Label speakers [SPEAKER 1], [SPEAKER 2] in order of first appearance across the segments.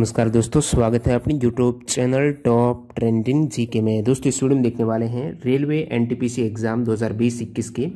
[SPEAKER 1] नमस्कार दोस्तों स्वागत है अपनी YouTube channel top trending GK में दोस्तों इस वीडियो में देखने वाले हैं रेलवे एनटीपीसी एग्जाम 2020-21 के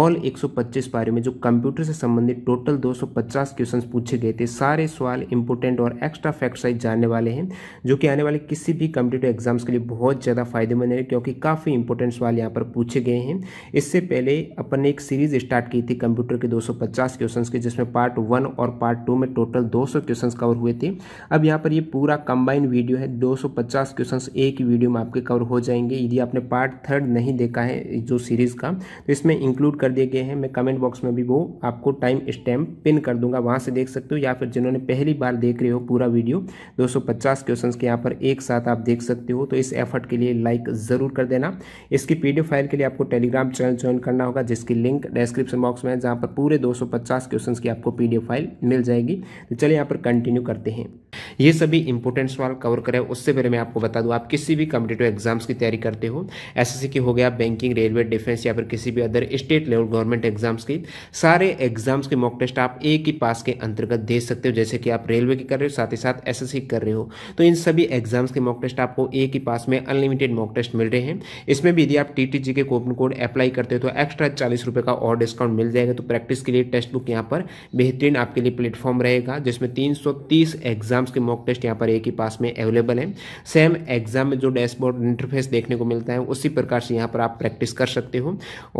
[SPEAKER 1] ऑल 125 पारियों में जो कंप्यूटर से संबंधित टोटल 250 क्वेश्चंस पूछे गए थे सारे सवाल इंपोर्टेंट और एक्स्ट्रा फैक्ट साइज जानने वाले हैं जो कि आने वाले किसी भी कम्पिटेटिव एग्जाम्स के लिए बहुत ज़्यादा फायदेमंद है क्योंकि काफ़ी इंपोर्टेंट सवाल यहाँ पर पूछे गए हैं इससे पहले अपन ने एक सीरीज स्टार्ट की थी कंप्यूटर के दो सौ क्वेश्चन के जिसमें पार्ट वन और पार्ट टू में टोटल दो सौ क्वेश्चन कवर हुए थे अब यहाँ पर ये पूरा कंबाइन वीडियो है 250 क्वेश्चंस एक ही वीडियो में आपके कवर हो जाएंगे यदि आपने पार्ट थर्ड नहीं देखा है जो सीरीज़ का तो इसमें इंक्लूड कर दिए गए हैं मैं कमेंट बॉक्स में भी वो आपको टाइम स्टैम्प पिन कर दूंगा वहाँ से देख सकते हो या फिर जिन्होंने पहली बार देख रहे हो पूरा वीडियो दो क्वेश्चंस के यहाँ पर एक साथ आप देख सकते हो तो इस एफर्ट के लिए लाइक ज़रूर कर देना इसकी पी फाइल के लिए आपको टेलीग्राम चैनल ज्वाइन करना होगा जिसकी लिंक डिस्क्रिप्शन बॉक्स में है जहाँ पर पूरे दो क्वेश्चंस की आपको पी फाइल मिल जाएगी तो चलिए यहाँ पर कंटिन्यू करते हैं ये सभी इंपॉर्टेंट सवाल कवर करें उससे पहले मैं आपको बता दूँ आप किसी भी कम्पिटेटिव एग्जाम्स की तैयारी करते हो एस की हो गया बैंकिंग रेलवे डिफेंस या फिर किसी भी other state level government exams की सारे एग्जाम्स के मॉक टेस्ट आप एक ही पास के अंतर्गत दे सकते हो जैसे कि आप रेलवे की कर रहे हो साथ ही साथ एस कर रहे हो तो इन सभी एग्जाम्स के मॉक टेस्ट आपको एक ही पास में अनलिमिटेड मॉक टेस्ट मिल रहे हैं इसमें भी यदि आप टी के कोपन कोड अप्लाई करते हो तो एक्स्ट्रा चालीस रुपये का और डिस्काउंट मिल जाएगा तो प्रैक्टिस के लिए टेक्स्ट बुक यहाँ पर बेहतरीन आपके लिए प्लेटफॉर्म रहेगा जिसमें तीन एग्जाम्स के मॉक टेस्ट यहाँ पर एक ही पास में अवेलेबल है सेम एग्जाम में जो डैशबोर्ड इंटरफेस देखने को मिलता है उसी प्रकार से यहाँ पर आप प्रैक्टिस कर सकते हो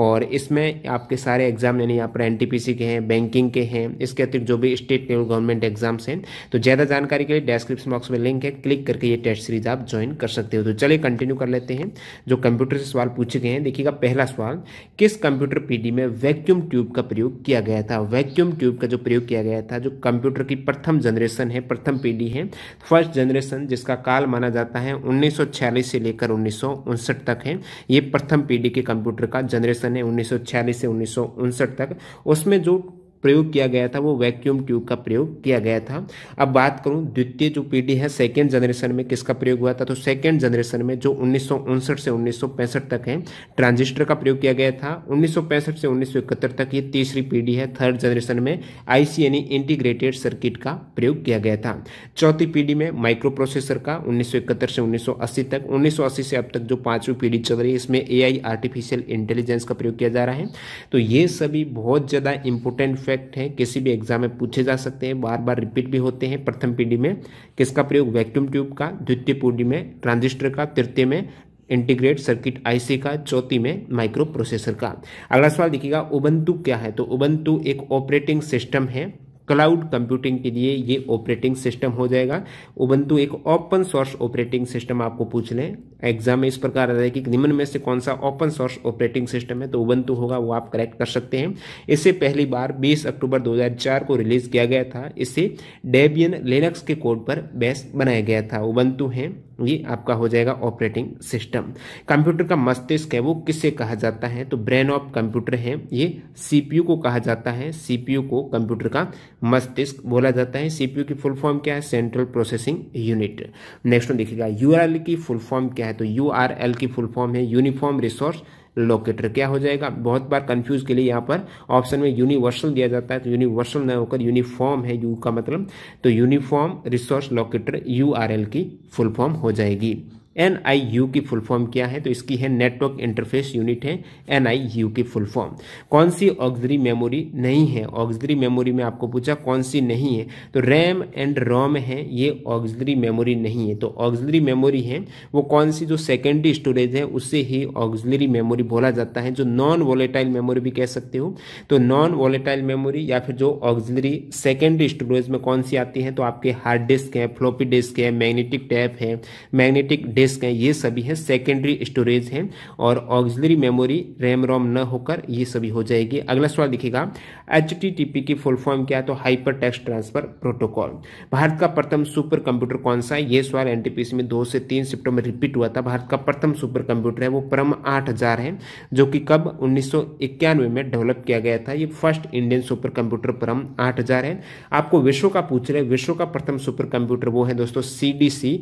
[SPEAKER 1] और इसमें आपके सारे एग्जाम यानी यहाँ पर एन के हैं बैंकिंग के हैं इसके अतिरिक्त जो भी स्टेट लेवल गवर्नमेंट एग्जाम्स हैं तो ज़्यादा जानकारी के लिए डेस्क्रिप्शन बॉक्स में लिंक है क्लिक करके ये टेस्ट सीरीज आप ज्वाइन कर सकते हो तो चलिए कंटिन्यू कर लेते हैं जो कंप्यूटर से सवाल पूछे गए हैं देखिएगा पहला सवाल किस कंप्यूटर पीडी में वैक्यूम ट्यूब का प्रयोग किया गया था वैक्यूम ट्यूब का जो प्रयोग किया गया था जो कंप्यूटर की प्रथम जनरेशन है प्रथम पीढ़ी हैं फर्स्ट जनरेशन जिसका काल माना जाता है 1946 से लेकर उन्नीस तक है ये प्रथम पीढ़ी के कंप्यूटर का जनरेशन है 1946 से उन्नीस तक उसमें जो प्रयोग किया गया था वो वैक्यूम ट्यूब का प्रयोग किया गया था अब बात करूं द्वितीय जो पीढ़ी है सेकेंड जनरेशन में किसका प्रयोग हुआ था तो सेकेंड जनरेशन में जो उन्नीस से उन्नीस तक है ट्रांजिस्टर का प्रयोग किया गया था उन्नीस से उन्नीस तक ये तीसरी पीढ़ी है थर्ड जनरेशन में आईसी यानी इंटीग्रेटेड सर्किट का प्रयोग किया गया था चौथी पीढ़ी में माइक्रो प्रोसेसर का उन्नीस से उन्नीस तक उन्नीस से अब तक जो पांचवी पीढ़ी चल रही है इसमें ए आर्टिफिशियल इंटेलिजेंस का प्रयोग किया जा रहा है तो ये सभी बहुत ज़्यादा इंपॉर्टेंट इफेक्ट है किसी भी एग्जाम में पूछे जा सकते हैं बार बार रिपीट भी होते हैं प्रथम पीढ़ी में किसका प्रयोग वैक्यूम ट्यूब का द्वितीय पीढ़ी में ट्रांजिस्टर का तृतीय में इंटीग्रेट सर्किट आईसी का चौथी में माइक्रो प्रोसेसर का अगला सवाल देखिएगा उबंतु क्या है तो उबंतु एक ऑपरेटिंग सिस्टम है क्लाउड कंप्यूटिंग के लिए ये ऑपरेटिंग सिस्टम हो जाएगा उबंतु एक ओपन सोर्स ऑपरेटिंग सिस्टम आपको पूछ लें एग्जाम में इस प्रकार आ है कि निम्न में से कौन सा ओपन सोर्स ऑपरेटिंग सिस्टम है तो उबंतु होगा वो आप करेक्ट कर सकते हैं इसे पहली बार 20 अक्टूबर 2004 को रिलीज किया गया था इसे डेबियन लेनक्स के कोड पर बेस बनाया गया था उबंतु है ये आपका हो जाएगा ऑपरेटिंग सिस्टम कंप्यूटर का मस्तिष्क है वो किससे कहा जाता है तो ब्रेन ऑफ कंप्यूटर है ये सीपीयू को कहा जाता है सीपीयू को कंप्यूटर का मस्तिष्क बोला जाता है सीपीयू की फुल फॉर्म क्या है सेंट्रल प्रोसेसिंग यूनिट नेक्स्ट देखिएगा यूआरएल की फुल फॉर्म क्या है तो यूआरएल की फुल फॉर्म है यूनिफॉर्म रिसोर्स लोकेटर क्या हो जाएगा बहुत बार कंफ्यूज के लिए यहाँ पर ऑप्शन में यूनिवर्सल दिया जाता है तो यूनिवर्सल न होकर यूनिफॉर्म है यू का मतलब तो यूनिफॉर्म रिसोर्स लोकेटर यू की फुल फॉर्म हो जाएगी एन आई यू की फुल फॉर्म क्या है तो इसकी है नेटवर्क इंटरफेस यूनिट है एन आई यू की फुल फॉर्म कौन सी ऑक्जरी मेमोरी नहीं है ऑक्जरी मेमोरी में आपको पूछा कौन सी नहीं है तो रैम एंड रोम है ये ऑक्जरी मेमोरी नहीं है तो ऑक्जरी मेमोरी है वो कौन सी जो सेकेंडरी स्टोरेज है उसे ही ऑक्जरी मेमोरी बोला जाता है जो नॉन वॉलेटाइल मेमोरी भी कह सकते हो तो नॉन वॉलेटाइल मेमोरी या फिर जो ऑक्जरी सेकेंडरी स्टोरेज में कौन सी आती है तो आपके हार्ड डिस्क है फ्लोपी डिस्क है मैग्नेटिक टैप है मैग्नेटिक डिस्क डिस्क हैं ये सभी है सेकेंडरी स्टोरेज है और ऑक्सिलरी मेमोरी रैम रोम न होकर ये सभी हो जाएगी अगला सवाल दिखेगा एच की फुल फॉर्म क्या तो hyper text transfer protocol Bharat का प्रथम सुपर कंप्यूटर कौन सा है ये सवाल एन में दो से तीन सिप्टों में रिपीट हुआ था भारत का प्रथम सुपर कंप्यूटर है वो परम आठ है जो कि कब उन्नीस में डेवलप किया गया था ये फर्स्ट इंडियन सुपर कंप्यूटर परम आठ है आपको विश्व का पूछ रहे विश्व का प्रथम सुपर कंप्यूटर वो है दोस्तों सी डी सी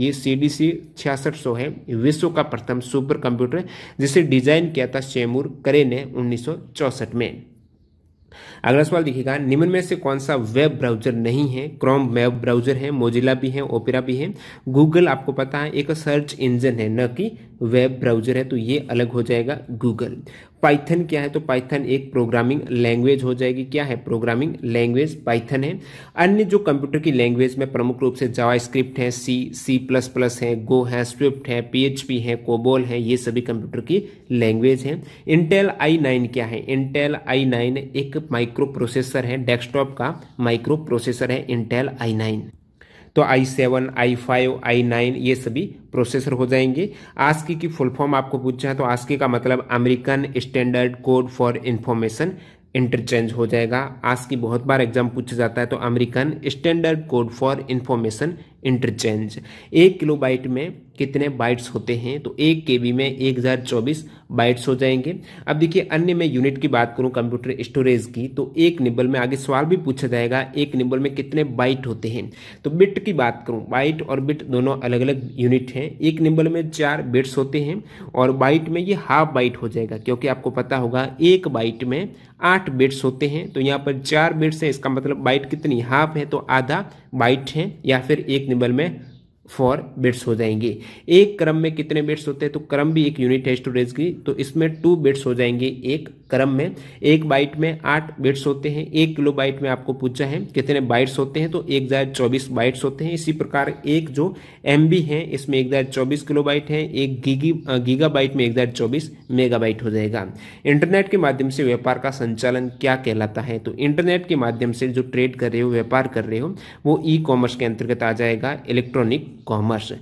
[SPEAKER 1] ये सी डी सी छियासठ सौ है विश्व का प्रथम सुपर कंप्यूटर जिसे डिजाइन किया था शेमूर करे ने उन्नीस में अगला सवाल देखिएगा निम्न में से कौन सा वेब ब्राउजर नहीं है क्रोम वेब ब्राउजर है मोजिला भी है ओपेरा भी है गूगल आपको पता है एक सर्च इंजन है न कि वेब ब्राउजर है तो ये अलग हो जाएगा गूगल पाइथन क्या है तो पाइथन एक प्रोग्रामिंग लैंग्वेज हो जाएगी क्या है प्रोग्रामिंग लैंग्वेज पाइथन है अन्य जो कंप्यूटर की लैंग्वेज में प्रमुख रूप से जावा स्क्रिप्ट है सी सी प्लस प्लस है गो है स्विफ्ट है पीएचपी है कोबोल है ये सभी कंप्यूटर की लैंग्वेज है इंटेल आई नाइन क्या है इंटेल आई नाइन एक माइक्रो प्रोसेसर है डेस्कटॉप का माइक्रो प्रोसेसर है इंटेल आई नाइन तो i seven i five i nine ये सभी प्रोसेसर हो जाएंगे आस्की की फुल फॉर्म आपको पूछा तो आस्की का मतलब American standard code for information interchange हो जाएगा आज की बहुत बार एग्जाम पूछा जाता है तो American standard code for information interchange एक किलो बाइट में कितने बाइट्स होते हैं तो एक के में एक हज़ार चौबीस बाइट्स हो जाएंगे अब देखिए अन्य मैं यूनिट की बात करूँ कंप्यूटर स्टोरेज की तो एक निबल में आगे सवाल भी पूछा जाएगा एक निबल में कितने बाइट होते हैं तो बिट की बात करूँ बाइट और बिट दोनों अलग अलग यूनिट हैं एक निबल में चार बिट्स होते हैं और बाइट में ये हाफ बाइट हो जाएगा क्योंकि आपको पता होगा एक बाइट में आठ बिट्स होते हैं तो यहाँ पर चार बिट्स हैं इसका मतलब बाइट कितनी हाफ है तो आधा बाइट है या फिर एक निबल में फोर बिट्स हो जाएंगे एक क्रम में कितने बिट्स होते हैं तो क्रम भी एक यूनिट है स्टोरेज की तो इसमें टू बिट्स हो जाएंगे एक क्रम में एक बाइट में आठ बिट्स होते हैं एक किलो बाइट में आपको पूछा है कितने बाइट्स होते हैं तो एक हज़ार चौबीस बाइट्स होते हैं इसी प्रकार एक जो एम बी है इसमें एक हज़ार चौबीस किलो बाइट है एक गीगी गीगा बाइट में एक हज़ार चौबीस मेगा बाइट हो जाएगा इंटरनेट के माध्यम से व्यापार का संचालन क्या कहलाता है तो इंटरनेट के माध्यम से जो ट्रेड कर रहे हो व्यापार कर रहे हो वो ई कॉमर्स के अंतर्गत आ जाएगा electronic commerce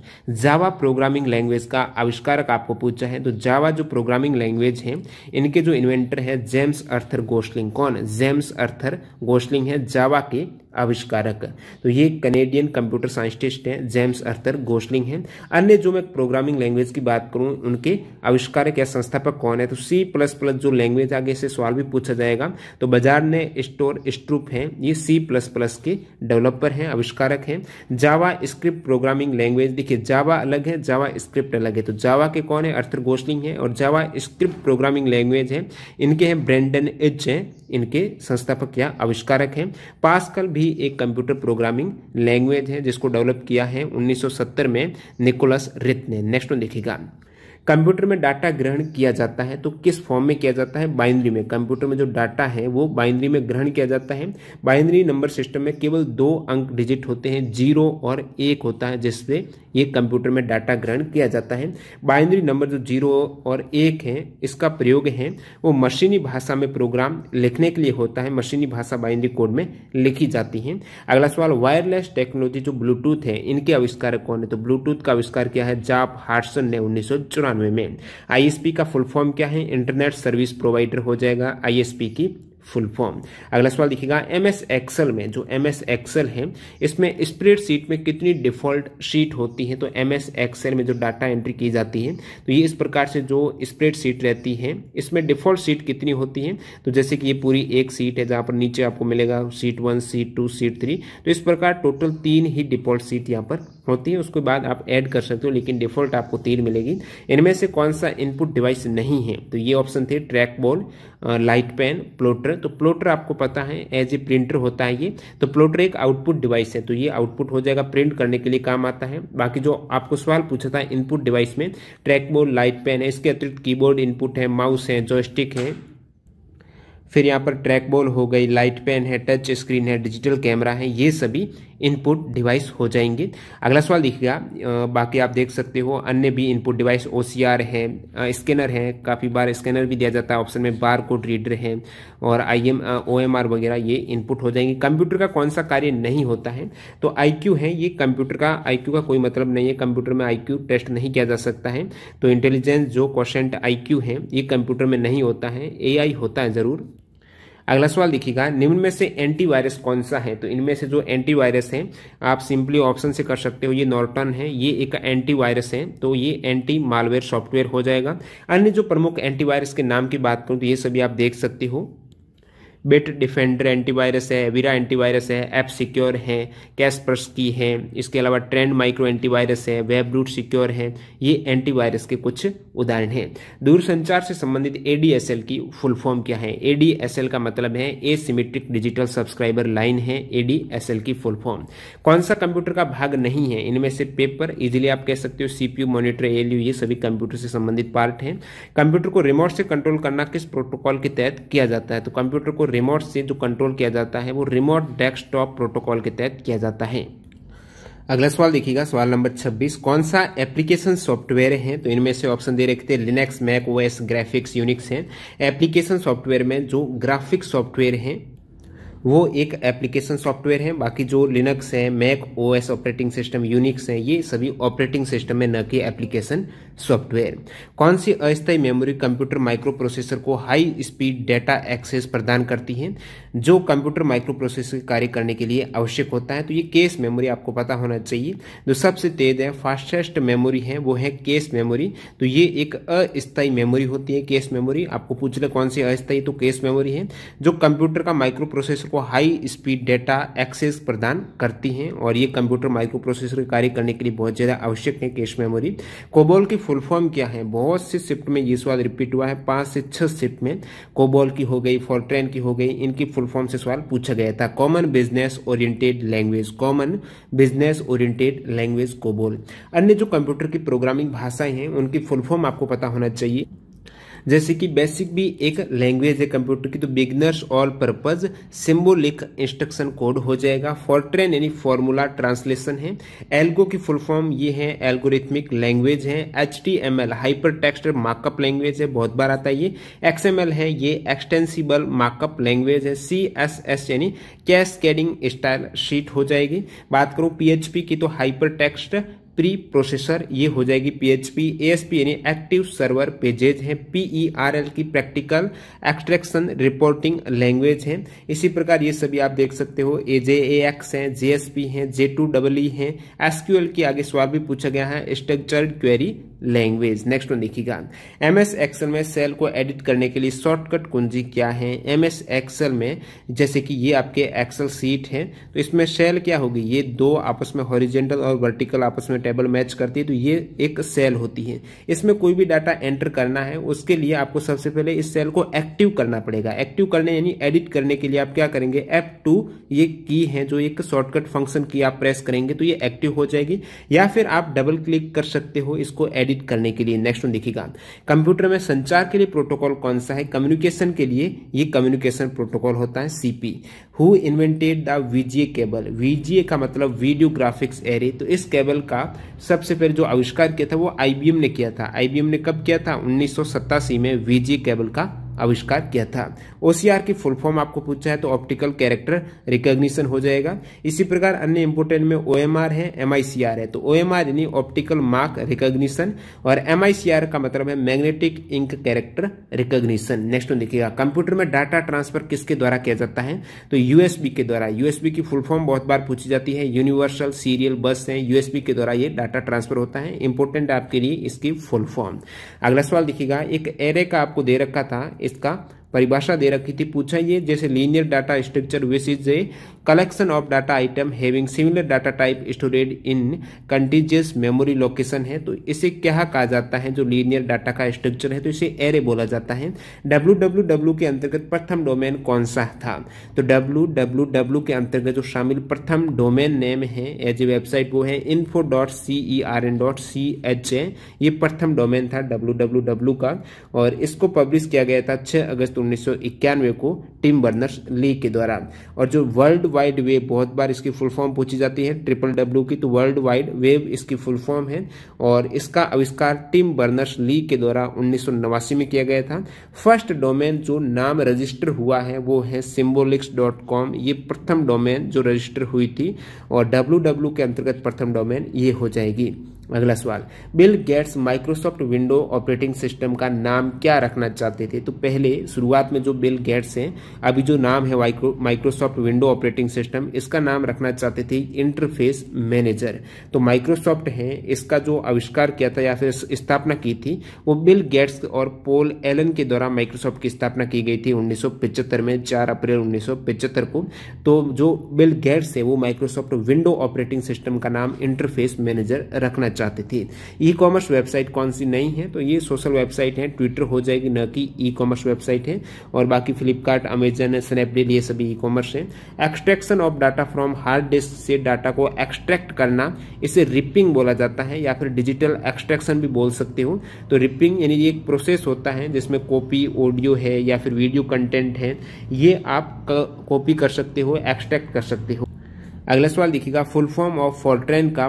[SPEAKER 1] Java programming language का आविष्कारक आपको पूछा है तो जावा जो प्रोग्रामिंग लैंग्वेज है इनके जो इन्वेंटर है जेम्स अर्थर गोस्लिंग कौन जेम्स अर्थर गोस्लिंग है जावा के आविष्कारक तो ये कनेडियन कंप्यूटर साइंटिस्ट हैं जेम्स अर्थर गोस्लिंग हैं अन्य जो मैं प्रोग्रामिंग लैंग्वेज की बात करूं उनके आविष्कारक या संस्थापक कौन है तो सी प्लस प्लस जो लैंग्वेज आगे से सवाल भी पूछा जाएगा तो बाजार ने स्टोर स्ट्रूप हैं ये सी प्लस प्लस के डेवलपर हैं आविष्कारक हैं जावा स्क्रिप्ट प्रोग्रामिंग लैंग्वेज देखिए जावा अलग है जावा स्क्रिप्ट अलग है तो जावा के कौन है अर्थर गोस्लिंग है और जावा स्क्रिप्ट प्रोग्रामिंग लैंग्वेज है इनके हैं ब्रेंडन एज हैं इनके संस्थापक या आविष्कारक हैं पास्कल भी भी एक कंप्यूटर प्रोग्रामिंग लैंग्वेज है जिसको डेवलप किया है 1970 में निकोलस रिथ ने नेक्स्ट देखिएगा कंप्यूटर में डाटा ग्रहण किया जाता है तो किस फॉर्म में किया जाता है बाइनरी में कंप्यूटर में जो डाटा है वो बाइनरी में ग्रहण किया जाता है बाइनरी नंबर सिस्टम में केवल दो अंक डिजिट होते हैं जीरो और एक होता है जिससे ये कंप्यूटर में डाटा ग्रहण किया जाता है बाइनरी नंबर जो जीरो और एक है इसका प्रयोग है वो मशीनी भाषा में प्रोग्राम लिखने के लिए होता है मशीनी भाषा बाइनरी कोड में लिखी जाती है अगला सवाल वायरलेस टेक्नोलॉजी जो ब्लूटूथ है इनके आविष्कार कौन है तो ब्लूटूथ का आविष्कार किया है जाप हार्सन ने उन्नीस में आईएसपी का फुल फॉर्म क्या है इंटरनेट सर्विस प्रोवाइडर हो जाएगा आईएसपी की फुल फॉर्म अगला सवाल देखिएगा एम एस एक्सेल में जो एम एस एक्सेल है इसमें स्प्रेड शीट में कितनी डिफॉल्ट शीट होती है तो एम एस एक्सेल में जो डाटा एंट्री की जाती है तो ये इस प्रकार से जो स्प्रेड शीट रहती है इसमें डिफॉल्ट शीट कितनी होती है तो जैसे कि ये पूरी एक सीट है जहाँ पर नीचे आपको मिलेगा seat one seat two seat three तो इस प्रकार टोटल तीन ही डिफॉल्ट सीट यहाँ पर होती है उसके बाद आप ऐड कर सकते हो लेकिन डिफॉल्ट आपको तीन मिलेगी इनमें से कौन सा इनपुट डिवाइस नहीं है तो ये ऑप्शन थे track ball light pen plotter तो प्लोटर आपको पता है एज ए प्रिंटर होता है ये तो प्लोटर एक आउटपुट डिवाइस है तो ये आउटपुट हो जाएगा प्रिंट करने के लिए काम आता है बाकी जो आपको सवाल पूछा था इनपुट डिवाइस में ट्रैक बोर्ड लाइट पेन है इसके अतिरिक्त कीबोर्ड इनपुट है माउस है जॉयस्टिक है फिर यहाँ पर ट्रैक बॉल हो गई लाइट पेन है टच स्क्रीन है डिजिटल कैमरा है ये सभी इनपुट डिवाइस हो जाएंगे अगला सवाल देखिएगा बाकी आप देख सकते हो अन्य भी input device O C R है स्कैनर है काफ़ी बार स्कैनर भी दिया जाता है ऑप्शन में बार कोड रीडर है और I M O M R वगैरह ये इनपुट हो जाएंगे कंप्यूटर का कौन सा कार्य नहीं होता है तो आई क्यू है ये कंप्यूटर का आई क्यू का कोई मतलब नहीं है कंप्यूटर में आई क्यू टेस्ट नहीं किया जा सकता है तो इंटेलिजेंस जो क्वेश्चन आई क्यू है ये कंप्यूटर में नहीं होता है ए आई होता है ज़रूर अगला सवाल देखिएगा निम्न में से एंटीवायरस कौन सा है तो इनमें से जो एंटीवायरस है आप सिंपली ऑप्शन से कर सकते हो ये नॉर्टन है ये एक एंटीवायरस है तो ये एंटी मालवेयर सॉफ्टवेयर हो जाएगा अन्य जो प्रमुख एंटीवायरस के नाम की बात करूँ तो ये सभी आप देख सकते हो बिट डिफेंडर एंटीवायरस है वीरा एंटीवायरस है एप सिक्योर है कैसपर्स की है इसके अलावा ट्रेंड माइक्रो एंटीवायरस है वेब रूट सिक्योर है ये एंटीवायरस के कुछ उदाहरण हैं दूरसंचार से संबंधित एडीएसएल की फुल फॉर्म क्या है एडीएसएल का मतलब है asymmetric digital subscriber line है एडीएसएल की फुल फॉर्म कौन सा कंप्यूटर का भाग नहीं है इनमें से पेपर इजिली आप कह सकते हो सीपीयू मॉनिटर यू ये सभी कंप्यूटर से संबंधित पार्ट हैं कंप्यूटर को रिमोट से कंट्रोल करना किस प्रोटोकॉल के तहत किया जाता है तो कंप्यूटर को रिमोट से जो कंट्रोल किया जाता है वो रिमोट डेस्कटॉप प्रोटोकॉल के तहत किया जाता है अगला सवाल देखिएगा सवाल नंबर 26 कौन सा एप्लीकेशन सॉफ्टवेयर है तो इनमें से ऑप्शन दे रखते हैं Linux Mac OS graphics Unix हैं एप्लीकेशन सॉफ्टवेयर में जो ग्राफिक्स सॉफ्टवेयर है वो एक एप्लीकेशन सॉफ्टवेयर है बाकी जो लिनक्स है Mac OS operating system Unix है ये सभी ऑपरेटिंग सिस्टम में न कि एप्लीकेशन सॉफ्टवेयर कौन सी अस्थायी मेमोरी कंप्यूटर माइक्रोप्रोसेसर को हाई स्पीड डेटा एक्सेस प्रदान करती है जो कंप्यूटर माइक्रोप्रोसेसर कार्य करने के लिए आवश्यक होता है तो ये केस मेमोरी आपको पता होना चाहिए जो सबसे तेज है फास्टेस्ट मेमोरी है वो है केस मेमोरी तो ये एक अस्थायी मेमोरी होती है केस मेमोरी आपको पूछ ले कौन सी अस्थायी तो केस मेमोरी है जो कंप्यूटर का माइक्रोप्रोसेसर को हाई स्पीड डेटा एक्सेस प्रदान करती है और ये कंप्यूटर माइक्रोप्रोसेसर कार्य करने के लिए बहुत ज़्यादा आवश्यक है केस मेमोरी कोबोल की फुल फॉर्म क्या है बहुत से शिफ्ट में ये सवाल रिपीट हुआ है पांच से छह शिफ्ट में कोबॉल की हो गई फॉल्ट्रेन की हो गई इनकी फुल फॉर्म से सवाल पूछा गया था common business oriented language common business oriented language COBOL अन्य जो कंप्यूटर की प्रोग्रामिंग भाषाएं हैं उनकी फुल फॉर्म आपको पता होना चाहिए जैसे कि बेसिक भी एक लैंग्वेज है कंप्यूटर की तो beginners all purpose symbolic instruction code हो जाएगा फॉर्ट्रेन यानी फॉर्मूला ट्रांसलेशन है एल्गो की फुल फॉर्म ये है एल्गोरिथमिक लैंग्वेज है H T M L hyper text markup language है बहुत बार आता है ये एक्स एम एल है ये एक्सटेंसिबल मार्कअप लैंग्वेज है सी एस एस यानी कैश कैडिंग स्टाइल शीट हो जाएगी बात करूँ पी एच पी की तो हाइपर टेक्स्ट प्री प्रोसेसर ये हो जाएगी पीएचपी एएसपी यानी एक्टिव सर्वर पेजेज है पीईआरएल की प्रैक्टिकल एक्सट्रैक्शन रिपोर्टिंग लैंग्वेज है इसी प्रकार ये सभी आप देख सकते हो ए जे ए एक्स है जेएसपी है जे टू डबल ई है एसक्यूएल की आगे सवाल भी पूछा गया है structured query language next one देखिएगा एम एस एक्सेल में सेल को एडिट करने के लिए शॉर्टकट कुंजी क्या है एम एस एक्सेल में जैसे कि ये आपके एक्सेल सीट है तो इसमें सेल क्या होगी ये दो आपस में हॉरिजेंटल और वर्टिकल आपस में टेबल मैच करती है तो ये एक सेल होती है इसमें कोई भी डाटा एंटर करना है उसके लिए आपको सबसे पहले इस सेल को एक्टिव करना पड़ेगा एक्टिव करने यानी एडिट करने के लिए आप क्या करेंगे एफ टू ये की है जो एक शॉर्टकट फंक्शन की आप प्रेस करेंगे तो ये एक्टिव हो जाएगी या फिर आप डबल क्लिक कर सकते हो इसको एडिट एडिट करने के लिए नेक्स्ट वन देखिएगा कंप्यूटर में संचार के लिए प्रोटोकॉल कौन सा है कम्युनिकेशन के लिए ये कम्युनिकेशन प्रोटोकॉल होता है CP who invented the VGA cable VGA का मतलब वीडियो ग्राफिक्स एरे तो इस केबल का सबसे पहले जो आविष्कार किया था वो आईबीएम ने किया था आईबीएम ने कब किया था उन्नीस में वीजीए केबल का आविष्कार किया था ओसीआर की फुल फॉर्म आपको पूछा है तो ऑप्टिकल कैरेक्टर रिकॉग्निशन हो जाएगा इसी प्रकार अन्य इंपोर्टेंट में ओ है एम है तो ओ यानी ऑप्टिकल मार्क रिकॉग्निशन और एम का मतलब है magnetic ink character recognition next में देखिएगा कंप्यूटर में डाटा ट्रांसफर किसके द्वारा किया जाता है तो यूएसबी के द्वारा यूएसबी की फुल फॉर्म बहुत बार पूछी जाती है यूनिवर्सल सीरियल बस है यूएसबी के द्वारा ये डाटा ट्रांसफर होता है इंपोर्टेंट आपके लिए इसकी फुल फॉर्म अगला सवाल देखिएगा एक एरे का आपको दे रखा था Ευχαριστώ. परिभाषा दे रखी थी पूछा ये जैसे linear data structure which is a collection of data item having similar data type stored in contiguous memory location है तो इसे क्या कहा जाता है जो लीनियर डाटा का स्ट्रक्चर है तो इसे एरे बोला जाता है डब्ल्यू डब्ल्यू डब्ल्यू के अंतर्गत प्रथम डोमेन कौन सा था तो डब्ल्यू डब्ल्यू डब्ल्यू के अंतर्गत जो शामिल प्रथम डोमेन नेम है एज ए वेबसाइट वो है info dot C E R N dot C H A ये प्रथम डोमेन था डब्ल्यू डब्ल्यू डब्ल्यू का और इसको पब्लिश किया गया था छः अगस्त 1991 को टिम बर्नर्स ली के द्वारा और जो वर्ल्ड वाइड वेब बहुत बार इसकी फुल फॉर्म पूछी जाती है ट्रिपल डब्ल्यू की तो वर्ल्ड वाइड वेब इसकी फुल फॉर्म है और इसका आविष्कार टिम बर्नर्स ली के द्वारा उन्नीस में किया गया था फर्स्ट डोमेन जो नाम रजिस्टर हुआ है वो है सिम्बोलिक्स ये प्रथम डोमेन जो रजिस्टर हुई थी और डब्ल्यू के अंतर्गत प्रथम डोमेन ये हो जाएगी अगला सवाल Bill Gates Microsoft window operating system का नाम क्या रखना चाहते थे तो पहले शुरुआत में जो बिल गेट्स हैं अभी जो नाम है माइक्रोसॉफ्ट विंडो ऑपरेटिंग सिस्टम इसका नाम रखना चाहते थे इंटरफेस मैनेजर तो माइक्रोसॉफ्ट है इसका जो आविष्कार किया था या फिर स्थापना की थी वो बिल गेट्स और पोल एलन के द्वारा माइक्रोसॉफ्ट की स्थापना की गई थी उन्नीस में चार अप्रैल उन्नीस को तो जो बिल गेट्स है वो माइक्रोसॉफ्ट विंडो ऑपरेटिंग सिस्टम का नाम इंटरफेस मैनेजर रखना चाहते थे ई कॉमर्स वेबसाइट कौन सी नहीं है तो ये सोशल वेबसाइट है ट्विटर हो जाएगी न कि ई कॉमर्स वेबसाइट है और बाकी फ्लिपकार्ट अमेजन स्नैपडील ये सभी ई कॉमर्स है extraction of data from hard disk से डाटा को एक्सट्रैक्ट करना इसे रिपिंग बोला जाता है या फिर डिजिटल एक्सट्रैक्शन भी बोल सकते हो तो रिपिंग यानी एक प्रोसेस होता है जिसमें कॉपी ऑडियो है या फिर वीडियो कंटेंट है ये आप कॉपी कर सकते हो एक्सट्रैक्ट कर सकते हो अगला सवाल देखिएगा फुल फॉर्म ऑफ फॉरट्रेन का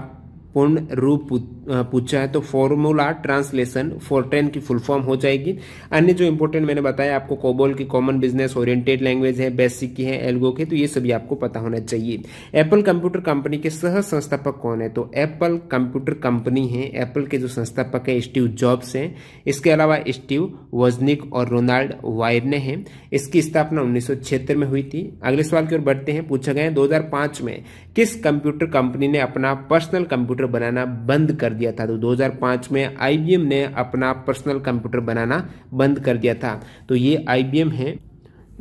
[SPEAKER 1] पूर्ण रूप पूछा है तो फॉर्मूला ट्रांसलेशन टेन की फुल फॉर्म हो जाएगी अन्य जो इंपॉर्टेंट मैंने बताया आपको कोबोल की कॉमन बिजनेस ओरिएंटेड लैंग्वेज है बेसिक की है एल्गो की तो ये सभी आपको पता होना चाहिए एप्पल कंप्यूटर कंपनी के सह संस्थापक कौन है तो एप्पल कंप्यूटर कंपनी है एप्पल के जो संस्थापक है स्टीव जॉब्स हैं इसके अलावा स्टीव वजनिक और रोनाल्ड वायरने हैं इसकी स्थापना उन्नीस में हुई थी अगले सवाल की ओर बढ़ते हैं पूछा गया दो 2005 में किस कंप्यूटर कंपनी ने अपना पर्सनल कंप्यूटर बनाना बंद कर दिया था तो 2005 में आई ने अपना पर्सनल कंप्यूटर बनाना बंद कर दिया था तो ये आई है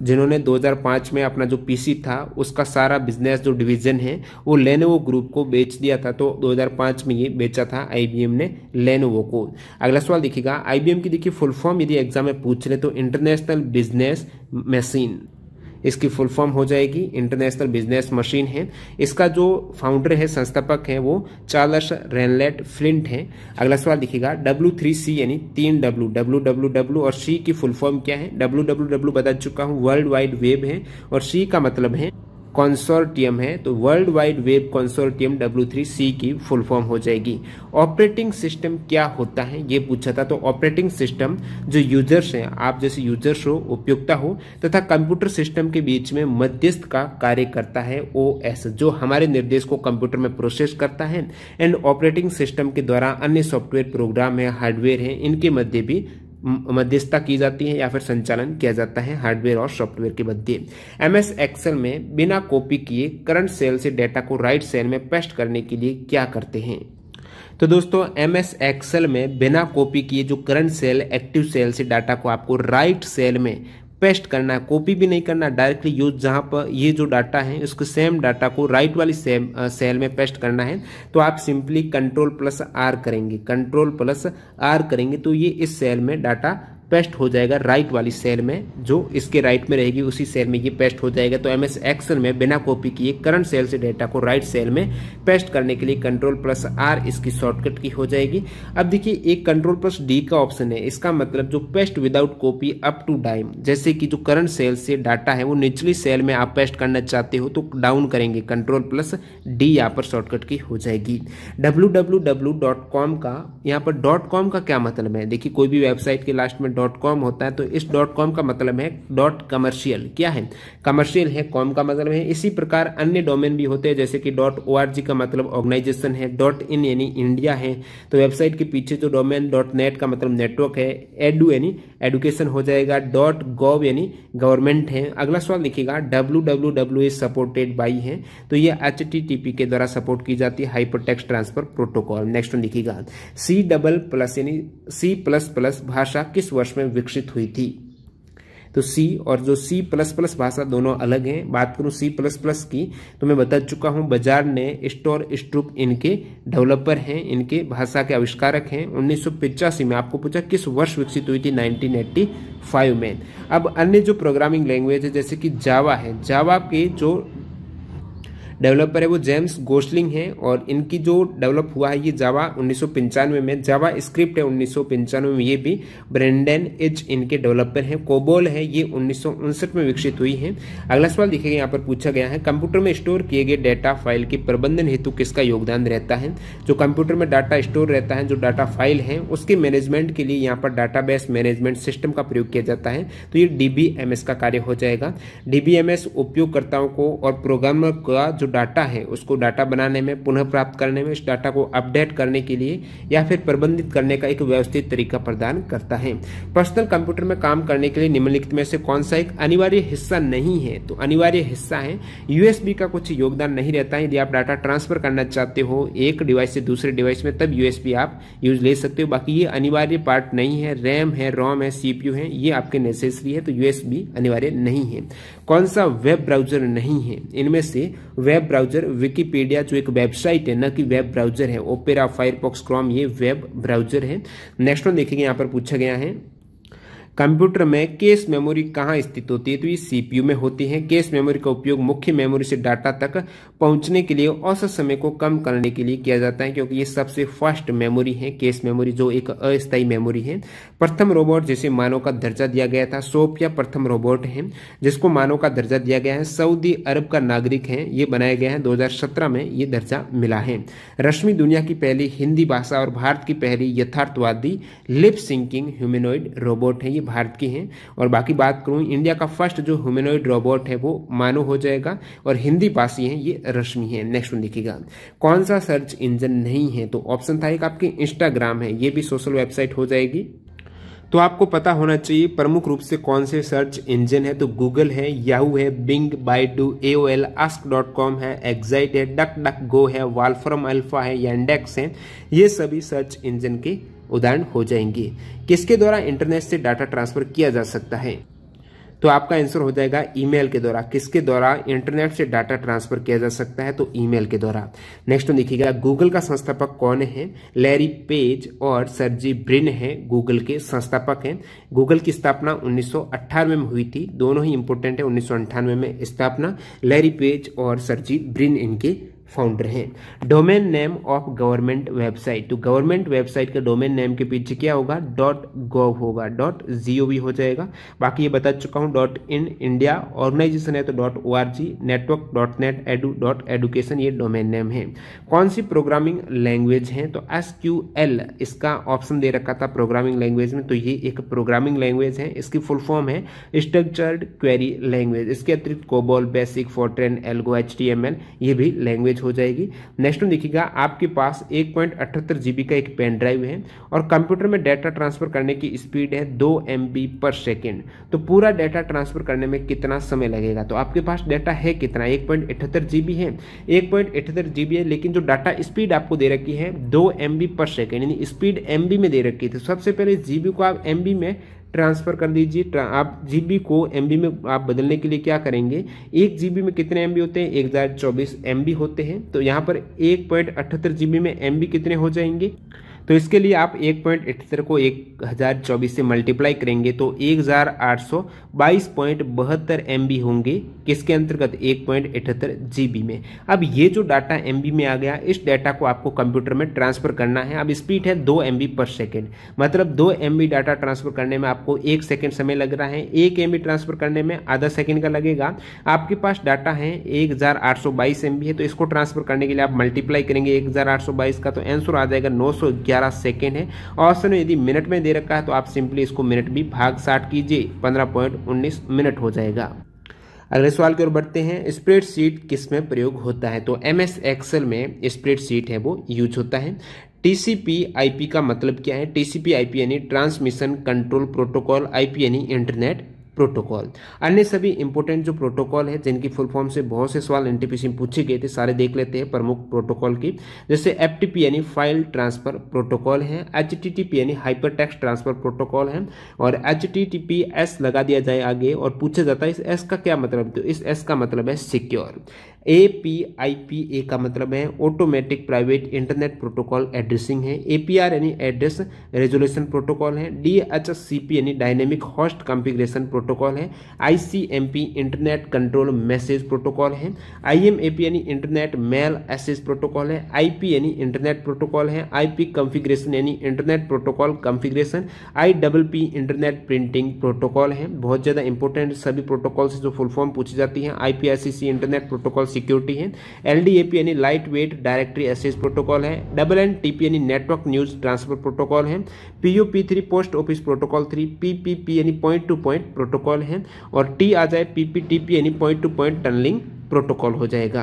[SPEAKER 1] जिन्होंने 2005 में अपना जो पीसी था उसका सारा बिजनेस जो डिवीज़न है वो लेनोवो ग्रुप को बेच दिया था तो 2005 में ये बेचा था आईबीएम ने लेनोवो को अगला सवाल देखिएगा आईबीएम की देखिए फुल फॉर्म यदि एग्जाम में पूछ ले तो इंटरनेशनल बिजनेस मशीन इसकी फुल फॉर्म हो जाएगी इंटरनेशनल बिजनेस मशीन है इसका जो फाउंडर है संस्थापक है वो चार्लस रेनलेट फ्लिंट है अगला सवाल दिखेगा डब्ल्यू थ्री सी यानी तीन डब्ल्यू डब्ल्यू डब्ल्यू डब्ल्यू और सी की फुल फॉर्म क्या है डब्ल्यू डब्ल्यू डब्ल्यू बता चुका हूँ वर्ल्ड वाइड वेब है और सी का मतलब है कॉन्सोर्टियम है तो world wide web consortium C की फुल फॉर्म हो जाएगी ऑपरेटिंग सिस्टम क्या होता है ये पूछा था तो ऑपरेटिंग सिस्टम जो यूजर्स हैं आप जैसे यूजर्स हो उपयोगता हो तथा कंप्यूटर सिस्टम के बीच में मध्यस्थ का कार्य करता है ओ जो हमारे निर्देश को कंप्यूटर में प्रोसेस करता है एंड ऑपरेटिंग सिस्टम के द्वारा अन्य सॉफ्टवेयर प्रोग्राम है हार्डवेयर है इनके मध्य भी मध्यस्थता की जाती है या फिर संचालन किया जाता है हार्डवेयर और सॉफ्टवेयर के मध्य एम एस में बिना कॉपी किए करंट सेल से डेटा को राइट सेल में पेस्ट करने के लिए क्या करते हैं तो दोस्तों एम एस में बिना कॉपी किए जो करंट सेल एक्टिव सेल से डाटा को आपको राइट सेल में पेस्ट करना है कॉपी भी नहीं करना डायरेक्टली यूज जहाँ पर ये जो डाटा है उसको सेम डाटा को राइट वाली सेम सेल में पेस्ट करना है तो आप सिंपली कंट्रोल प्लस आर करेंगे कंट्रोल प्लस आर करेंगे तो ये इस सेल में डाटा पेस्ट हो जाएगा राइट वाली सेल में जो इसके राइट में रहेगी उसी सेल में ये पेस्ट हो जाएगा तो एम एस एक्सल में बिना कॉपी किए करंट सेल से डेटा को राइट सेल में पेस्ट करने के लिए कंट्रोल प्लस आर इसकी शॉर्टकट की हो जाएगी अब देखिए एक कंट्रोल प्लस डी का ऑप्शन है इसका मतलब जो paste without copy up to dime जैसे कि जो करंट सेल से डाटा है वो निचली सेल में आप पेस्ट करना चाहते हो तो डाउन करेंगे कंट्रोल प्लस डी यहाँ पर शॉर्टकट की हो जाएगी डब्ल्यू का यहाँ पर डॉट कॉम का क्या मतलब है देखिए कोई भी वेबसाइट के लास्ट में डॉट कॉम होता है तो इस डॉट कॉम का मतलब है डॉट कमर्शियल क्या है कमर्शियल है कॉम का मतलब है इसी प्रकार अन्य डोमेन भी होते हैं जैसे कि डॉट ओ का मतलब ऑर्गेनाइजेशन है डॉट इन यानी इंडिया है तो वेबसाइट के पीछे जो डोमेन डॉट नेट का मतलब नेटवर्क है एडू यानी एडुकेशन हो जाएगा डॉट गोव यानी गवर्नमेंट है अगला सवाल लिखेगा W W W is supported by है तो ये एच के द्वारा सपोर्ट की जाती है hyper text transfer protocol next लिखेगा सी डबल प्लस यानी सी प्लस प्लस भाषा किस वर्ष वर्ष में विकसित हुई थी तो C और जो C++ भाषा दोनों अलग हैं बात करूं C++ की तो मैं बता चुका हूं बाजार ने स्टोर स्ट्रुप इनके डेवलपर हैं इनके भाषा के आविष्कारक हैं उन्नीस में आपको पूछा किस वर्ष विकसित हुई थी 1985 में अब अन्य जो प्रोग्रामिंग लैंग्वेज है जैसे कि जावा है जावा के जो डेवलपर है वो जेम्स गोस्लिंग है और इनकी जो डेवलप हुआ है ये जावा उन्नीस में जावा स्क्रिप्ट है उन्नीस में ये भी ब्रेंडन एच इनके डेवलपर हैं कोबोल है ये उन्नीस में विकसित हुई है अगला सवाल देखिएगा यहाँ पर पूछा गया है कंप्यूटर में स्टोर किए गए डाटा फाइल के प्रबंधन हेतु किसका योगदान रहता है जो कंप्यूटर में डाटा स्टोर रहता है जो डाटा फाइल है उसके मैनेजमेंट के लिए यहाँ पर बेस मैनेजमेंट सिस्टम का प्रयोग किया जाता है तो ये डीबीएमएस का कार्य हो जाएगा डीबीएमएस उपयोगकर्ताओं को और प्रोग्रामर का जो डाटा है उसको डाटा बनाने में पुनः प्राप्त करने में उस डाटा को अपडेट करने के लिए या फिर प्रबंधित करने का एक व्यवस्थित तरीका प्रदान करता है पर्सनल कंप्यूटर में काम करने के लिए निम्नलिखित में से कौन सा एक अनिवार्य हिस्सा नहीं है तो अनिवार्य हिस्सा है यूएसबी का कुछ योगदान नहीं रहता है यदि आप डाटा ट्रांसफर करना चाहते हो एक डिवाइस से दूसरे डिवाइस में तब यूएसबी आप यूज ले सकते हो बाकी ये अनिवार्य पार्ट नहीं है रैम है रोम है सीपीयू है ये आपके नेसेसरी है तो यूएसबी अनिवार्य नहीं है कौन सा वेब ब्राउजर नहीं है इनमें से वेब वेब ब्राउजर विकीपीडिया जो एक वेबसाइट है ना कि वेब ब्राउजर है ओपेरा फायरफॉक्स क्रोम ये वेब ब्राउजर है नेक्स्ट वन देखेंगे यहाँ पर पूछा गया है कंप्यूटर में केस मेमोरी कहाँ स्थित होती है तो ये सीपीयू में होती है केस मेमोरी का उपयोग मुख्य मेमोरी से डाटा तक पहुंचने के लिए औसत समय को कम करने के लिए किया जाता है क्योंकि ये सबसे फास्ट मेमोरी है केस मेमोरी जो एक अस्थायी मेमोरी है प्रथम रोबोट जिसे मानव का दर्जा दिया गया था सोफिया प्रथम रोबोट है जिसको मानव का दर्जा दिया गया है सऊदी अरब का नागरिक है ये बनाया गया है 2017 में ये दर्जा मिला है रश्मि दुनिया की पहली हिंदी भाषा और भारत की पहली यथार्थवादी लिप सिंकिंग ह्यूमेनोइड रोबोट है ये भारत की है और बाकी बात करूँ इंडिया का फर्स्ट जो ह्यूमेनोइड रोबोट है वो मानव हो जाएगा और हिंदी भाषी है ये रश्मि है नेक्स्ट वन देखिएगा कौन सा सर्च इंजन नहीं है तो ऑप्शन था एक आपके इंस्टाग्राम है ये भी सोशल वेबसाइट हो जाएगी तो आपको पता होना चाहिए प्रमुख रूप से कौन से सर्च इंजन है तो गूगल है याहू है Bing Baidu A O L Ask dot com है एग्जाइट है डक डक गो है वालफ्रम अल्फा है यंडेक्स है ये सभी सर्च इंजन के उदाहरण हो जाएंगे किसके द्वारा इंटरनेट से डाटा ट्रांसफर किया जा सकता है तो आपका आंसर हो जाएगा ईमेल के द्वारा किसके द्वारा इंटरनेट से डाटा ट्रांसफर किया जा सकता है तो ईमेल के द्वारा नेक्स्ट तो देखिएगा गूगल का संस्थापक कौन है लैरी पेज और सरजी ब्रिन है गूगल के संस्थापक हैं गूगल की स्थापना उन्नीस में हुई थी दोनों ही इंपोर्टेंट है उन्नीस में स्थापना लैरी पेज और सरजी ब्रिन इनके फाउंडर हैं domain name of government website तो गवर्नमेंट वेबसाइट का डोमेन नेम के पीछे क्या होगा डॉट गोव होगा डॉट जी हो जाएगा बाकी ये बता चुका हूँ डॉट इन इंडिया ऑर्गेनाइजेशन है तो dot O R G network dot net edu dot education ये डोमेन नेम है कौन सी प्रोग्रामिंग लैंग्वेज है तो एस क्यू एल इसका ऑप्शन दे रखा था प्रोग्रामिंग लैंग्वेज में तो ये एक प्रोग्रामिंग लैंग्वेज है इसकी फुल फॉर्म है स्ट्रक्चर्ड क्वेरी लैंग्वेज इसके अतिरिक्त COBOL BASIC FORTRAN algo H T M L ये भी लैंग्वेज स्टोरेज हो जाएगी नेक्स्ट में देखिएगा आपके पास एक पॉइंट अठहत्तर जीबी का एक पेन ड्राइव है और कंप्यूटर में डाटा ट्रांसफर करने की स्पीड है दो एम पर सेकेंड तो पूरा डाटा ट्रांसफर करने में कितना समय लगेगा तो आपके पास डाटा है कितना एक पॉइंट अठहत्तर जीबी है एक पॉइंट अठहत्तर जीबी है लेकिन जो डाटा स्पीड आपको दे रखी है दो एम पर सेकेंड यानी स्पीड एम में दे रखी थी तो सबसे पहले जीबी को आप एम में ट्रांसफ़र कर दीजिए आप जीबी को एमबी में आप बदलने के लिए क्या करेंगे एक जीबी में कितने एमबी होते हैं एक हज़ार चौबीस एमबी होते हैं तो यहाँ पर एक पॉइंट अठहत्तर जीबी में एमबी कितने हो जाएंगे तो इसके लिए आप एक पॉइंट अठहत्तर को एक हज़ार चौबीस से मल्टीप्लाई करेंगे तो एक हज़ार आठ सौ बाईस पॉइंट बहत्तर एम बी होंगे किसके अंतर्गत एक पॉइंट अठहत्तर जी बी में अब ये जो डाटा एम बी में आ गया इस डाटा को आपको कंप्यूटर में ट्रांसफ़र करना है अब स्पीड है दो एम बी पर सेकेंड मतलब दो एम बी डाटा ट्रांसफ़र करने में आपको एक सेकेंड समय लग रहा है एक एम बी ट्रांसफ़र करने में आधा सेकेंड का लगेगा आपके पास डाटा है एक हज़ार आठ सौ बाईस एम बी है तो इसको ट्रांसफ़र करने के लिए आप मल्टीप्लाई करेंगे एक हज़ार आठ सौ बाईस का तो आंसर आ जाएगा नौ सौ ग्यारह ग्यारह सेकेंड है ऑप्शन यदि मिनट में दे रखा है तो आप सिंपली इसको मिनट भी भाग साठ कीजिए पंद्रह मिनट हो जाएगा अगले सवाल की ओर बढ़ते हैं स्प्रेड शीट किस में प्रयोग होता है तो एम एस एक्सेल में स्प्रेड शीट है वो यूज होता है टीसीपी आईपी का मतलब क्या है टीसीपी आईपी यानी ट्रांसमिशन कंट्रोल प्रोटोकॉल आईपी यानी इंटरनेट प्रोटोकॉल अन्य सभी इंपॉर्टेंट जो प्रोटोकॉल है जिनकी फुल फॉर्म से बहुत से सवाल एनटीपीसी में पूछे गए थे सारे देख लेते हैं प्रमुख प्रोटोकॉल की जैसे एफटीपी यानी फाइल ट्रांसफर प्रोटोकॉल है एच यानी हाइपर टेक्स ट्रांसफर प्रोटोकॉल है और एचटीटीपीएस लगा दिया जाए आगे और पूछा जाता है इस एस का क्या मतलब तो इस एस का मतलब है secure A P I P A का मतलब है automatic private internet protocol addressing है ए पी आर यानी एड्रेस रेजोल्यूशन प्रोटोकॉल है डी एच सी पी यानी डायनेमिक हॉस्ट कॉन्फ़िगरेशन प्रोटोकॉल है I C M P internet control message protocol है I M A P यानी internet mail access protocol है I P यानी internet protocol है I P configuration यानी internet protocol configuration I double P internet printing protocol है बहुत ज़्यादा important सभी प्रोटोकॉल से जो फुल फॉर्म पूछी जाती है I P I C C internet protocol security है एल यानी light weight directory access protocol है डबल एन टी यानी नेटवर्क न्यूज ट्रांसफर प्रोटोकॉल है P U P three post office protocol three P P P यानी point to point protocol है और T आ जाए पी पी टी पी यानी point to point tunneling protocol हो जाएगा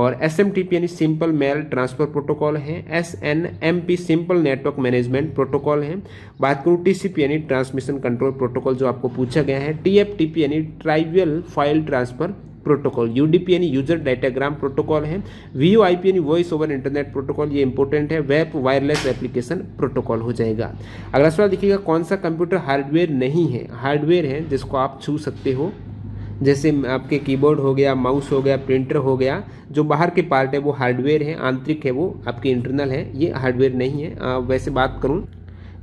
[SPEAKER 1] और एस एम टी पी यानी सिंपल मेल ट्रांसफर प्रोटोकॉल है S N M P simple network management protocol है बात करूँ टी सी पी यानी ट्रांसमिशन कंट्रोल प्रोटोकॉल जो आपको पूछा गया है टी एफ टी पी यानी trivial file transfer protocol U D P यानी यूजर डाटाग्राम प्रोटोकॉल है वी यानी वॉइस ओवर इंटरनेट प्रोटोकॉल ये इंपॉर्टेंट है वेब वायरलेस एप्लीकेशन प्रोटोकॉल हो जाएगा अगला सवाल देखिएगा कौन सा कंप्यूटर हार्डवेयर नहीं है हार्डवेयर है जिसको आप छू सकते हो जैसे आपके कीबोर्ड हो गया माउस हो गया प्रिंटर हो गया जो बाहर के पार्ट है वो हार्डवेयर है आंतरिक है वो आपके इंटरनल है ये हार्डवेयर नहीं है आ, वैसे बात करूँ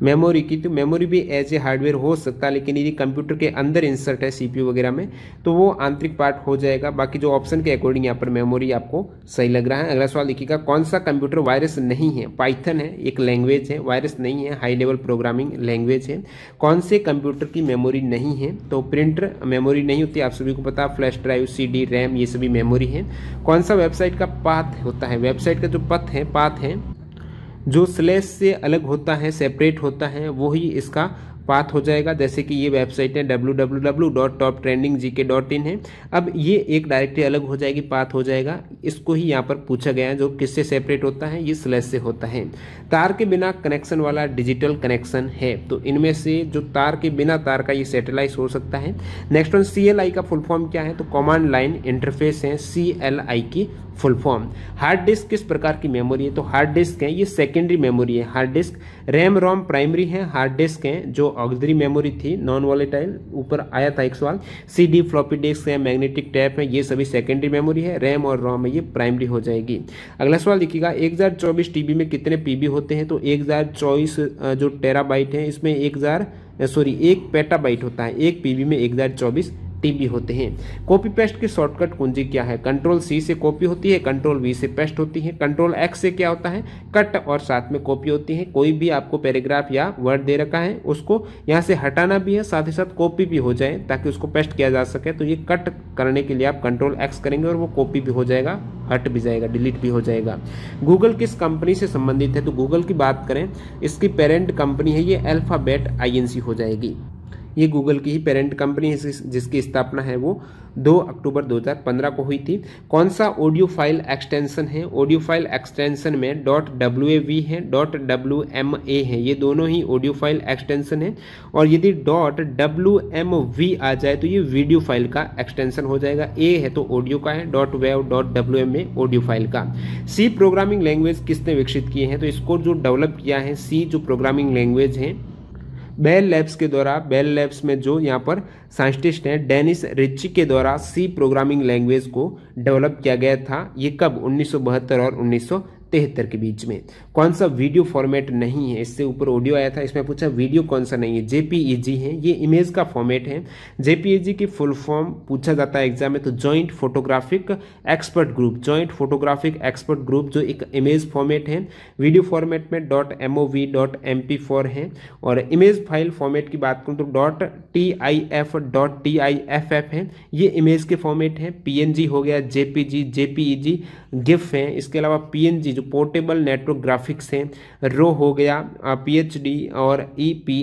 [SPEAKER 1] मेमोरी की तो मेमोरी भी एज ए हार्डवेयर हो सकता है लेकिन यदि कंप्यूटर के अंदर इंसर्ट है सीपीयू वगैरह में तो वो आंतरिक पार्ट हो जाएगा बाकी जो ऑप्शन के अकॉर्डिंग यहाँ पर मेमोरी आपको सही लग रहा है अगला सवाल देखिएगा कौन सा कंप्यूटर वायरस नहीं है पाइथन है एक लैंग्वेज है वायरस नहीं है हाई लेवल प्रोग्रामिंग लैंग्वेज है कौन से कंप्यूटर की मेमोरी नहीं है तो प्रिंटर मेमोरी नहीं होती आप सभी को पता फ्लैश ड्राइव सी रैम ये सभी मेमोरी है कौन सा वेबसाइट का पाथ होता है वेबसाइट का जो पथ है पाथ है जो स्लैश से अलग होता है सेपरेट होता है वो ही इसका पाथ हो जाएगा जैसे कि ये वेबसाइट है W W W dot top trending G K dot इन है अब ये एक डायरेक्टरी अलग हो जाएगी पाथ हो जाएगा इसको ही यहाँ पर पूछा गया है जो किससे सेपरेट होता है ये स्लैश से होता है तार के बिना कनेक्शन वाला डिजिटल कनेक्शन है तो इनमें से जो तार के बिना तार का ये सेटेलाइट हो सकता है नेक्स्ट वन सी का फुल फॉर्म क्या है तो कॉमन लाइन इंटरफेस है सी की फुल फॉर्म हार्ड डिस्क किस प्रकार की मेमोरी है तो हार्ड डिस्क है ये सेकेंडरी मेमोरी है hard disk RAM ROM primary है हार्ड डिस्क है जो ऑगदरी मेमोरी थी नॉन वॉलेटाइल ऊपर आया था एक सवाल सी डी फ्लॉपी डिस्क है मैग्नेटिक टैप है ये सभी सेकेंडरी मेमोरी है रैम और रोम है ये प्राइमरी हो जाएगी अगला सवाल देखिएगा एक हज़ार चौबीस टी बी में कितने पी बी होते हैं तो एक हज़ार चौबीस जो टेराबाइट है इसमें एक हज़ार सॉरी एक पेटाबाइट होता है एक पी बी में एक हज़ार चौबीस टीबी होते हैं कॉपी पेस्ट की शॉर्टकट कुंजी क्या है कंट्रोल सी से कॉपी होती है कंट्रोल वी से पेस्ट होती है कंट्रोल एक्स से क्या होता है कट और साथ में कॉपी होती है कोई भी आपको पैराग्राफ या वर्ड दे रखा है उसको यहाँ से हटाना भी है साथ ही साथ कॉपी भी हो जाए ताकि उसको पेस्ट किया जा सके तो ये कट करने के लिए आप कंट्रोल एक्स करेंगे और वो कॉपी भी हो जाएगा हट भी जाएगा डिलीट भी हो जाएगा गूगल किस कंपनी से संबंधित है तो गूगल की बात करें इसकी पेरेंट कंपनी है ये अल्फ़ाबेट आईएनसी हो जाएगी ये गूगल की ही पेरेंट कंपनी जिसकी स्थापना है वो 2 अक्टूबर 2015 को हुई थी कौन सा ऑडियो फाइल एक्सटेंशन है ऑडियो फाइल एक्सटेंशन में डॉट डब्ल्यू ए वी है डॉट डब्ल्यू एम ए है ये दोनों ही ऑडियो फाइल एक्सटेंशन है और यदि डॉट डब्ल्यू एम वी आ जाए तो ये वीडियो फाइल का एक्सटेंशन हो जाएगा ए है तो ऑडियो का है dot wave dot W M A audio file का सी प्रोग्रामिंग लैंग्वेज किसने विकसित किए हैं तो इसको जो डेवलप किया है सी जो प्रोग्रामिंग लैंग्वेज है बेल लैब्स के द्वारा बेल लैब्स में जो यहाँ पर साइंटिस्ट हैं डेनिस रिची के द्वारा सी प्रोग्रामिंग लैंग्वेज को डेवलप किया गया था ये कब उन्नीस और उन्नीस के बीच में कौन सा वीडियो फॉर्मेट नहीं है इससे ऊपर ऑडियो आया था इसमें पूछा वीडियो कौन सा नहीं है जेपीईजी है ये इमेज का फॉर्मेट है जेपीईजी की फुल फॉर्म पूछा जाता है एग्जाम में तो joint photographic expert group joint photographic expert group जो एक इमेज फॉर्मेट है वीडियो फॉर्मेट में dot M O V dot M P four है और इमेज फाइल फॉर्मेट की बात करूँ तो dot T I F dot T I F F है ये इमेज के फॉर्मेट है पी हो गया JP G J P E G GIF है इसके अलावा पी जो पोर्टेबल नेटवर्क ग्राफिक्स हैं रो हो गया पीएचडी और ई e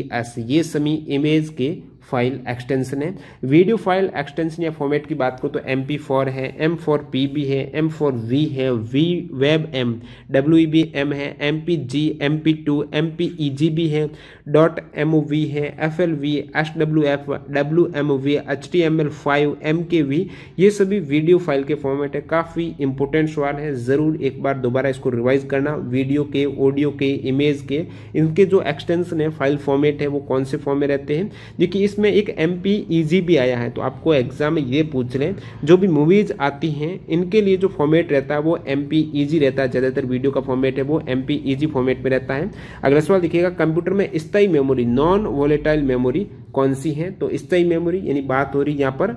[SPEAKER 1] ये सभी इमेज के फाइल एक्सटेंशन है वीडियो फाइल एक्सटेंशन या फॉर्मेट की बात करो तो एम पी फोर है एम फोर पी बी है एम फोर वी है V web M W B M है M P G M P two M P E G B है डॉट एम ओ वी है F L V H W F W M O V H T M L five M के we ये सभी video file के format है काफ़ी important सवाल है ज़रूर एक बार दोबारा इसको रिवाइज करना वीडियो के ऑडियो के इमेज के इनके जो एक्सटेंशन है फाइल फॉर्मेट है वो कौन से फॉर्म में रहते हैं देखिए इस इसमें एक एम पी e भी आया है तो आपको एग्जाम में ये पूछ लें जो भी मूवीज़ आती हैं इनके लिए जो फॉर्मेट रहता है वो एम पी e रहता है ज़्यादातर वीडियो का फॉर्मेट है वो एम पी फॉर्मेट में रहता है अगला सवाल देखिएगा कंप्यूटर में स्थाई मेमोरी नॉन वोलेटाइल मेमोरी कौन सी है तो स्थाई मेमोरी यानी बात हो रही है यहाँ पर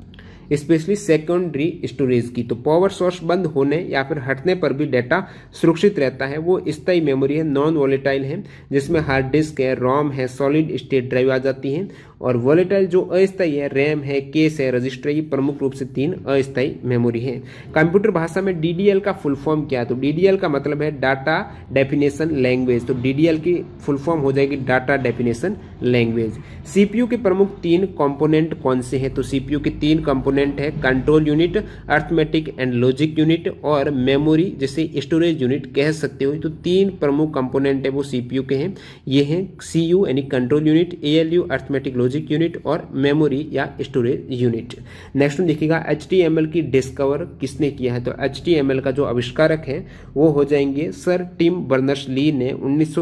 [SPEAKER 1] स्पेशली सेकेंडरी स्टोरेज की तो पावर सोर्स बंद होने या फिर हटने पर भी डाटा सुरक्षित रहता है वो स्थाई मेमोरी है नॉन वॉलेटाइल है जिसमें हार्ड डिस्क है रॉम है सॉलिड स्टेट ड्राइव आ जाती है और वॉलेटाइल जो अस्थायी है रैम है केस है रजिस्टर ये प्रमुख रूप से तीन अस्थायी मेमोरी है कंप्यूटर भाषा में डी का फुल फॉर्म क्या है तो डी का मतलब है डाटा डेफिनेशन लैंग्वेज तो डी की फुल फॉर्म हो जाएगी डाटा डेफिनेशन लैंग्वेज सीपीयू के प्रमुख तीन कंपोनेंट कौन से हैं तो सीपीयू के तीन कंपोनेंट है control unit arithmetic and logic unit और मेमोरी जैसे स्टोरेज यूनिट कह सकते हो तो तीन प्रमुख कंपोनेंट है वो सीपीयू के हैं ये हैं सीयू यानी control unit ALU arithmetic logic logic unit और मेमोरी या स्टोरेज यूनिट नेक्स्ट में देखिएगा एच की डिस्कवर किसने किया है तो एच का जो आविष्कारक है वो हो जाएंगे सर टिम बर्नर्स ली ने उन्नीस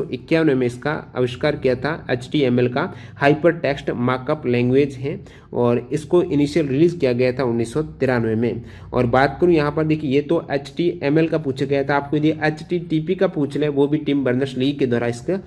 [SPEAKER 1] में इसका आविष्कार किया था एच का हाइपर टेक्स्ट मार्कअप लैंग्वेज है और इसको इनिशियल रिलीज किया गया था उन्नीस में और बात करूं यहां पर देखिए ये तो एच का पूछा गया था आपको यदि एच का पूछ ले वो भी टिम बर्नर्स ली के द्वारा इसका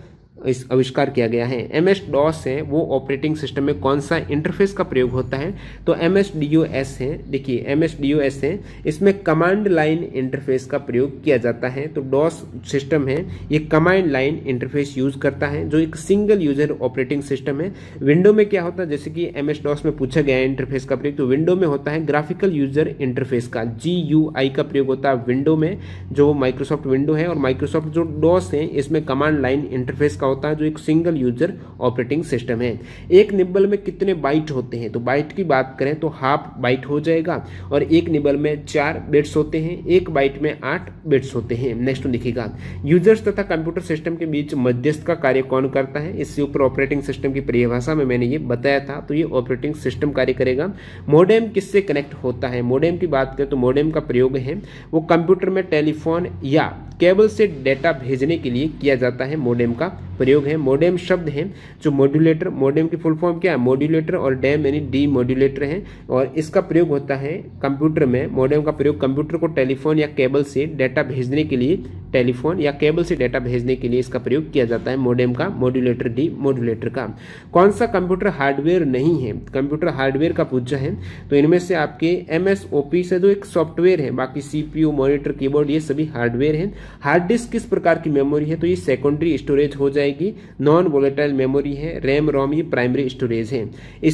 [SPEAKER 1] आविष्कार किया गया है एम एस डॉस है वो ऑपरेटिंग सिस्टम में कौन सा इंटरफेस का प्रयोग होता है तो M S D O S है देखिए M S D O S है इसमें कमांड लाइन इंटरफेस का प्रयोग किया जाता है तो डॉस सिस्टम है ये कमांड लाइन इंटरफेस यूज करता है जो एक सिंगल यूजर ऑपरेटिंग सिस्टम है विंडो में क्या होता है जैसे कि एम एस डॉस में पूछा गया है इंटरफेस का प्रयोग तो विंडो में होता है ग्राफिकल यूजर इंटरफेस का जी यू आई का प्रयोग होता है विंडो में जो माइक्रोसॉफ्ट विंडो है और माइक्रोसॉफ्ट जो डॉस है इसमें कमांड लाइन इंटरफेस का होता है जो एक सिंगल यूजर ऑपरेटिंग सिस्टम है एक निबल में कितने बाइट होते हैं तो बाइट की बात करें तो हाफ बाइट हो जाएगा और एक निबल में चार बिट्स होते हैं एक बाइट में आठ बिट्स होते हैं नेक्स्ट लिखेगा यूजर्स तथा कंप्यूटर सिस्टम के बीच मध्यस्थ का कार्य कौन करता है इससे ऊपर ऑपरेटिंग सिस्टम की परिभाषा में मैंने ये बताया था तो ये ऑपरेटिंग सिस्टम कार्य करेगा मोडेम किससे कनेक्ट होता है मोडेम की बात करें तो मोडेम का प्रयोग है वो कंप्यूटर में टेलीफोन या केबल से डेटा भेजने के लिए किया जाता है मोडेम का प्रयोग है मोडेम शब्द है जो मॉड्यूलेटर मोडेम की फुल फॉर्म क्या है मॉड्यूलेटर और डैम यानी डी मॉड्यूलेटर है और इसका प्रयोग होता है कंप्यूटर में मोडेम का प्रयोग कंप्यूटर को टेलीफोन या केबल से डाटा भेजने के लिए टेलीफोन या केबल से डाटा भेजने के लिए इसका प्रयोग किया जाता है मोडेम का मॉड्यूलेटर डी मॉड्यूलेटर का कौन सा कंप्यूटर हार्डवेयर नहीं है कंप्यूटर हार्डवेयर का पूछा है तो इनमें से आपके एम एस ओ पी से जो तो एक सॉफ्टवेयर है बाकी सीपीयू मॉनिटर कीबोर्ड ये सभी हार्डवेयर है हार्ड डिस्क किस प्रकार की मेमोरी है तो ये सेकेंडरी स्टोरेज हो जाए जाएगी नॉन वोलेटाइल मेमोरी है रैम रोम ही प्राइमरी स्टोरेज है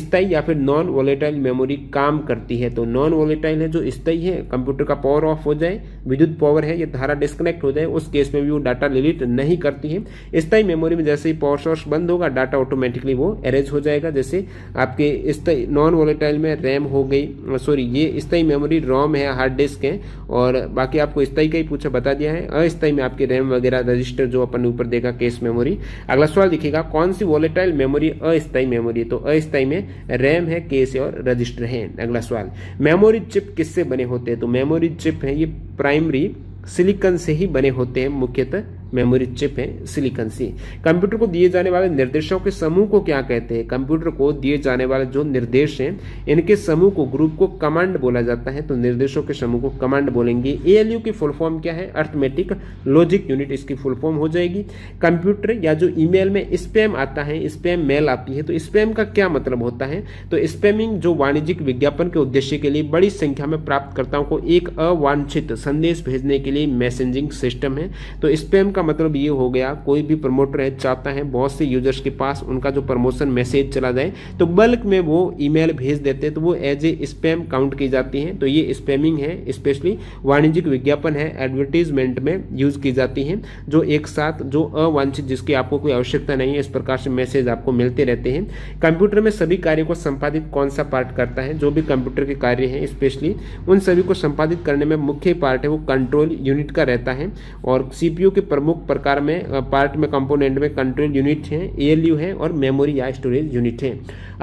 [SPEAKER 1] स्थाई या फिर नॉन वोलेटाइल मेमोरी काम करती है तो नॉन वोलेटाइल है जो स्थाई है कंप्यूटर का पावर ऑफ हो जाए विद्युत पावर है या धारा डिस्कनेक्ट हो जाए उस केस में भी वो डाटा डिलीट नहीं करती है स्थाई मेमोरी में जैसे ही पावर सोर्स बंद होगा डाटा ऑटोमेटिकली वो अरेज हो जाएगा जैसे आपके स्थाई नॉन वोलेटाइल में रैम हो गई सॉरी ये स्थाई मेमोरी रोम है हार्ड डिस्क है और बाकी आपको स्थाई का ही पूछा बता दिया है अस्थाई में आपके रैम वगैरह रजिस्टर जो अपन ऊपर देगा केस मेमोरी अगला सवाल देखिएगा कौन सी वॉलेटाइल मेमोरी अस्थायी मेमोरी तो अस्थायी में रैम है केस और रजिस्टर है अगला सवाल मेमोरी चिप किससे बने होते हैं तो मेमोरी चिप है ये प्राइमरी सिलिकन से ही बने होते हैं मुख्यतः मेमोरी चिप है सिलिकन सी कंप्यूटर को दिए जाने वाले निर्देशों के समूह को क्या कहते हैं कंप्यूटर को दिए जाने वाले जो निर्देश हैं इनके समूह को ग्रुप को कमांड बोला जाता है तो निर्देशों के समूह को कमांड बोलेंगे ए एल यू की फुल फॉर्म क्या है अर्थमेटिक लॉजिक यूनिट इसकी फुल फॉर्म हो जाएगी कंप्यूटर या जो मेल में स्पैम आता है स्पैम मेल आती है तो स्पैम का क्या मतलब होता है तो स्पैमिंग जो वाणिज्यिक विज्ञापन के उद्देश्य के लिए बड़ी संख्या में प्राप्तकर्ताओं को एक अवांछित संदेश भेजने के लिए मैसेजिंग सिस्टम है तो स्पैम का मतलब ये हो गया कोई भी प्रमोटर है चाहता है बहुत से यूजर्स के पास उनका जो प्रमोशन मैसेज चला जाए तो बल्क में वो ईमेल भेज देते हैं तो वो एज ए स्पैम काउंट की जाती है तो ये स्पैमिंग है स्पेशली वाणिज्यिक विज्ञापन है एडवर्टीजमेंट में यूज़ की जाती है जो एक साथ जो अवांछित जिसकी आपको कोई आवश्यकता नहीं है इस प्रकार से मैसेज आपको मिलते रहते हैं कंप्यूटर में सभी कार्य को संपादित कौन सा पार्ट करता है जो भी कंप्यूटर के कार्य हैं स्पेशली उन सभी को संपादित करने में मुख्य पार्ट है वो कंट्रोल यूनिट का रहता है और सीपीयू के प्रमुख प्रमुख प्रकार में पार्ट में कंपोनेंट में कंट्रोल यूनिट है एएलयू है और मेमोरी या स्टोरेज यूनिट है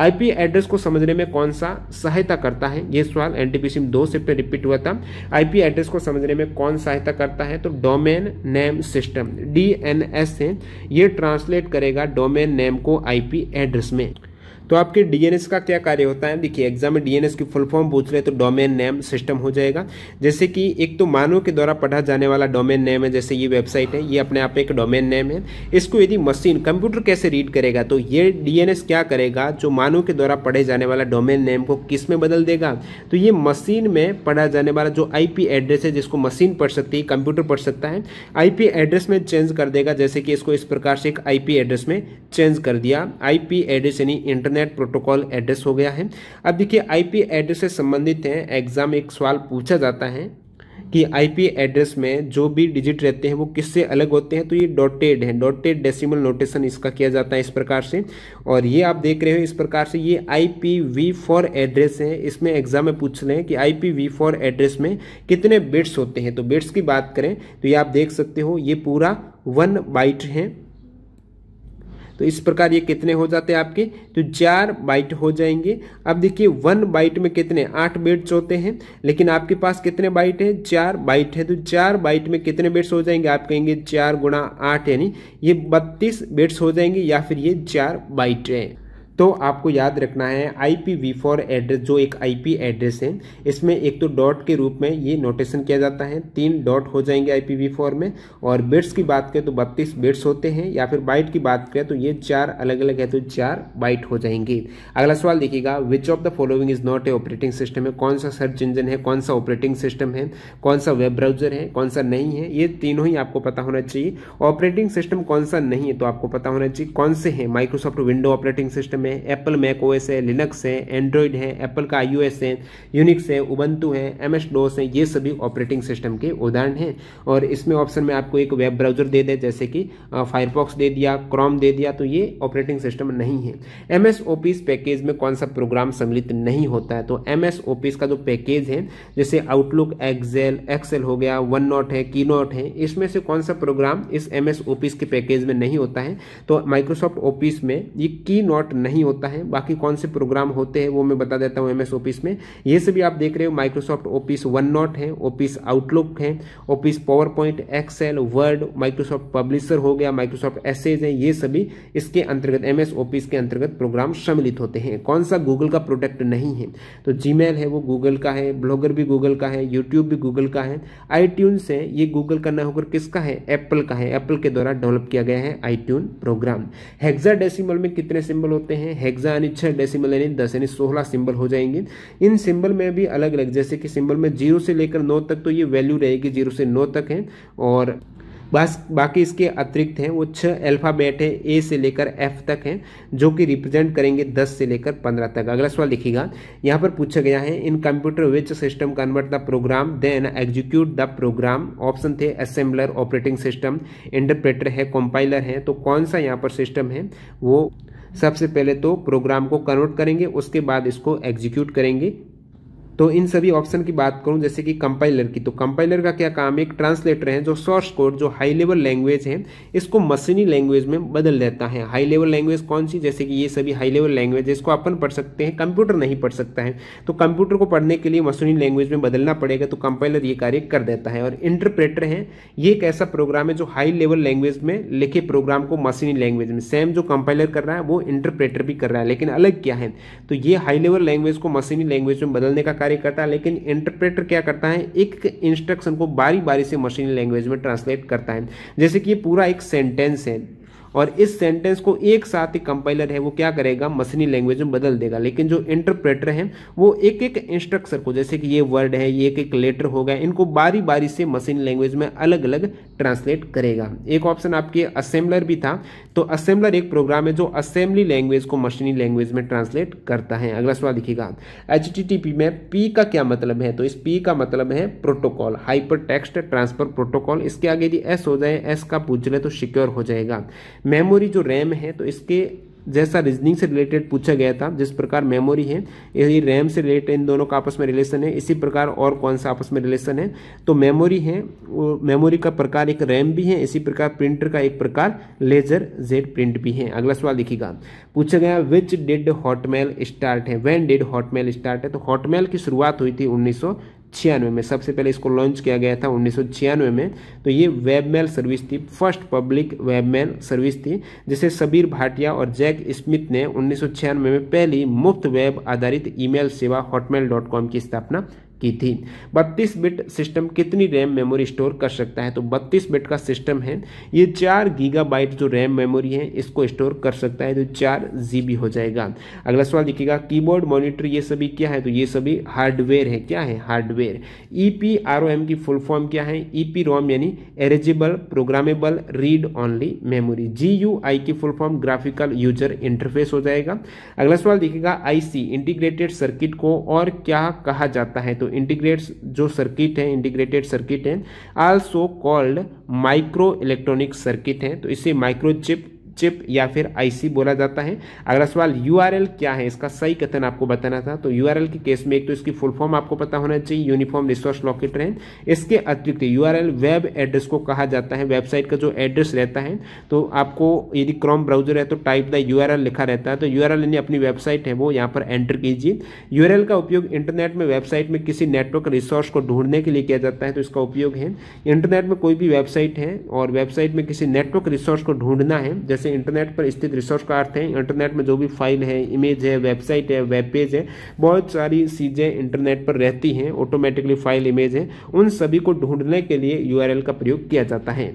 [SPEAKER 1] आईपी एड्रेस को समझने में कौन सा सहायता करता है यह सवाल एनटीपी सिम दो से पे रिपीट हुआ था आईपी एड्रेस को समझने में कौन सहायता करता है तो डोमेन नेम सिस्टम डी है ये ट्रांसलेट करेगा डोमेन नेम को आईपी एड्रेस में तो आपके डीएनएस का क्या कार्य होता है देखिए एग्जाम में डीएनएस की फुल फॉर्म पूछ रहे तो डोमेन नेम सिस्टम हो जाएगा जैसे कि एक तो मानव के द्वारा पढ़ा जाने वाला डोमेन नेम है जैसे ये वेबसाइट है ये अपने आप एक डोमेन नेम है इसको यदि मशीन कंप्यूटर कैसे रीड करेगा तो ये डीएनएस क्या करेगा जो मानव के द्वारा पढ़े जाने वाला डोमेन नेम को किस में बदल देगा तो ये मशीन में पढ़ा जाने वाला जो आई एड्रेस है जिसको मशीन पढ़ सकती है कंप्यूटर पढ़ सकता है आई एड्रेस में चेंज कर देगा जैसे कि इसको इस प्रकार से एक आई एड्रेस में चेंज कर दिया आई एड्रेस यानी इंटरनेट इंटरनेट प्रोटोकॉल एड्रेस हो गया है अब देखिए आईपी एड्रेस से संबंधित है एग्जाम एक सवाल पूछा जाता है कि आईपी एड्रेस में जो भी डिजिट रहते हैं वो किससे अलग होते हैं तो ये डॉटेड है डॉटेड डेसिमल नोटेशन इसका किया जाता है इस प्रकार से और ये आप देख रहे हो इस प्रकार से ये I P V four address है इसमें एग्जाम में पूछ लें कि I P V four address में कितने बिट्स होते हैं तो बिट्स की बात करें तो ये आप देख सकते हो ये पूरा वन बाइट है तो इस प्रकार ये कितने हो जाते हैं आपके तो चार बाइट हो जाएंगे अब देखिए वन बाइट में कितने आठ बेट्स होते हैं लेकिन आपके पास कितने बाइट है चार बाइट है तो चार बाइट में कितने बेट्स हो जाएंगे आप कहेंगे चार गुणा आठ यानी ये बत्तीस बेट्स हो जाएंगे या फिर ये चार बाइट है तो आपको याद रखना है I P V four address जो एक आई पी एड्रेस है इसमें एक तो डॉट के रूप में ये नोटेशन किया जाता है तीन डॉट हो जाएंगे आई पी वी फॉर में और बिट्स की बात करें तो बत्तीस बिट्स होते हैं या फिर बाइट की बात करें तो ये चार अलग अलग है तो चार बाइट हो जाएंगे अगला सवाल देखिएगा which of the following is not a operating system है कौन सा सर्च इंजन है कौन सा ऑपरेटिंग सिस्टम है कौन सा वेब ब्राउजर है कौन सा नहीं है ये तीनों ही आपको पता होना चाहिए ऑपरेटिंग सिस्टम कौन सा नहीं है तो आपको पता होना चाहिए कौन से है माइक्रोसॉफ्ट विंडो ऑपरेटिंग सिस्टम में एप्पल मैक ओएस है लिनक्स है एंड्रॉयड है एप्पल का आई है यूनिक्स है उबंतु है एम एस डोस है ये सभी ऑपरेटिंग सिस्टम के उदाहरण हैं और इसमें ऑप्शन में आपको एक वेब ब्राउजर दे दे जैसे कि फायरफॉक्स दे दिया क्रोम दे दिया तो ये ऑपरेटिंग सिस्टम नहीं है एम एस ओपीस पैकेज में कौन सा प्रोग्राम सम्मिलित नहीं होता है तो एम एस ओपीस का जो पैकेज है जैसे आउटलुक एक्सेल एक्सेल हो गया वन नॉट है की नॉट है इसमें से कौन सा प्रोग्राम इस एम एस ओपीस के पैकेज में नहीं होता है तो माइक्रोसॉफ्ट ऑफिस में ये की नॉट नहीं नहीं होता है बाकी कौन से प्रोग्राम होते हैं वो मैं बता देता हूँ एमएस ऑफिस में ये सभी आप देख रहे हो माइक्रोसॉफ्ट ऑफिस वन नॉट है ऑफिस आउटलुक है Office PowerPoint Excel Word Microsoft Publisher हो गया माइक्रोसॉफ्ट एसेज है ये सभी इसके अंतर्गत एमएस ऑफिस के अंतर्गत प्रोग्राम सम्मिलित होते हैं कौन सा गूगल का प्रोडक्ट नहीं है तो जी है वो गूगल का है ब्लॉगर भी गूगल का है यूट्यूब भी गूगल का है आई है ये गूगल का न होकर किसका है एप्पल का है एप्पल के द्वारा डेवलप किया गया है आई प्रोग्राम हेक्सा में कितने सिंबल होते हैं हैं हेक्सा यानी छः डेसिमल यानी दस यानी सोलह सिंबल हो जाएंगे इन सिंबल में भी अलग अलग जैसे कि सिंबल में जीरो से लेकर नौ तक तो ये वैल्यू रहेगी जीरो से नौ तक है और बस बाकी इसके अतिरिक्त हैं वो छः अल्फ़ाबेट है ए से लेकर एफ तक हैं जो कि रिप्रेजेंट करेंगे दस से लेकर पंद्रह तक अगला सवाल लिखिएगा यहाँ पर पूछा गया है in computer which system convert the program then execute the program option थे असेंबलर ऑपरेटिंग सिस्टम इंटरप्रेटर है कंपाइलर है तो कौन सा यहाँ पर सिस्टम है वो सबसे पहले तो प्रोग्राम को कन्वर्ट करेंगे उसके बाद इसको एग्जीक्यूट करेंगे तो इन सभी ऑप्शन की बात करूं जैसे कि कंपाइलर की तो कंपाइलर का क्या काम एक ट्रांसलेटर है जो सोर्स कोड जो हाई लेवल लैंग्वेज है इसको मशीनी लैंग्वेज में बदल देता है हाई लेवल लैंग्वेज कौन सी जैसे कि ये सभी हाई लेवल लैंग्वेज इसको अपन पढ़ सकते हैं कंप्यूटर नहीं पढ़ सकता है तो कंप्यूटर को पढ़ने के लिए मशीनी लैंग्वेज में बदलना पड़ेगा तो कंपाइलर ये कार्य कर देता है और इंटरप्रेटर है ये एक ऐसा प्रोग्राम है जो हाई लेवल लैंग्वेज में लिखे प्रोग्राम को मशीनी लैंग्वेज में सेम जो कंपाइलर कर रहा है वो इंटरप्रेटर भी कर रहा है लेकिन अलग क्या है तो ये हाई लेवल लैंग्वेज को मशीनी लैंग्वेज में बदलने का कार्य करता है लेकिन इंटरप्रेटर क्या करता है एक इंस्ट्रक्शन को बारी बारी से मशीन लैंग्वेज में ट्रांसलेट करता है जैसे कि पूरा एक सेंटेंस है और इस सेंटेंस को एक साथ ही कंपाइलर है वो क्या करेगा मशीनी लैंग्वेज में बदल देगा लेकिन जो इंटरप्रेटर है वो एक एक इंस्ट्रक्शन को जैसे कि ये वर्ड है ये एक एक लेटर होगा इनको बारी बारी से मशीन लैंग्वेज में अलग अलग ट्रांसलेट करेगा एक ऑप्शन आपके असेंबलर भी था तो असेंबलर एक प्रोग्राम है जो असेंबली लैंग्वेज को मशीनी लैंग्वेज में ट्रांसलेट करता है अगला सवाल देखिएगा एच में पी का क्या मतलब है तो इस पी का मतलब है protocol hyper text transfer protocol इसके आगे यदि एस हो जाए एस का पूछ ले तो सिक्योर हो जाएगा मेमोरी जो रैम है तो इसके जैसा रीजनिंग से रिलेटेड पूछा गया था जिस प्रकार मेमोरी है यही रैम से रिलेटेड इन दोनों का आपस में रिलेशन है इसी प्रकार और कौन सा आपस में रिलेशन है तो मेमोरी है वो मेमोरी का प्रकार एक रैम भी है इसी प्रकार प्रिंटर का एक प्रकार लेजर जेड प्रिंट भी है अगला सवाल देखिएगा पूछा गया विच डिड हॉटमेल स्टार्ट है वैन डिड हॉटमेल स्टार्ट है तो हॉटमेल की शुरुआत हुई थी उन्नीस छियानवे में सबसे पहले इसको लॉन्च किया गया था उन्नीस में तो ये वेबमेल सर्विस थी फर्स्ट पब्लिक वेबमेल सर्विस थी जिसे सबीर भाटिया और जैक स्मिथ ने उन्नीस में पहली मुफ्त वेब आधारित ईमेल सेवा हॉटमेल की स्थापना की थी 32 बिट सिस्टम कितनी रैम मेमोरी स्टोर कर सकता है तो 32 बिट का सिस्टम है ये चार गीगाबाइट जो रैम मेमोरी है इसको स्टोर कर सकता है तो चार जी हो जाएगा अगला सवाल देखिएगा कीबोर्ड मॉनिटर ये सभी क्या है तो ये सभी हार्डवेयर है क्या है hardware E P R O M की फुल फॉर्म क्या है ई पी रोम यानी erasable programmable read only memory G U I की full form graphical user interface हो जाएगा अगला सवाल देखिएगा आई सी इंटीग्रेटेड सर्किट को और क्या कहा जाता है तो तो इंटीग्रेट जो सर्किट है इंटीग्रेटेड सर्किट है also called microelectronic circuit है तो इसे माइक्रोचिप चिप या फिर आईसी बोला जाता है अगला सवाल यूआरएल क्या है इसका सही कथन आपको बताना था तो यूआरएल के केस में एक तो इसकी फुल फॉर्म आपको पता होना चाहिए यूनिफॉर्म रिसोर्स लॉकेट रेंज इसके अतिरिक्त यूआरएल वेब एड्रेस को कहा जाता है वेबसाइट का जो एड्रेस रहता है तो आपको यदि क्रॉम ब्राउजर है तो टाइप द यू लिखा रहता है तो यू यानी अपनी वेबसाइट है वो यहाँ पर एंटर कीजिए यू का उपयोग इंटरनेट में वेबसाइट में किसी नेटवर्क रिसोर्स को ढूंढने के लिए किया जाता है तो इसका उपयोग है इंटरनेट में कोई भी वेबसाइट है और वेबसाइट में किसी नेटवर्क रिसोर्स को ढूंढना है जैसे जैसे इंटरनेट पर स्थित रिसोर्स का अर्थ है इंटरनेट में जो भी फाइल है इमेज है वेबसाइट है वेब पेज है बहुत सारी चीज़ें इंटरनेट पर रहती हैं ऑटोमेटिकली फाइल इमेज है उन सभी को ढूंढने के लिए यू का प्रयोग किया जाता है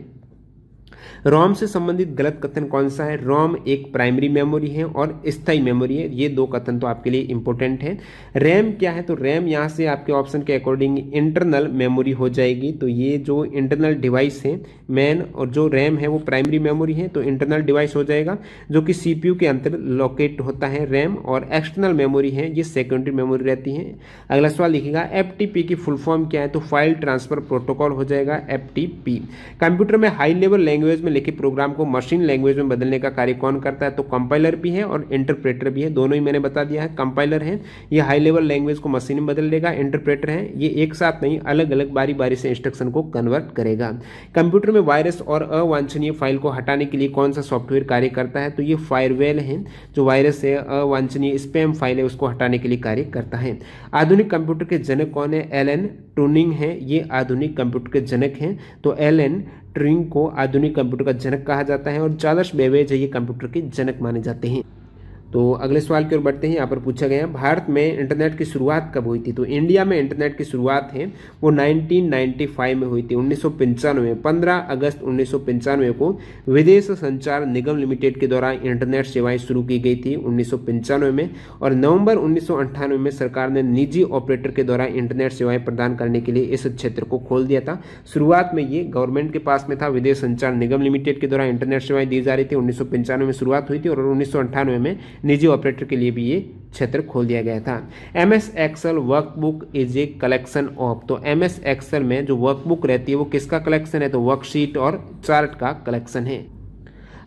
[SPEAKER 1] रोम से संबंधित गलत कथन कौन सा है रोम एक प्राइमरी मेमोरी है और स्थाई मेमोरी है ये दो कथन तो आपके लिए इंपॉर्टेंट है रैम क्या है तो रैम यहाँ से आपके ऑप्शन के अकॉर्डिंग इंटरनल मेमोरी हो जाएगी तो ये जो इंटरनल डिवाइस है मैन और जो रैम है वो प्राइमरी मेमोरी है तो इंटरनल डिवाइस हो जाएगा जो कि सी के अंतर लोकेट होता है रैम और एक्सटर्नल मेमोरी है ये सेकेंडरी मेमोरी रहती है अगला सवाल लिखेगा एफ की फुल फॉर्म क्या है तो फाइल ट्रांसफर प्रोटोकॉल हो जाएगा एफ कंप्यूटर में हाई लेवल लैंग्वेज में में लिखे प्रोग्राम को मशीन लैंग्वेज में बदलने का कार्य कौन करता है तो कंपाइलर भी है और इंटरप्रेटर भी है दोनों ही मैंने बता दिया है कंपाइलर है ये हाई लेवल लैंग्वेज को मशीन में बदल देगा इंटरप्रेटर है ये एक साथ नहीं अलग अलग बारी बारी से इंस्ट्रक्शन को कन्वर्ट करेगा कंप्यूटर में वायरस और अवांछनीय फाइल को हटाने के लिए कौन सा सॉफ्टवेयर कार्य करता है तो ये फायरवेल है जो वायरस है अवांछनीय स्पैम फाइल है उसको हटाने के लिए कार्य करता है आधुनिक कंप्यूटर के जनक कौन है एल एन टूनिंग है ये आधुनिक कंप्यूटर के जनक हैं तो एल एन ट्रिंग को आधुनिक कंप्यूटर का जनक कहा जाता है और चार्ल्स बेबेज ये कंप्यूटर के जनक माने जाते हैं तो अगले सवाल की ओर बढ़ते हैं यहाँ पर पूछा गया भारत में इंटरनेट की शुरुआत कब हुई थी तो इंडिया में इंटरनेट की शुरुआत है वो 1995 में हुई थी उन्नीस सौ पंद्रह अगस्त उन्नीस को विदेश संचार निगम लिमिटेड के द्वारा इंटरनेट सेवाएं शुरू की गई थी उन्नीस में और नवंबर उन्नीस में सरकार ने निजी ऑपरेटर के द्वारा इंटरनेट सेवाएं प्रदान करने के लिए इस क्षेत्र को खोल दिया था शुरुआत में ये गवर्नमेंट के पास में था विदेश संचार निगम लिमिटेड के द्वारा इंटरनेट सेवाएं दी जा रही थी उन्नीस में शुरुआत हुई थी और उन्नीस में निजी ऑपरेटर के लिए भी ये क्षेत्र खोल दिया गया था M S Excel workbook is a collection of तो एम एस एक्सल में जो वर्कबुक रहती है वो किसका कलेक्शन है तो वर्कशीट और चार्ट का कलेक्शन है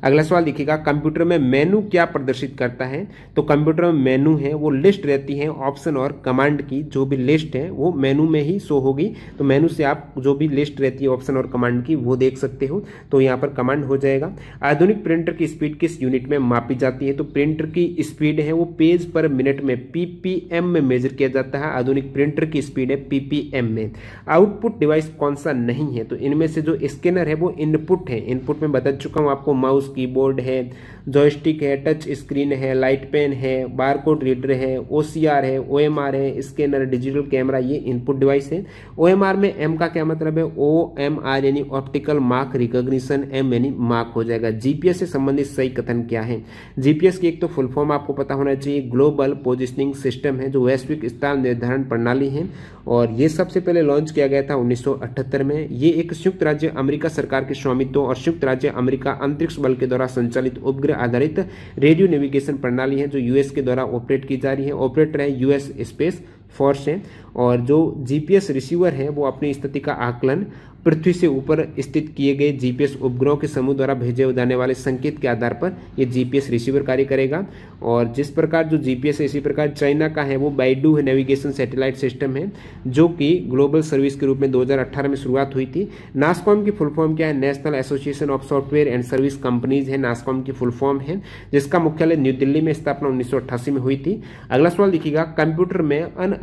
[SPEAKER 1] अगला सवाल देखिएगा कंप्यूटर में मेनू क्या प्रदर्शित करता है तो कंप्यूटर में मेनू है वो लिस्ट रहती है ऑप्शन और कमांड की जो भी लिस्ट है वो मेनू में ही शो होगी तो मेनू से आप जो भी लिस्ट रहती है ऑप्शन और कमांड की वो देख सकते हो तो यहाँ पर कमांड हो जाएगा आधुनिक प्रिंटर की स्पीड किस यूनिट में मापी जाती है तो प्रिंटर की स्पीड है वो पेज पर मिनट में पीपीएम में मेजर किया जाता है आधुनिक प्रिंटर की स्पीड है पीपीएम में आउटपुट डिवाइस कौन सा नहीं है तो इनमें से जो स्कैनर है वो इनपुट है इनपुट में बता चुका हूँ आपको माउस कीबोर्ड है जॉयस्टिक है टच स्क्रीन है लाइट पेन है बारकोड रीडर है ओ है ओ है स्कैनर डिजिटल कैमरा ये इनपुट डिवाइस है ओ में एम का क्या मतलब है ओ एम आर यानी ऑप्टिकल मार्क रिकॉग्निशन एम यानी मार्क हो जाएगा जीपीएस से संबंधित सही कथन क्या है जीपीएस की एक तो फुल फॉर्म आपको पता होना चाहिए ग्लोबल पोजिशनिंग सिस्टम है जो वैश्विक स्थान निर्धारण प्रणाली है और ये सबसे पहले लॉन्च किया गया था 1978 में ये एक संयुक्त राज्य अमेरिका सरकार के स्वामित्व और संयुक्त राज्य अमेरिका अंतरिक्ष बल के द्वारा संचालित उपग्रह आधारित रेडियो नेविगेशन प्रणाली है जो यूएस के द्वारा ऑपरेट की जा रही है ऑपरेटर है यूएस स्पेस फोर्स है और जो जीपीएस रिसीवर है वो अपनी स्थिति का आकलन पृथ्वी से ऊपर स्थित किए गए जीपीएस उपग्रहों के समूह द्वारा भेजे जाने वाले संकेत के आधार पर ये जीपीएस रिसीवर कार्य करेगा और जिस प्रकार जो जीपीएस है इसी प्रकार चाइना का है वो बाइडू नेविगेशन सैटेलाइट सिस्टम है जो कि ग्लोबल सर्विस के रूप में 2018 में शुरुआत हुई थी नासकॉम की फुल फॉर्म क्या है National Association of Software and Service Companies है नासकॉम की फुल फॉर्म है जिसका मुख्यालय न्यू दिल्ली में स्थापना उन्नीस में हुई थी अगला सवाल देखिएगा कंप्यूटर में अन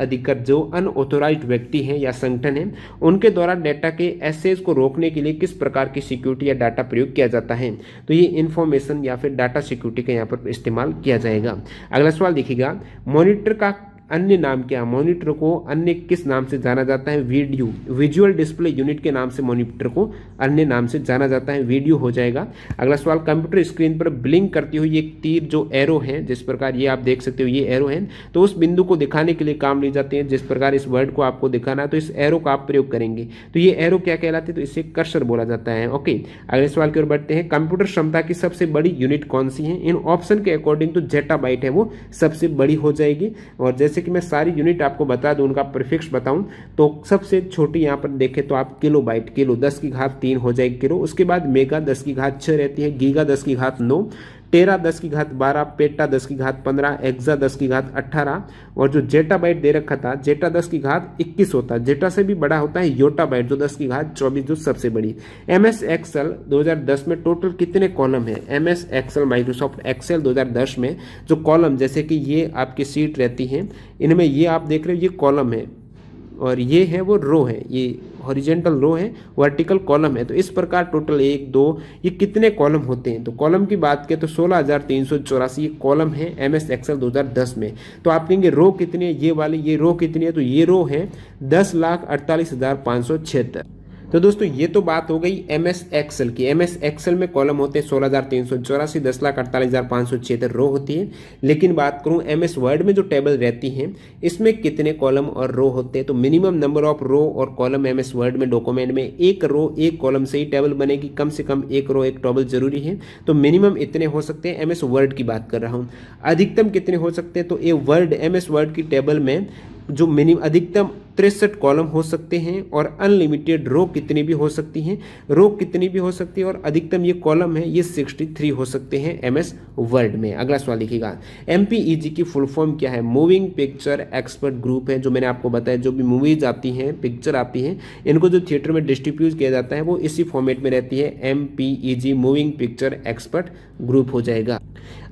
[SPEAKER 1] जो अनऑथोराइज व्यक्ति हैं या संगठन है उनके द्वारा डेटा के एसेज को रोकने के लिए किस प्रकार की सिक्योरिटी या डाटा प्रयोग किया जाता है तो ये इन्फॉर्मेशन या फिर डाटा सिक्योरिटी का यहाँ पर इस्तेमाल किया जाएगा अगला सवाल देखिएगा मॉनिटर का अन्य नाम क्या मॉनिटर को अन्य किस नाम से जाना जाता है वीडियो विजुअल डिस्प्ले यूनिट के नाम से मॉनिटर को अन्य नाम से जाना जाता है वीडियो हो जाएगा अगला सवाल कंप्यूटर स्क्रीन पर ब्लिंक करती हुई एक तीर जो एरो है जिस प्रकार ये आप देख सकते हो ये एरो है तो उस बिंदु को दिखाने के लिए काम ली जाती है जिस प्रकार इस वर्ड को आपको दिखाना है तो इस एरो का आप प्रयोग करेंगे तो ये एरो क्या कहलाते हैं तो इसे कर्सर बोला जाता है ओके अगले सवाल की ओर बढ़ते हैं कंप्यूटर क्षमता की सबसे बड़ी यूनिट कौन सी है इन ऑप्शन के अकॉर्डिंग तो जेटा बाइट है वो सबसे बड़ी हो जाएगी और जैसे जैसे कि मैं सारी यूनिट आपको बता दूं उनका प्रिफिक्स बताऊं तो सबसे छोटी यहाँ पर देखें तो आप किलो बाइट किलो दस की घात तीन हो जाएगी किलो उसके बाद मेगा दस की घात छः रहती है गीगा दस की घात नौ टेरा दस की घात बारह पेटा दस की घात पंद्रह एक्सा दस की घात अट्ठारह और जो जेटा बाइट दे रखा था जेटा दस की घात इक्कीस होता है जेटा से भी बड़ा होता है योटा बाइट जो दस की घात चौबीस जो सबसे बड़ी एम एस एक्सएल दो में टोटल कितने कॉलम है M S Excel Microsoft Excel दो में जो कॉलम जैसे कि ये आपकी सीट रहती है इनमें ये आप देख रहे हो ये कॉलम है और ये है वो रो है ये हॉरिजेंटल रो है वर्टिकल कॉलम है तो इस प्रकार टोटल एक दो ये कितने कॉलम होते हैं तो कॉलम की बात करें तो सोलह हज़ार तीन सौ चौरासी कॉलम है एम एस एक्सएल दो हज़ार दस में तो आप कहेंगे रो कितने ये वाले ये रो कितनी है तो ये रो है दस लाख अड़तालीस हज़ार पाँच सौ छिहत्तर तो दोस्तों ये तो बात हो गई एम एस एक्सएल की एम एस एक्सएल में कॉलम होते हैं सोलह हज़ार तीन सौ चौरासी दस लाख अड़तालीस हज़ार पाँच सौ छिहत्तर रो होती है लेकिन बात करूँ एम एस वर्ड में जो टेबल रहती है इसमें कितने कॉलम और रो होते हैं तो मिनिमम नंबर ऑफ रो और कॉलम एम एस वर्ड में डॉक्यूमेंट में एक रो एक कॉलम से ही टेबल बनेगी कम से कम एक रो एक टेबल जरूरी है तो मिनिमम इतने हो सकते हैं एम एस वर्ड की बात कर रहा हूँ अधिकतम कितने हो सकते हैं तो a word M S Word की टेबल में जो मिनिम अधिकतम तिरसठ कॉलम हो सकते हैं और अनलिमिटेड रो कितनी भी हो सकती हैं रो कितनी भी हो सकती है और अधिकतम ये कॉलम है ये 63 हो सकते हैं एमएस वर्ड में अगला सवाल लिखिएगा एमपीईजी e की फुल फॉर्म क्या है मूविंग पिक्चर एक्सपर्ट ग्रुप है जो मैंने आपको बताया जो भी मूवीज आती हैं पिक्चर आती हैं इनको जो थिएटर में डिस्ट्रीब्यूट किया जाता है वो इसी फॉर्मेट में रहती है M moving picture expert group हो जाएगा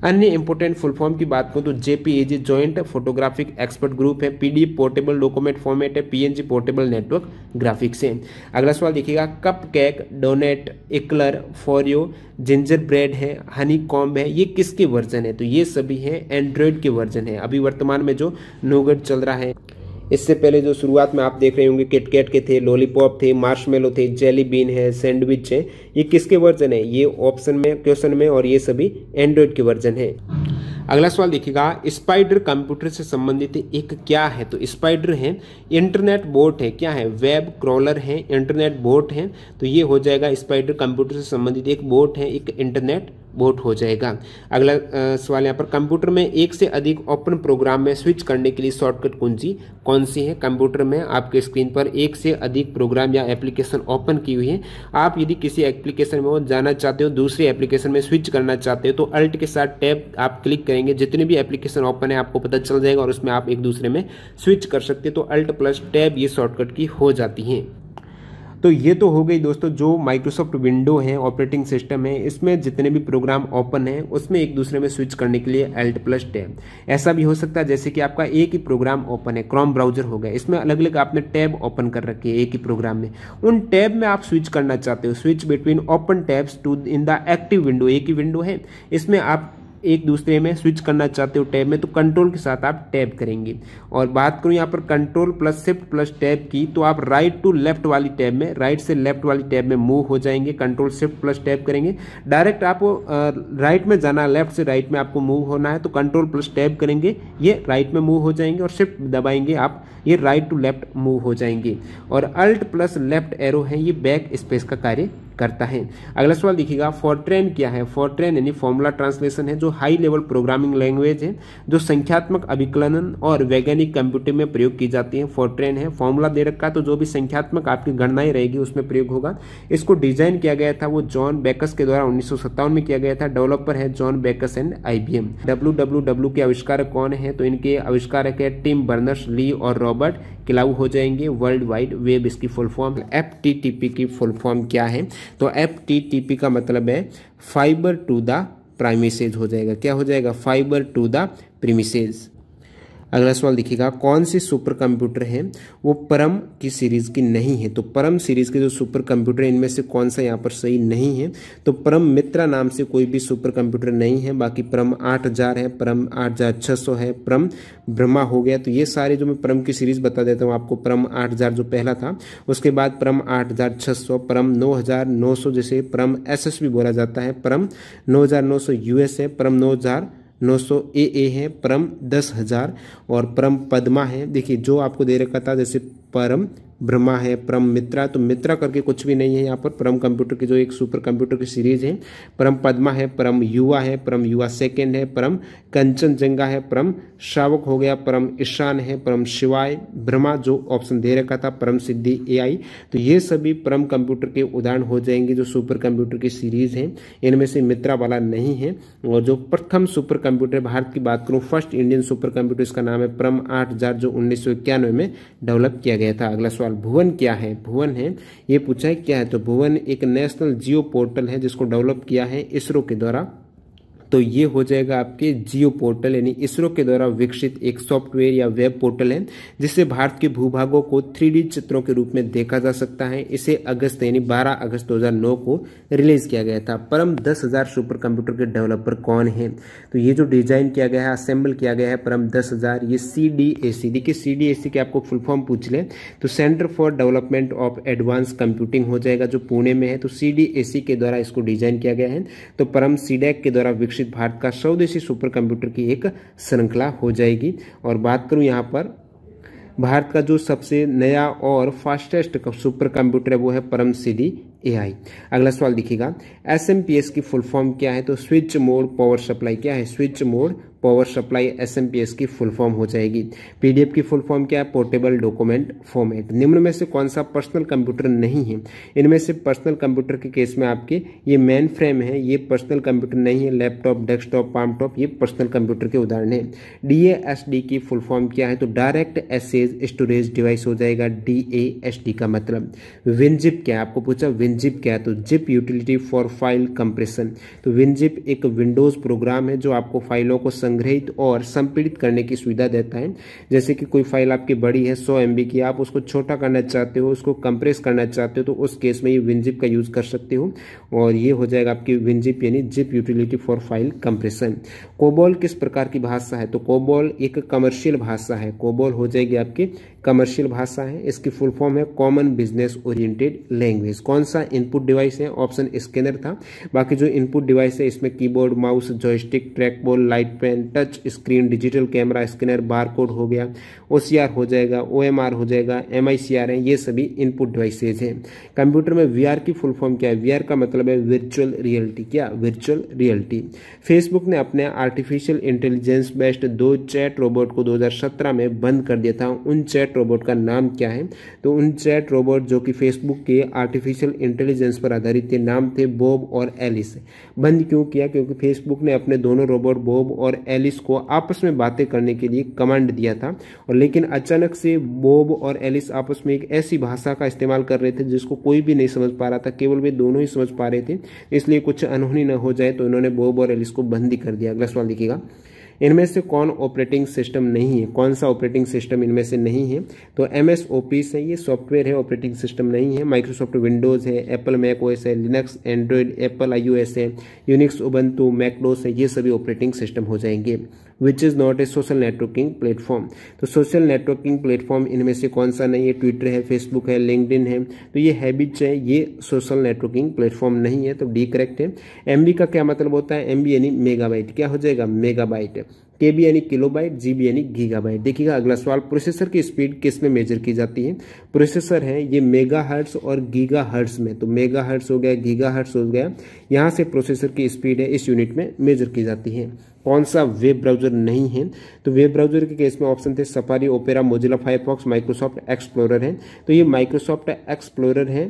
[SPEAKER 1] अन्य इंपोर्टेंट फुल फॉर्म की बात करूँ तो JPEG joint photographic expert group है पीडी पोर्टेबल डॉक्यूमेंट फॉर्मेट है पीएनजी पोर्टेबल नेटवर्क ग्राफिक्स है अगला सवाल देखिएगा cupcake donut eclair froyo gingerbread है हनी कॉम्ब है ये किसके वर्जन है तो ये सभी हैं एंड्रॉयड के वर्जन है अभी वर्तमान में जो नोगट चल रहा है इससे पहले जो शुरुआत में आप देख रहे होंगे किटकेट के थे लॉलीपॉप थे मार्शमेलो थे जेली बीन है सैंडविच है ये किसके वर्जन है ये ऑप्शन में क्वेश्चन में और ये सभी एंड्रॉयड के वर्जन है अगला सवाल देखिएगा स्पाइडर कंप्यूटर से संबंधित एक क्या है तो स्पाइडर है इंटरनेट बोट है क्या है वेब क्रॉलर है इंटरनेट बोट है तो ये हो जाएगा स्पाइडर कंप्यूटर से संबंधित एक बोट है एक इंटरनेट वोट हो जाएगा अगला सवाल यहाँ पर कंप्यूटर में एक से अधिक ओपन प्रोग्राम में स्विच करने के लिए शॉर्टकट कुंजी कौन सी है कंप्यूटर में आपके स्क्रीन पर एक से अधिक प्रोग्राम या एप्लीकेशन ओपन की हुई है आप यदि किसी एप्लीकेशन में जाना चाहते हो दूसरे एप्लीकेशन में स्विच करना चाहते हो तो अल्ट के साथ टैब आप क्लिक करेंगे जितने भी एप्लीकेशन ओपन है आपको पता चल जाएगा और उसमें आप एक दूसरे में स्विच कर सकते हो तो अल्ट प्लस टैब ये शॉर्टकट की हो जाती है तो ये तो हो गई दोस्तों जो माइक्रोसॉफ्ट विंडो है ऑपरेटिंग सिस्टम है इसमें जितने भी प्रोग्राम ओपन है उसमें एक दूसरे में स्विच करने के लिए एल्ट प्लस टैब ऐसा भी हो सकता है जैसे कि आपका एक ही प्रोग्राम ओपन है क्रॉम ब्राउजर हो गया इसमें अलग अलग आपने टैब ओपन कर रखी है एक ही प्रोग्राम में उन टैब में आप स्विच करना चाहते हो switch between open tabs to in the active window एक ही विंडो है इसमें आप एक दूसरे में स्विच करना चाहते हो टैब में तो कंट्रोल के साथ आप टैब करेंगे और बात करूँ यहाँ पर control plus shift plus tab की तो आप राइट टू लेफ्ट वाली टैब में राइट से लेफ्ट वाली टैब में मूव हो जाएंगे कंट्रोल शिफ्ट प्लस टैब करेंगे डायरेक्ट आप राइट में जाना लेफ्ट से राइट में आपको मूव होना है तो कंट्रोल प्लस टैब करेंगे ये राइट में मूव हो जाएंगे और शिफ्ट दबाएंगे आप ये राइट टू लेफ्ट मूव हो जाएंगे और अल्ट प्लस लेफ्ट एरो है ये बैक स्पेस का कार्य करता है अगला सवाल देखिएगा फॉरट्रेन क्या है फॉरट्रेन यानी फॉर्मूला ट्रांसलेशन है जो हाई लेवल प्रोग्रामिंग लैंग्वेज है जो संख्यात्मक अभिकलन और वैज्ञानिक कंप्यूटर में प्रयोग की जाती है फॉरट्रेन है फॉर्मूला दे रखा है तो जो भी संख्यात्मक आपकी गणनाएं रहेगी उसमें प्रयोग होगा इसको डिजाइन किया गया था वो जॉन बेकस के द्वारा उन्नीस में किया गया था डेवलपर है John Backus and I W के आविष्कार कौन है तो इनके आविष्कारक है टिम बर्नर्स ली और रॉबर्ट क्लाउ हो जाएंगे वर्ल्ड वाइड वेब इसकी फुल फॉर्म एफ की फुल फॉर्म क्या है तो एफ टी टी पी का मतलब है फाइबर टू द प्राइमिसेज हो जाएगा क्या हो जाएगा फाइबर टू द प्रीमिसेज अगला सवाल देखिएगा कौन से सुपर कंप्यूटर हैं वो परम की सीरीज़ की नहीं है तो परम सीरीज़ के जो सुपर कंप्यूटर इनमें से कौन सा यहाँ पर सही नहीं है तो परम मित्रा नाम से कोई भी सुपर कंप्यूटर नहीं है बाकी परम आठ हज़ार है परम आठ हज़ार छः सौ है परम ब्रह्मा हो गया तो ये सारे जो मैं परम की सीरीज़ बता देता हूँ आपको परम आठ हज़ार जो पहला था उसके बाद परम आठ हज़ार छः सौ परम नौ हज़ार नौ सौ जैसे परम एस बोला जाता है परम नौ हज़ार नौ सौ है परम नौ हज़ार नौ सौ ए ए है परम दस हज़ार और परम पद्मा है देखिए जो आपको दे रखा था जैसे परम ब्रह्मा है परम मित्रा तो मित्रा करके कुछ भी नहीं है यहाँ पर परम कंप्यूटर की जो एक सुपर कंप्यूटर की सीरीज है परम पद्मा है परम युवा है परम युवा सेकेंड है परम कंचनजंगा है परम श्रावक हो गया परम ईशान है परम शिवाय ब्रह्मा जो ऑप्शन दे रखा था परम सिद्धि एआई तो ये सभी परम कंप्यूटर के उदाहरण हो जाएंगे जो सुपर कंप्यूटर की सीरीज है इनमें से मित्रा वाला नहीं है और जो प्रथम सुपर कंप्यूटर भारत की बात करूँ फर्स्ट इंडियन सुपर कंप्यूटर इसका नाम है परम आठ जो उन्नीस में डेवलप किया गया था अगला सवाल सवाल भुवन क्या है भुवन है ये पूछा है क्या है तो भुवन एक नेशनल जियो पोर्टल है जिसको डेवलप किया है इसरो के द्वारा तो ये हो जाएगा आपके जियो पोर्टल यानी इसरो के द्वारा विकसित एक सॉफ्टवेयर या वेब पोर्टल है जिससे भारत के भूभागों को थ्री चित्रों के रूप में देखा जा सकता है इसे अगस्त यानी बारह अगस्त दो को रिलीज किया गया था परम दस सुपर कंप्यूटर के डेवलपर कौन है तो ये जो डिजाइन किया गया है असेंबल किया गया है परम हजार ये सी डी ए सी देखिए सी डी ए सी के आपको फुल फॉर्म पूछ लें तो Centre for Development of Advance Computing हो जाएगा जो पुणे में है तो सी डी ए सी के द्वारा इसको डिजाइन किया गया है तो परम सीडेक के द्वारा विकसित विकसित भारत का स्वदेशी सुपर कंप्यूटर की एक श्रृंखला हो जाएगी और बात करूँ यहाँ पर भारत का जो सबसे नया और फास्टेस्ट सुपर कंप्यूटर है वो है परम सीडी एआई अगला सवाल देखिएगा एसएमपीएस की फुल फॉर्म क्या है तो स्विच मोड पावर सप्लाई क्या है switch mode power supply SMPS की फुल फॉर्म हो जाएगी पीडीएफ की फुल फॉर्म क्या है पोर्टेबल डॉक्यूमेंट फॉर्मेट निम्न में से कौन सा पर्सनल कंप्यूटर नहीं है इनमें से पर्सनल कंप्यूटर के केस में आपके ये मेन फ्रेम है ये पर्सनल कंप्यूटर नहीं है लैपटॉप डेस्कटॉप पामटॉप ये पर्सनल कंप्यूटर के उदाहरण है डी की फुल फॉर्म क्या है तो डायरेक्ट एसेज स्टोरेज डिवाइस हो जाएगा डी का मतलब विनजिप क्या है आपको पूछा विनजिप क्या है तो zip utility for file compression तो विनजिप एक विंडोज प्रोग्राम है जो आपको फाइलों को संग्रहित और संपीड़ित करने की सुविधा देता है जैसे कि कोई फाइल आपकी बड़ी है सौ एम की आप उसको छोटा करना चाहते हो उसको कंप्रेस करना चाहते हो तो उस केस में ये विनजिप का यूज़ कर सकते हो और ये हो जाएगा आपकी विनजिप यानी zip utility for file compression COBOL किस प्रकार की भाषा है तो कोबॉल एक कमर्शियल भाषा है कोबॉल हो जाएगी आपकी कमर्शियल भाषा है इसकी फुल फॉर्म है कॉमन बिजनेस ओरिएंटेड लैंग्वेज कौन सा इनपुट डिवाइस है ऑप्शन स्कैनर था बाकी जो इनपुट डिवाइस है इसमें keyboard mouse joystick track ball light pen touch screen digital camera scanner code हो गया ओ हो जाएगा ओ हो जाएगा एम आई है ये सभी इनपुट डिवाइसेज हैं कंप्यूटर में वी की फुल फॉर्म क्या है वी का मतलब है वर्चुअल रियलिटी क्या वर्चुअल रियलिटी फेसबुक ने अपने आर्टिफिशियल इंटेलिजेंस बेस्ड दो चैट रोबोट को 2017 में बंद कर दिया था उन चैट चैट रोबोट का नाम क्या है तो उन चैट रोबोट जो कि फेसबुक के आर्टिफिशियल इंटेलिजेंस पर आधारित थे नाम थे बॉब और एलिस बंद क्यों किया क्योंकि फेसबुक ने अपने दोनों रोबोट बॉब और एलिस को आपस में बातें करने के लिए कमांड दिया था और लेकिन अचानक से बॉब और एलिस आपस में एक ऐसी भाषा का इस्तेमाल कर रहे थे जिसको कोई भी नहीं समझ पा रहा था केवल वे दोनों ही समझ पा रहे थे इसलिए कुछ अनहोनी न हो जाए तो इन्होंने बॉब और एलिस को बंदी कर दिया अगला सवाल लिखेगा इनमें से कौन ऑपरेटिंग सिस्टम नहीं है कौन सा ऑपरेटिंग सिस्टम इनमें से नहीं है तो एम एस ओ पी से ये सॉफ्टवेयर है ऑपरेटिंग सिस्टम नहीं है माइक्रोसॉफ्ट विंडोज़ है एप्पल मैक ओ एस है Linux Android Apple I O S है यूनिक्स ओबन टू मैकडोस है ये सभी ऑपरेटिंग सिस्टम हो जाएंगे which is not a social networking platform तो सोशल नेटवर्किंग प्लेटफॉर्म इनमें से कौन सा नहीं है ट्विटर है फेसबुक है लिंकड है तो ये हैबिट्स है ये सोशल नेटवर्किंग प्लेटफॉर्म नहीं है तो डी करेक्ट है एम का क्या मतलब होता है एम यानी मेगाबाइट क्या हो जाएगा मेगाबाइट के बी यानी किलोबाइट जी बी यानी गीगाबाइट देखिएगा अगला सवाल प्रोसेसर की स्पीड किस में मेजर की जाती है प्रोसेसर है ये मेगा हर्ट्स और गीगा हर्ट्स में तो मेगा हर्ट्स हो गया गीगा हर्ट्स हो गया यहाँ से प्रोसेसर की स्पीड है इस यूनिट में मेजर की जाती है कौन सा वेब ब्राउजर नहीं है तो वेब ब्राउजर के केस में ऑप्शन थे Safari Opera Mozilla Firefox Microsoft Explorer है तो ये माइक्रोसॉफ्ट एक्सप्लोरर है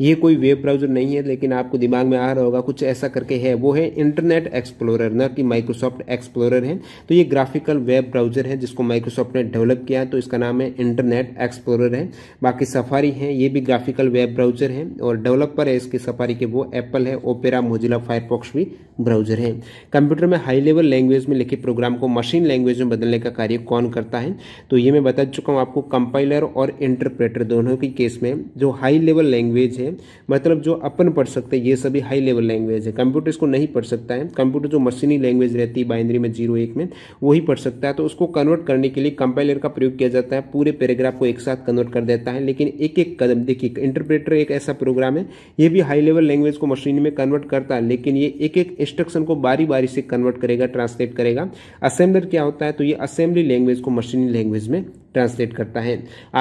[SPEAKER 1] ये कोई वेब ब्राउज़र नहीं है लेकिन आपको दिमाग में आ रहा होगा कुछ ऐसा करके है वो है इंटरनेट एक्सप्लोरर ना कि माइक्रोसॉफ्ट एक्सप्लोरर है तो ये ग्राफिकल वेब ब्राउज़र है जिसको माइक्रोसॉफ्ट ने डेवलप किया तो इसका नाम है इंटरनेट एक्सप्लोरर है बाकी सफारी है ये भी ग्राफिकल वेब ब्राउज़र है और डेवलपर है इसके सफारी के वो एप्पल है ओपेरा मोजिला फायरपॉक्स भी ब्राउज़र है कंप्यूटर में हाई लेवल लैंग्वेज में लिखे प्रोग्राम को मशीन लैंग्वेज में बदलने का कार्य कौन करता है तो ये मैं बता चुका हूँ आपको कंपाइलर और इंटरप्रेटर दोनों के केस में जो हाई लेवल लैंग्वेज है हैं मतलब जो अपन पढ़ सकते हैं ये सभी हाई लेवल लैंग्वेज है कंप्यूटर इसको नहीं पढ़ सकता है कंप्यूटर जो मशीनी लैंग्वेज रहती है बाइंड्री में जीरो एक में वही पढ़ सकता है तो उसको कन्वर्ट करने के लिए कंपाइलर का प्रयोग किया जाता है पूरे पैराग्राफ को एक साथ कन्वर्ट कर देता है लेकिन एक एक कदम देखिए इंटरप्रेटर एक ऐसा प्रोग्राम है ये भी हाई लेवल लैंग्वेज को मशीन में कन्वर्ट करता है लेकिन ये एक एक इंस्ट्रक्शन को बारी बारी से कन्वर्ट करेगा ट्रांसलेट करेगा असेंबलर क्या होता है तो ये असेंबली लैंग्वेज को मशीनी लैंग्वेज में ट्रांसलेट करता है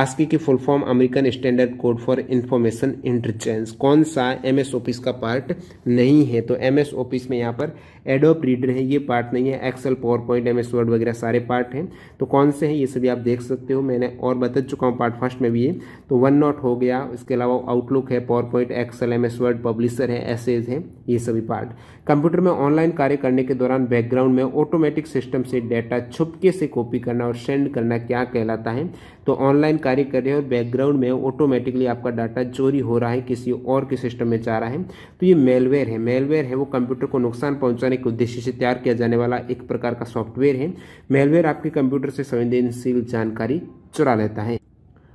[SPEAKER 1] आस्की की full form American standard code for information Interchange कौन सा एम एस ऑफिस का पार्ट नहीं है तो एम एस ऑफिस में यहाँ पर एडोप रीडर है ये पार्ट नहीं है Excel PowerPoint M S Word वगैरह सारे पार्ट हैं तो कौन से हैं ये सभी आप देख सकते हो मैंने और बता चुका हूँ पार्ट फर्स्ट में भी ये तो वन नॉट हो गया इसके अलावा आउटलुक है PowerPoint Excel M S Word Publisher है एसेज है ये सभी पार्ट कंप्यूटर में ऑनलाइन कार्य करने के दौरान बैकग्राउंड में ऑटोमेटिक सिस्टम से डेटा छुपके से कॉपी करना और सेंड करना क्या कहलाता जाता है तो ऑनलाइन कार्य कर रहे हो और बैकग्राउंड में ऑटोमेटिकली आपका डाटा चोरी हो रहा है किसी और के सिस्टम में जा रहा है तो ये मेलवेयर है मेलवेयर है वो कंप्यूटर को नुकसान पहुंचाने के उद्देश्य से तैयार किया जाने वाला एक प्रकार का सॉफ्टवेयर है मेलवेयर आपके कंप्यूटर से संवेदनशील जानकारी चुरा लेता है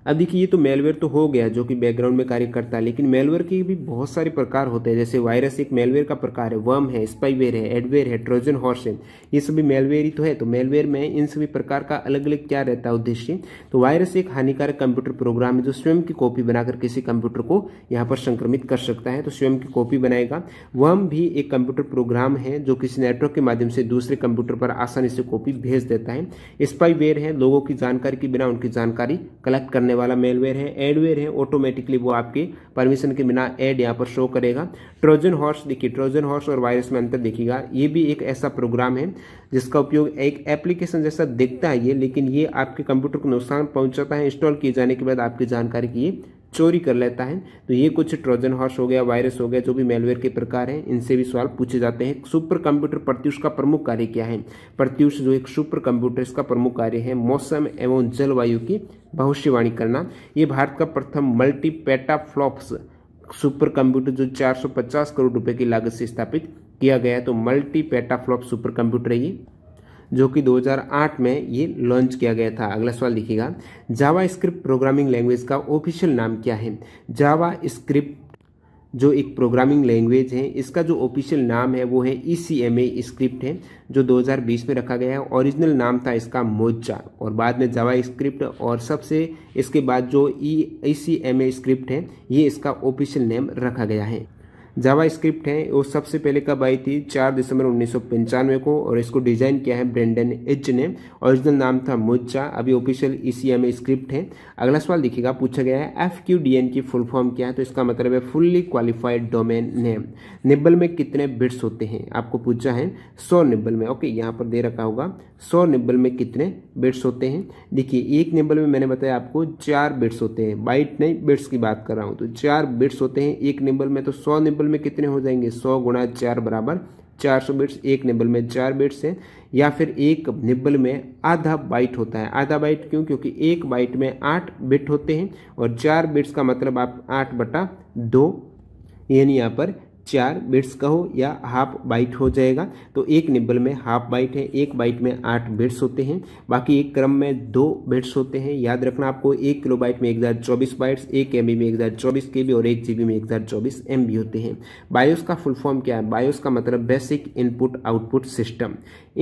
[SPEAKER 1] अब देखिए ये तो मेलवेयर तो हो गया जो कि बैकग्राउंड में कार्य करता है लेकिन मेलवेयर के भी बहुत सारे प्रकार होते हैं जैसे वायरस एक मेलवेयर का प्रकार है वर्म है स्पाइवेयर है एडवेयर है ट्रोजन हॉर्स है ये सभी मेलवेयर ही तो है तो मेलवेयर में इन सभी प्रकार का अलग अलग क्या रहता है उद्देश्य तो वायरस एक हानिकारक कंप्यूटर प्रोग्राम है जो स्वयं की कॉपी बनाकर किसी कंप्यूटर को यहाँ पर संक्रमित कर सकता है तो स्वयं की कॉपी बनाएगा वर्म भी एक कंप्यूटर प्रोग्राम है जो किसी नेटवर्क के माध्यम से दूसरे कंप्यूटर पर आसानी से कॉपी भेज देता है स्पाईवेयर है लोगों की जानकारी के बिना उनकी जानकारी कलेक्ट करने जाने वाला मेलवेयर है एडवेयर है ऑटोमेटिकली वो आपके परमिशन के बिना एड यहाँ पर शो करेगा ट्रोजन हॉर्स देखिए ट्रोजन हॉर्स और वायरस में अंतर देखिएगा ये भी एक ऐसा प्रोग्राम है जिसका उपयोग एक एप्लीकेशन जैसा दिखता है ये लेकिन ये आपके कंप्यूटर को नुकसान पहुँचाता है इंस्टॉल किए जाने के बाद आपकी जानकारी की चोरी कर लेता है तो ये कुछ ट्रोजन हॉर्स हो गया वायरस हो गया जो भी मेलवेयर के प्रकार हैं इनसे भी सवाल पूछे जाते हैं सुपर कंप्यूटर प्रत्युष का प्रमुख कार्य क्या है प्रत्युष जो एक सुपर कंप्यूटर इसका प्रमुख कार्य है मौसम एवं जलवायु की भविष्यवाणी करना ये भारत का प्रथम मल्टी पेटाफ्लॉप्स सुपर कंप्यूटर जो 450 करोड़ रुपए की लागत से स्थापित किया गया तो मल्टी पेटाफ्लॉप सुपर कंप्यूटर है ये जो कि 2008 में ये लॉन्च किया गया था अगला सवाल लिखिएगा जावा स्क्रिप्ट प्रोग्रामिंग लैंग्वेज का ऑफिशियल नाम क्या है जावा स्क्रिप्ट जो एक प्रोग्रामिंग लैंग्वेज है इसका जो ऑफिशियल नाम है वो है ई सी एम ए स्क्रिप्ट है जो 2020 में रखा गया है ओरिजिनल नाम था इसका मोजा और बाद में जावा स्क्रिप्ट और सबसे इसके बाद जो ई सी एम ए स्क्रिप्ट है ये इसका ऑफिशियल नेम रखा गया है जावा स्क्रिप्ट है वो सबसे पहले कब आई थी चार दिसंबर उन्नीस को और इसको डिज़ाइन किया है ब्रेंडन एच ने ओरिजिनल नाम था मोचा अभी ऑफिशियल ई e में स्क्रिप्ट है अगला सवाल देखिएगा पूछा गया है एफ क्यू डी एन की फुल फॉर्म क्या है तो इसका मतलब है fully qualified domain name nibble में कितने बिट्स होते हैं आपको पूछा है सौ निब्बल में ओके यहाँ पर दे रखा होगा सौ निब्बल में कितने बिट्स होते हैं देखिए एक निब्बल में मैंने बताया आपको चार बिट्स होते हैं बाइट नहीं बिट्स की बात कर रहा हूँ तो चार बिट्स होते हैं एक निब्बल में तो सौ निब्बल नेबल में कितने हो जाएंगे सौ गुणा चार बराबर चार सौ बिट्स एक निबल में चार बिट्स हैं या फिर एक निबल में आधा बाइट होता है आधा बाइट क्यों क्योंकि एक बाइट में आठ बिट होते हैं और चार बिट्स का मतलब आप आठ बटा दो यानी यहाँ पर चार बिट्स का हो या हाफ बाइट हो जाएगा तो एक निबल में हाफ बाइट है एक बाइट में आठ बिट्स होते हैं बाकी एक क्रम में दो बिट्स होते हैं याद रखना आपको एक किलो बाइट में एक हज़ार चौबीस बाइट्स एक एम में एक हज़ार चौबीस के बी और एक जी में एक हज़ार चौबीस एम होते हैं बायोस का फुल फॉर्म क्या है बायोस का मतलब basic input output system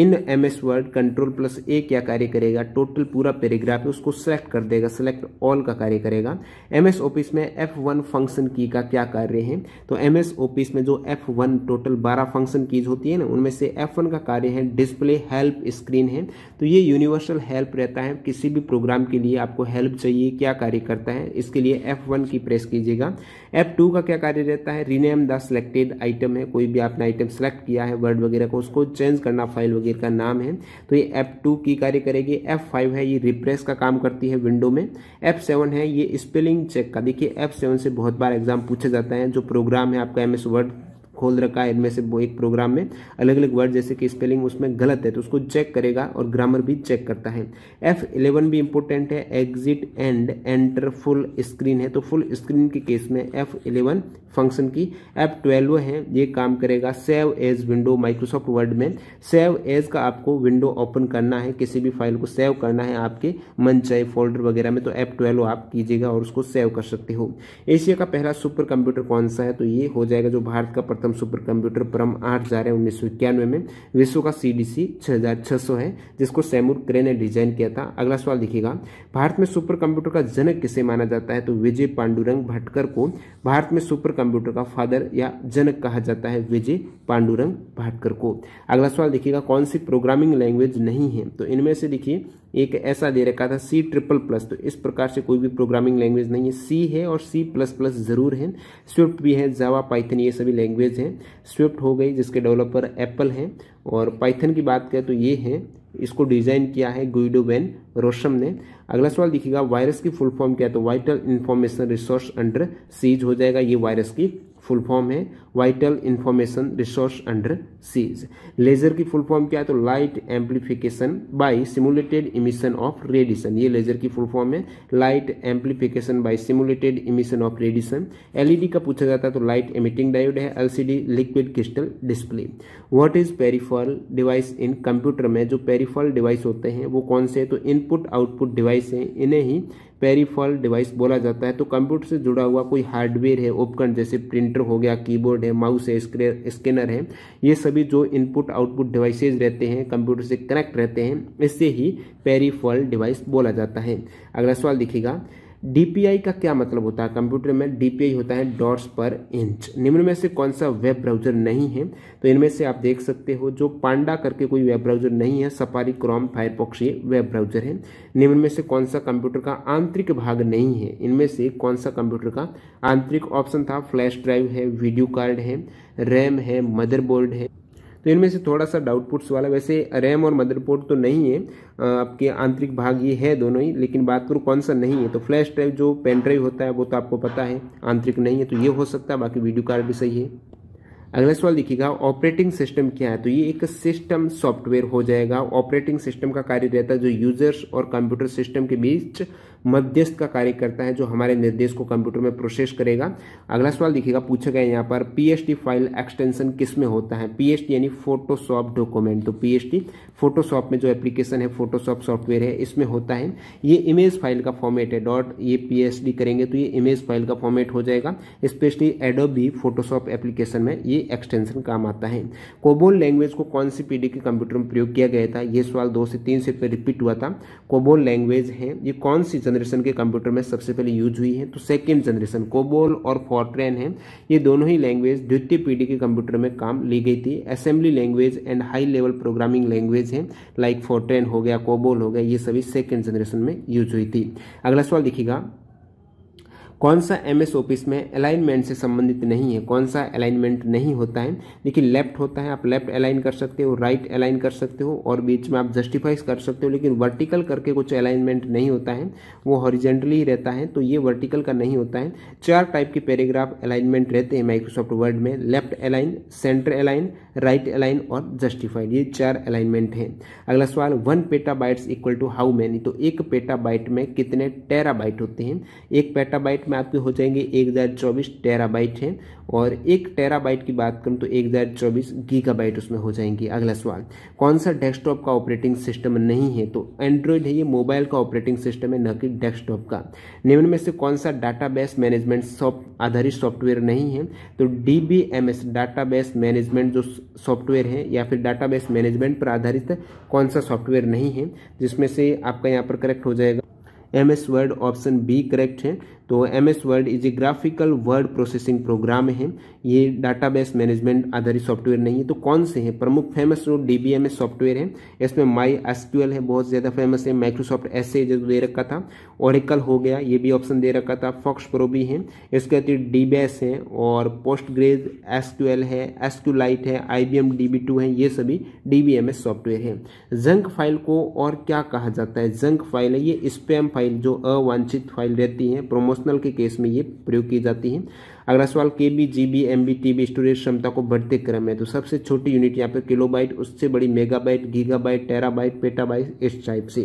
[SPEAKER 1] in M S Word control plus A क्या कार्य करेगा टोटल पूरा पैराग्राफ है उसको सेलेक्ट कर देगा सेलेक्ट ऑल का कार्य करेगा एम एस ऑफिस में एफ वन फंक्शन की का क्या कार्य है तो एम एस ऑफिस में जो एफ वन टोटल बारह फंक्शन कीज होती है ना उनमें से एफ वन का कार्य है डिस्प्ले हेल्प स्क्रीन है तो ये यूनिवर्सल हेल्प रहता है किसी भी प्रोग्राम के लिए आपको हेल्प चाहिए क्या कार्य करता है इसके लिए एफ वन की प्रेस कीजिएगा एप टू का क्या कार्य रहता है रीनेम द सिलेक्टेड आइटम है कोई भी आपने आइटम सेलेक्ट किया है वर्ड वगैरह को उसको चेंज करना फाइल वगैरह का नाम है तो ये एप टू की कार्य करेगी एफ फाइव है ये रिप्रेस का काम करती है विंडो में एफ सेवन है ये स्पेलिंग चेक का देखिए एफ सेवन से बहुत बार एग्जाम पूछा जाता है जो प्रोग्राम है आपका एम एस वर्ड खोल रखा है इनमें से वो एक प्रोग्राम में अलग अलग वर्ड जैसे कि स्पेलिंग उसमें गलत है तो उसको चेक करेगा और ग्रामर भी चेक करता है एफ इलेवन भी इंपॉर्टेंट है exit and enter full screen है तो फुल स्क्रीन के केस में F eleven function key F twelve है ये काम करेगा save as window Microsoft Word में सेव एज का आपको विंडो ओपन करना है किसी भी फाइल को सेव करना है आपके मन चाहे फोल्डर वगैरह में तो एफ ट्वेल्व आप कीजिएगा और उसको सेव कर सकते हो एशिया का पहला सुपर कंप्यूटर कौन सा है तो ये हो जाएगा जो भारत का प्रथम सर्वप्रथम सुपर कंप्यूटर परम आठ हज़ार है उन्नीस सौ इक्यानवे में विश्व का सी डी सी छः हज़ार छह सौ है जिसको सैमुर क्रे ने डिजाइन किया था अगला सवाल देखिएगा भारत में सुपर कंप्यूटर का जनक किसे माना जाता है तो विजय पांडुरंग भटकर को भारत में सुपर कंप्यूटर का फादर या जनक कहा जाता है विजय पांडुरंग भाटकर को अगला सवाल देखिएगा कौन सी प्रोग्रामिंग लैंग्वेज नहीं है तो इनमें से देखिए एक ऐसा दे रखा था सी ट्रिपल प्लस तो इस प्रकार से कोई भी प्रोग्रामिंग लैंग्वेज नहीं है सी है और सी प्लस प्लस जरूर है स्विफ्ट भी है जावा पाइथन ये सभी लैंग्वेज हैं स्विफ्ट हो गई जिसके डेवलपर एप्पल हैं और पाइथन की बात करें तो ये है इसको डिज़ाइन किया है गुइडो वैन रोशम ने अगला सवाल दिखेगा वायरस की फुल फॉर्म क्या है तो vital information resource under siege हो जाएगा ये वायरस की फुल फॉर्म है vital information resource under siege laser की फुल फॉर्म क्या है तो light amplification by simulated emission of radiation ये लेजर की फुल फॉर्म है light amplification by simulated emission of radiation LED का पूछा जाता है तो लाइट एमिटिंग डायोड है LCD liquid crystal display what is peripheral device in computer में जो पेरिफल डिवाइस होते हैं वो कौन से है तो इनपुट आउटपुट डिवाइस है इन्हें ही पेरीफॉल डिवाइस बोला जाता है तो कंप्यूटर से जुड़ा हुआ कोई हार्डवेयर है उपकरण जैसे प्रिंटर हो गया कीबोर्ड है माउस है स्कैनर है ये सभी जो इनपुट आउटपुट डिवाइसेज रहते हैं कंप्यूटर से कनेक्ट रहते हैं इससे ही पेरीफॉल डिवाइस बोला जाता है अगला सवाल देखिएगा डीपीआई का क्या मतलब होता है कंप्यूटर में डीपीआई होता है डॉट्स पर इंच निम्न में से कौन सा वेब ब्राउजर नहीं है तो इनमें से आप देख सकते हो जो पांडा करके कोई वेब ब्राउजर नहीं है सफारी क्रोम फायरपॉक्स ये वेब ब्राउजर है निम्न में से कौन सा कंप्यूटर का आंतरिक भाग नहीं है इनमें से कौन सा कंप्यूटर का आंतरिक ऑप्शन था फ्लैश ड्राइव है वीडियो कार्ड है रैम है मदरबोर्ड है तो इनमें से थोड़ा सा डाउटपुट्स वाला वैसे रैम और मदरबोर्ड तो नहीं है आपके आंतरिक भाग ये है दोनों ही लेकिन बात करूँ कौन सा नहीं है तो फ्लैश ड्राइव जो पेन ड्राइव होता है वो तो आपको पता है आंतरिक नहीं है तो ये हो सकता है बाकी वीडियो कार्ड भी सही है अगला सवाल देखिएगा ऑपरेटिंग सिस्टम क्या है तो ये एक सिस्टम सॉफ्टवेयर हो जाएगा ऑपरेटिंग सिस्टम का कार्य रहता है जो यूजर्स और कंप्यूटर सिस्टम के बीच मध्यस्थ का कार्य करता है जो हमारे निर्देश को कंप्यूटर में प्रोसेस करेगा अगला सवाल देखिएगा पूछा गया यहाँ पर पी फाइल एक्सटेंशन किस में होता है पीएचडी यानी फोटोशॉप डॉक्यूमेंट तो पीएचडी फोटोशॉप में जो एप्लीकेशन है फोटोशॉप सॉफ्टवेयर है इसमें होता है ये इमेज फाइल का फॉर्मेट है डॉट ये पी करेंगे तो ये इमेज फाइल का फॉर्मेट हो जाएगा स्पेशली एडोबी फोटोशॉप एप्लीकेशन में ये एक्सटेंशन काम आता है कोबोल लैंग्वेज को कौन सी पीढ़ी के कंप्यूटर में प्रयोग किया गया था ये सवाल दो से तीन से रिपीट हुआ था कोबोल लैंग्वेज है ये कौन सी जनरेशन के कंप्यूटर में सबसे पहले यूज हुई है तो सेकेंड जनरेशन कोबोल और फॉर्ट्रेन है ये दोनों ही लैंग्वेज द्वितीय पीढ़ी के कंप्यूटर में काम ली गई थी assembly language and high level programming language है लाइक like फॉर्ट्रेन हो गया कोबोल हो गया ये सभी सेकेंड जनरेशन में यूज हुई थी अगला सवाल देखिएगा कौन सा एम एस ऑफिस में अलाइनमेंट से संबंधित नहीं है कौन सा अलाइनमेंट नहीं होता है लेकिन लेफ्ट होता है आप लेफ्ट अलाइन कर सकते हो राइट अलाइन कर सकते हो और बीच में आप जस्टिफाइज कर सकते हो लेकिन वर्टिकल करके कुछ अलाइनमेंट नहीं होता है वो हॉरिजेंटली रहता है तो ये वर्टिकल का नहीं होता है चार टाइप के पैराग्राफ अलाइनमेंट रहते हैं माइक्रोसॉफ्ट वर्ड में left align centre align right align और जस्टिफाइड ये चार अलाइनमेंट है अगला सवाल one byte equal to how many तो एक बाइट में कितने बाइट होते हैं एक बाइट में आपके हो जाएंगे एक हज़ार चौबीस टेराबाइट हैं और एक टेराबाइट की बात करूँ तो एक हज़ार चौबीस गीगाबाइट उसमें हो जाएंगे अगला सवाल कौन सा डेस्कटॉप का ऑपरेटिंग सिस्टम नहीं है तो एंड्रॉयड है ये मोबाइल का ऑपरेटिंग सिस्टम है न कि डेस्कटॉप का निम्न में से कौन सा डाटाबेस मैनेजमेंट सॉफ्ट आधारित सॉफ्टवेयर नहीं है तो D B M S database management जो सॉफ्टवेयर है या फिर डाटाबेस मैनेजमेंट पर आधारित कौन सा सॉफ्टवेयर नहीं है जिसमें से आपका यहाँ पर करेक्ट हो जाएगा M S Word option B correct है तो M S Word is a graphical word processing program है ये डाटा बेस मैनेजमेंट आधारित सॉफ्टवेयर नहीं है तो कौन से हैं प्रमुख फेमस जो D B M S software है इसमें माई एस एल है बहुत ज़्यादा फेमस है माइक्रोसॉफ्ट एस ए जो दे रखा था ओरिकल हो गया ये भी ऑप्शन दे रखा था फॉक्स प्रो भी है इसके अतिरिक्त डी बी एस है और पोस्ट ग्रेज एस है एस क्यू लाइट है I B M D B two है ये सभी D B M S software है जंक फाइल को और क्या कहा जाता है जंक फाइल है ये स्पैम फाइल जो अवांछित फाइल रहती है प्रोमोशन प्रोपोर्शनल के केस में ये प्रयोग की जाती है अगला सवाल K B G B M B T B storage क्षमता को बढ़ते क्रम है तो सबसे छोटी यूनिट यहाँ पे किलोबाइट उससे बड़ी मेगाबाइट गीगाबाइट टेराबाइट पेटाबाइट इस टाइप से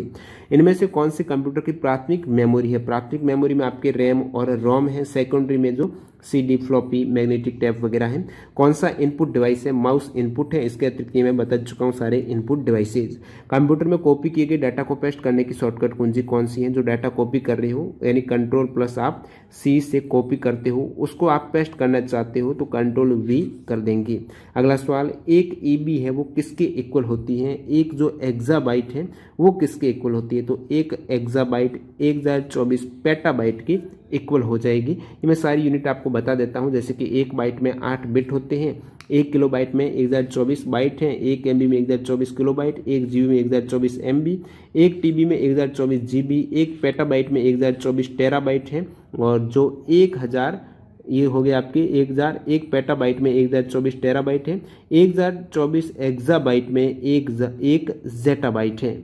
[SPEAKER 1] इनमें से कौन से कंप्यूटर की प्राथमिक मेमोरी है प्राथमिक मेमोरी में आपके रैम और रोम है सेकेंडरी में जो सीडी फ्लॉपी मैग्नेटिक टैप वगैरह है कौन सा इनपुट डिवाइस है माउस इनपुट है इसके अतिरिक्त ये मैं बता चुका हूँ सारे इनपुट डिवाइसेज कंप्यूटर में कॉपी किए गए डाटा को पेस्ट करने की शॉर्टकट कुंजी कौन सी है जो डाटा कॉपी कर रहे हो यानी कंट्रोल प्लस आप सी से कॉपी करते हो उसको आप पेस्ट करना चाहते हो तो कंट्रोल वी कर देंगे अगला सवाल एक ई e है वो किसके इक्वल होती है एक जो एग्जाबाइट है वो किसके इक्वल होती है तो एक एग्जाबाइट एक हज़ार चौबीस पेटाबाइट की इक्वल हो जाएगी ये मैं सारी यूनिट आपको बता देता हूँ जैसे कि एक बाइट में आठ बिट होते हैं एक किलो बाइट में एक हज़ार चौबीस बाइट हैं एक एम में एक हज़ार चौबीस किलो बाइट एक जी में एक हज़ार चौबीस एम बी एक टी में एक हज़ार चौबीस जी बी एक पेटा बाइट में एक हज़ार चौबीस टेरा बाइट है और जो एक हज़ार ये हो गया आपके एक हज़ार एक पेटा बाइट में एक हज़ार चौबीस टेरा बाइट है एक हज़ार चौबीस एग्जा बाइट में एक एक जेटा बाइट है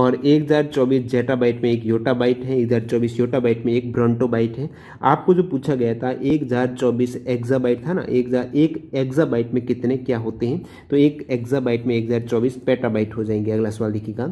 [SPEAKER 1] और एक हज़ार चौबीस जेटा बाइट में एक योटा बाइट है एक हज़ार चौबीस योटा बाइट में एक ब्रंटो बाइट है आपको जो पूछा गया था एक हज़ार चौबीस एग्जा बाइट था ना एक हज़ार एक एग्जा बाइट में कितने क्या होते हैं तो एक एग्जा बाइट में एक हज़ार चौबीस पेटा बाइट हो जाएंगे अगला सवाल देखिएगा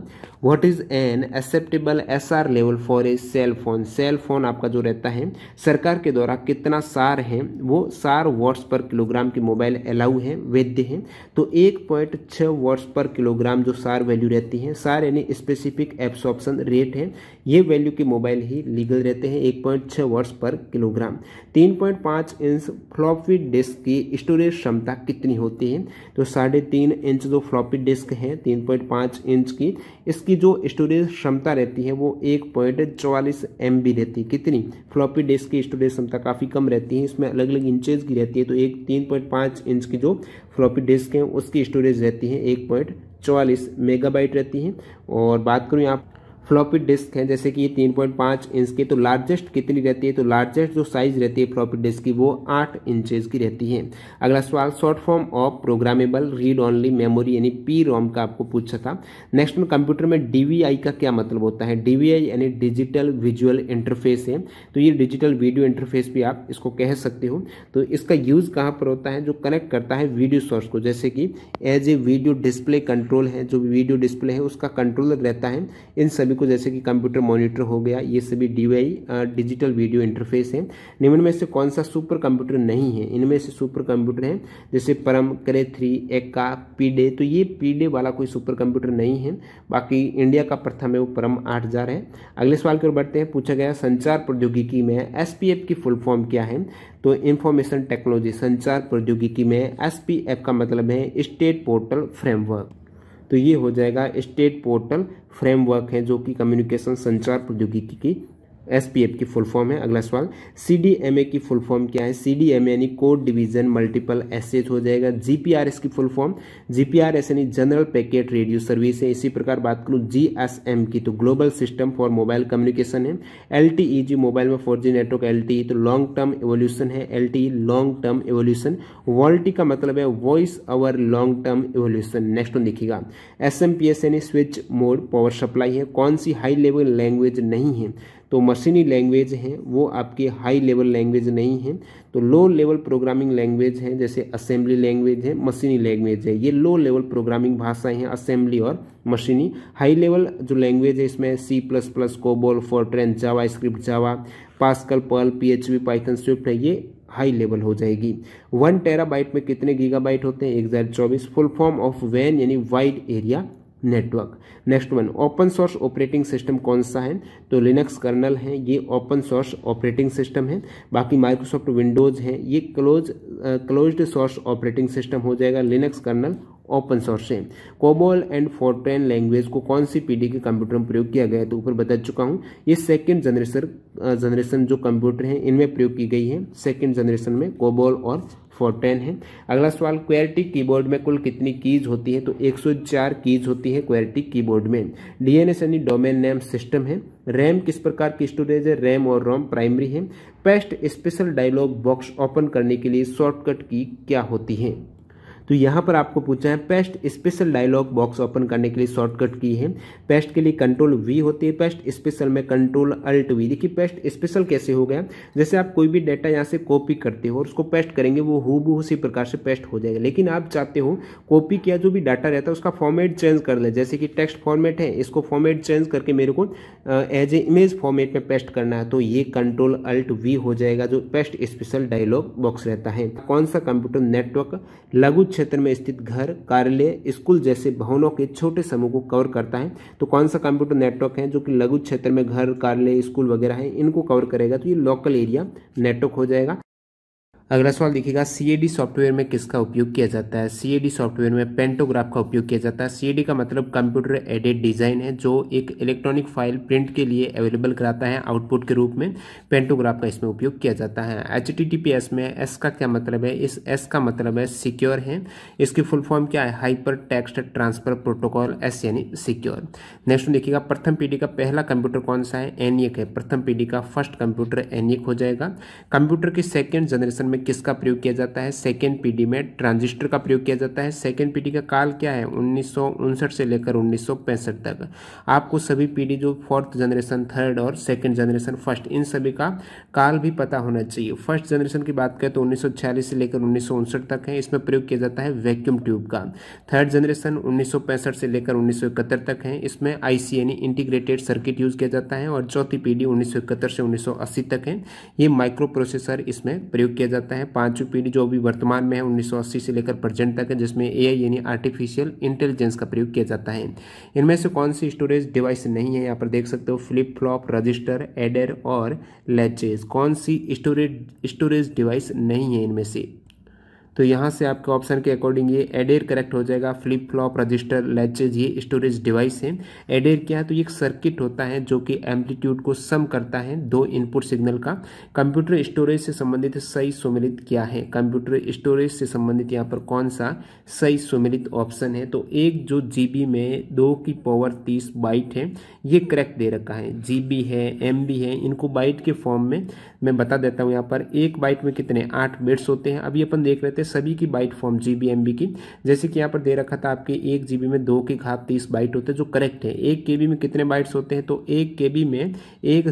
[SPEAKER 1] what is an acceptable S R level for a cell phone cell phone आपका जो रहता है सरकार के द्वारा कितना सार है वो सार वॉट्स पर किलोग्राम की मोबाइल अलाउ है वैध है तो एक पॉइंट छः वॉट्स पर किलोग्राम जो सार वैल्यू रहती है सार यानी स्पेसिफिक एब्सॉर्प्शन रेट है ये वैल्यू के मोबाइल ही लीगल रहते हैं एक पॉइंट छः वर्ष पर किलोग्राम तीन पॉइंट पाँच इंच फ्लॉपी डिस्क की स्टोरेज क्षमता कितनी होती है तो साढ़े तीन इंच जो फ्लॉपी डिस्क है तीन पॉइंट पाँच इंच की इसकी जो स्टोरेज क्षमता रहती है वो एक पॉइंट चौवालीस एम बी रहती है कितनी फ्लॉपी डिस्क की स्टोरेज क्षमता काफ़ी कम रहती है इसमें अलग अलग इंचज की रहती है तो एक तीन पॉइंट पाँच इंच की जो फ्लॉपी डिस्क है उसकी स्टोरेज रहती है एक पॉइंट चौवालीस मेगाबाइट रहती है और बात करूँ यहाँ फ्लॉपी डिस्क है जैसे कि ये तीन पॉइंट पाँच इंच की तो लार्जेस्ट कितनी रहती है तो लार्जेस्ट जो साइज रहती है फ्लॉपी डिस्क की वो आठ इंचेज की रहती है अगला सवाल short form of programmable read only memory यानी पी रोम का आपको पूछा था नेक्स्ट में कंप्यूटर में डी का क्या मतलब होता है डी यानी डिजिटल विजुअल इंटरफेस है तो ये डिजिटल वीडियो इंटरफेस भी आप इसको कह सकते हो तो इसका यूज़ कहाँ पर होता है जो कनेक्ट करता है वीडियो सोर्स को जैसे कि as a video display control है जो वीडियो डिस्प्ले है उसका कंट्रोलर रहता है इन सभी को जैसे कि कंप्यूटर मॉनिटर हो गया ये सभी डीवाई डिजिटल वीडियो इंटरफेस है निम्न में से कौन सा सुपर कंप्यूटर नहीं है इनमें से सुपर कंप्यूटर है जैसे परम करे थ्री एक्का पीडे तो ये पीडे वाला कोई सुपर कंप्यूटर नहीं है बाकी इंडिया का प्रथम है वो परम आठ हज़ार है अगले सवाल की ओर बढ़ते हैं पूछा गया संचार प्रौद्योगिकी में एस की फुल फॉर्म क्या है तो इंफॉर्मेशन टेक्नोलॉजी संचार प्रौद्योगिकी में एस का मतलब है स्टेट पोर्टल फ्रेमवर्क तो ये हो जाएगा स्टेट पोर्टल फ्रेमवर्क है जो कि कम्युनिकेशन संचार प्रौद्योगिकी की एस पी एफ की फुल फॉर्म है अगला सवाल सी डी एम ए की फुल फॉर्म क्या है सी डी ए यानी कोड डिवीजन मल्टीपल एसेज हो जाएगा जी पी आर एस की full form G P R S यानी जनरल पैकेट रेडियो सर्विस है इसी प्रकार बात करूँ जी एस एम की तो global system for mobile communication है L T E G mobile में four G network L E तो लॉन्ग टर्म एवोल्यूशन है L E long term evolution VoLTE का मतलब है voice over long term evolution next one देखिएगा S M P S यानी switch mode power supply है कौन सी हाई लेवल लैंग्वेज नहीं है तो मशीनी लैंग्वेज हैं वो आपकी हाई लेवल लैंग्वेज नहीं है तो लो लेवल प्रोग्रामिंग लैंग्वेज है जैसे असेंबली लैंग्वेज है मशीनी लैंग्वेज है ये लो लेवल प्रोग्रामिंग भाषाएं हैं असेंबली और मशीनी हाई लेवल जो लैंग्वेज है इसमें C plus plus COBOL train Java script Java Pascal Perl P H V Python Swift है ये हाई लेवल हो जाएगी वन बाइट में कितने गीगाबाइट होते हैं एक हज़ार चौबीस फुल फॉर्म ऑफ वैन यानी wide area network next one open source operating system कौन सा है तो लिनक्स कर्नल है ये ओपन सोर्स ऑपरेटिंग सिस्टम है बाकी माइक्रोसॉफ्ट विंडोज़ है ये close closed source operating system हो जाएगा लिनक्स कर्नल ओपन सोर्स है कोबोल एंड फोर्ट्रेन लैंग्वेज को कौन सी पीढ़ी के कंप्यूटर में प्रयोग किया गया है तो ऊपर बता चुका हूँ ये सेकेंड जनरेशन जनरेशन जो कंप्यूटर हैं इनमें प्रयोग की गई है सेकेंड जनरेशन में कोबोल और फॉर टेन है अगला सवाल क्वेरिटी कीबोर्ड में कुल कितनी कीज होती तो है तो 104 कीज होती है क्वेरिटी कीबोर्ड में डीएनएस यानी डोमेन नेम सिस्टम है रैम किस प्रकार की स्टोरेज है रैम और रोम प्राइमरी है paste special dialog box open करने के लिए शॉर्टकट की क्या होती है तो यहाँ पर आपको पूछा है paste special dialog box open करने के लिए शॉर्टकट की है पेस्ट के लिए कंट्रोल वी होती है पेस्ट स्पेशल में कंट्रोल अल्ट वी देखिए पेस्ट स्पेशल कैसे हो गया जैसे आप कोई भी डाटा यहाँ से कॉपी करते हो और उसको पेस्ट करेंगे वो हु उसी प्रकार से पेस्ट हो जाएगा लेकिन आप चाहते हो कॉपी किया जो भी डाटा रहता है उसका फॉर्मेट चेंज कर ले जैसे कि टेक्स्ट फॉर्मेट है इसको फॉर्मेट चेंज करके मेरे को एज ए इमेज फॉर्मेट में पेस्ट करना है तो ये कंट्रोल अल्ट वी हो जाएगा जो पेस्ट स्पेशल डायलॉग बॉक्स रहता है कौन सा कंप्यूटर नेटवर्क लघु क्षेत्र में स्थित घर कार्यालय स्कूल जैसे भवनों के छोटे समूह को कवर करता है तो कौन सा कंप्यूटर नेटवर्क है जो कि लघु क्षेत्र में घर कार्यालय स्कूल वगैरह है इनको कवर करेगा तो ये लोकल एरिया नेटवर्क हो जाएगा अगला सवाल देखिएगा सी सॉफ्टवेयर में किसका उपयोग किया जाता है सी सॉफ्टवेयर में पेंटोग्राफ का उपयोग किया जाता है सी का मतलब कंप्यूटर एडेड डिज़ाइन है जो एक इलेक्ट्रॉनिक फाइल प्रिंट के लिए अवेलेबल कराता है आउटपुट के रूप में पेंटोग्राफ का इसमें उपयोग किया जाता है एच में एस का क्या मतलब है इस एस का मतलब है सिक्योर है इसकी फुल फॉर्म क्या है hyper text transfer protocol S यानी सिक्योर नेक्स्ट देखिएगा प्रथम पीढ़ी का पहला कंप्यूटर कौन सा है एनएक है प्रथम पीढ़ी का फर्स्ट कंप्यूटर एनएक हो जाएगा कंप्यूटर की सेकेंड जनरेशन में में किसका प्रयोग किया जाता है सेकेंड पीढ़ी में ट्रांजिस्टर का प्रयोग किया जाता है सेकेंड पीढ़ी का काल क्या है उन्नीस से लेकर उन्नीस तक आपको सभी पीढ़ी जो फोर्थ जनरेशन थर्ड और सेकेंड जनरेशन फर्स्ट इन सभी का काल भी पता होना चाहिए फर्स्ट जनरेशन की बात करें तो उन्नीस से लेकर उन्नीस तक है इसमें प्रयोग किया जाता है वैक्यूम ट्यूब का थर्ड जनरेशन उन्नीस से लेकर उन्नीस तक है इसमें आई इंटीग्रेटेड सर्किट यूज़ किया जाता है और चौथी पीढ़ी उन्नीस से उन्नीस तक है ये माइक्रो प्रोसेसर इसमें प्रयोग किया जाता है जाता है पांचवी पीढ़ी जो अभी वर्तमान में है 1980 से लेकर प्रजेंट तक है जिसमें ए यानी आर्टिफिशियल इंटेलिजेंस का प्रयोग किया जाता है इनमें से कौन सी स्टोरेज डिवाइस नहीं है यहाँ पर देख सकते हो फ्लिप फ्लॉप रजिस्टर एडर और लेचेज कौन सी स्टोरेज स्टोरेज डिवाइस नहीं है इनमें से तो यहाँ से आपके ऑप्शन के अकॉर्डिंग ये एडेर करेक्ट हो जाएगा फ्लिप फ्लॉप रजिस्टर लैचेज ये स्टोरेज डिवाइस है एडेर क्या है तो ये एक सर्किट होता है जो कि एम्पलीट्यूड को सम करता है दो इनपुट सिग्नल का कंप्यूटर स्टोरेज से संबंधित सही सुमिलित क्या है कंप्यूटर स्टोरेज से संबंधित यहाँ पर कौन सा सही सुमिलित ऑप्शन है तो एक जो जी में दो की पावर तीस बाइट है ये करेक्ट दे रखा है जी है एम है इनको बाइट के फॉर्म में मैं बता देता हूँ यहाँ पर एक बाइट में कितने आठ बिट्स होते हैं अभी अपन देख रहे थे सभी की बाइट फॉर्म जी बी की जैसे कि यहाँ पर दे रखा था आपके एक जी में दो की घात तीस बाइट होते हैं जो करेक्ट है एक के में कितने बाइट्स होते हैं तो एक के में एक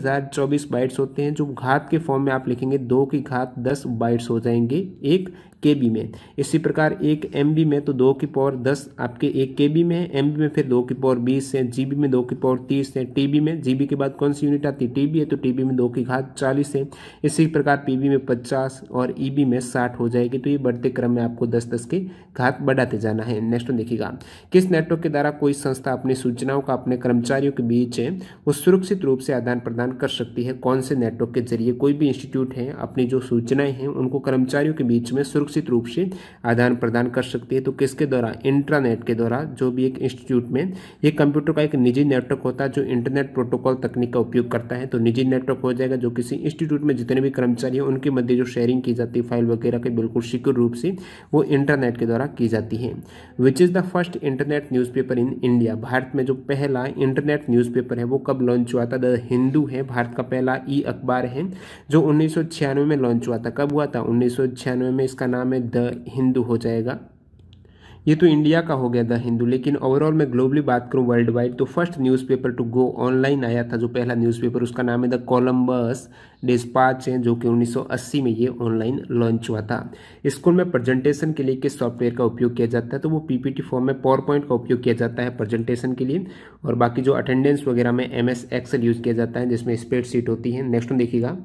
[SPEAKER 1] बाइट्स होते हैं जो घात के फॉर्म में आप लिखेंगे दो की घात दस बाइट्स हो जाएंगे एक के बी में इसी प्रकार एक एम बी में तो दो की पावर दस आपके एक के बी में है एम बी में फिर दो की पावर बीस है जी बी में दो की पावर तीस है टी बी में जी बी के बाद कौन सी यूनिट आती है टी बी है तो टी बी में दो की घात चालीस है इसी प्रकार पी बी में पचास और ई बी में साठ हो जाएगी तो ये बढ़ते क्रम में आपको दस दस की घात बढ़ाते जाना है नेक्स्ट देखिएगा किस नेटवर्क के द्वारा कोई संस्था अपनी सूचनाओं का अपने कर्मचारियों के बीच है वो सुरक्षित रूप से आदान प्रदान कर सकती है कौन से नेटवर्क के जरिए कोई भी इंस्टीट्यूट है अपनी जो सूचनाएं हैं उनको कर्मचारियों के बीच में सुरक्षित सुरक्षित रूप से आदान प्रदान कर सकती है तो किसके द्वारा इंट्रानेट के द्वारा जो भी एक इंस्टीट्यूट में ये कंप्यूटर का एक निजी नेटवर्क होता है जो इंटरनेट प्रोटोकॉल तकनीक का उपयोग करता है तो निजी नेटवर्क हो जाएगा जो किसी इंस्टीट्यूट में जितने भी कर्मचारी हैं उनके मध्य जो शेयरिंग की जाती है फाइल वगैरह के बिल्कुल सिक्योर रूप से वो इंटरनेट के द्वारा की जाती है which is the first internet newspaper in India Bharat में जो पहला इंटरनेट न्यूज़पेपर है वो कब लॉन्च हुआ था द हिंदू है भारत का पहला ई अखबार है जो उन्नीस में लॉन्च हुआ था कब हुआ था उन्नीस में इसका नाम है द हिंदू हो जाएगा ये तो इंडिया का हो गया द हिंदू लेकिन ओवरऑल मैं ग्लोबली बात करूँ वर्ल्ड वाइड तो first newspaper to go online आया था जो पहला न्यूज़पेपर उसका नाम है द कोलम्बस डिस्पाच है जो कि 1980 में ये ऑनलाइन लॉन्च हुआ था स्कूल में प्रेजेंटेशन के लिए किस सॉफ्टवेयर का उपयोग किया जाता है तो वो पी फॉर्म में पावर पॉइंट का उपयोग किया जाता है प्रेजेंटेशन के लिए और बाकी जो अटेंडेंस वगैरह में एम एस यूज़ किया जाता है जिसमें स्प्रेडशीट होती है नेक्स्ट देखिएगा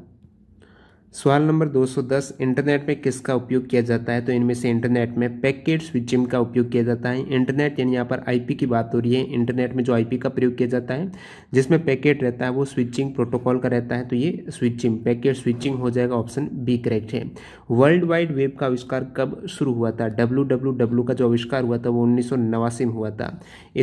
[SPEAKER 1] सवाल नंबर 210 इंटरनेट में किसका उपयोग किया जाता है तो इनमें से इंटरनेट में पैकेट स्विचिंग का उपयोग किया जाता है इंटरनेट यानी यहाँ पर आईपी की बात हो रही है इंटरनेट में जो आईपी का प्रयोग किया जाता है जिसमें पैकेट रहता है वो स्विचिंग प्रोटोकॉल का रहता है तो ये स्विचिंग पैकेट स्विचिंग हो जाएगा ऑप्शन बी करेक्ट है वर्ल्ड वाइड वेब का आविष्कार कब शुरू हुआ था डब्ल्यू का जो आविष्कार हुआ था वो उन्नीस में हुआ था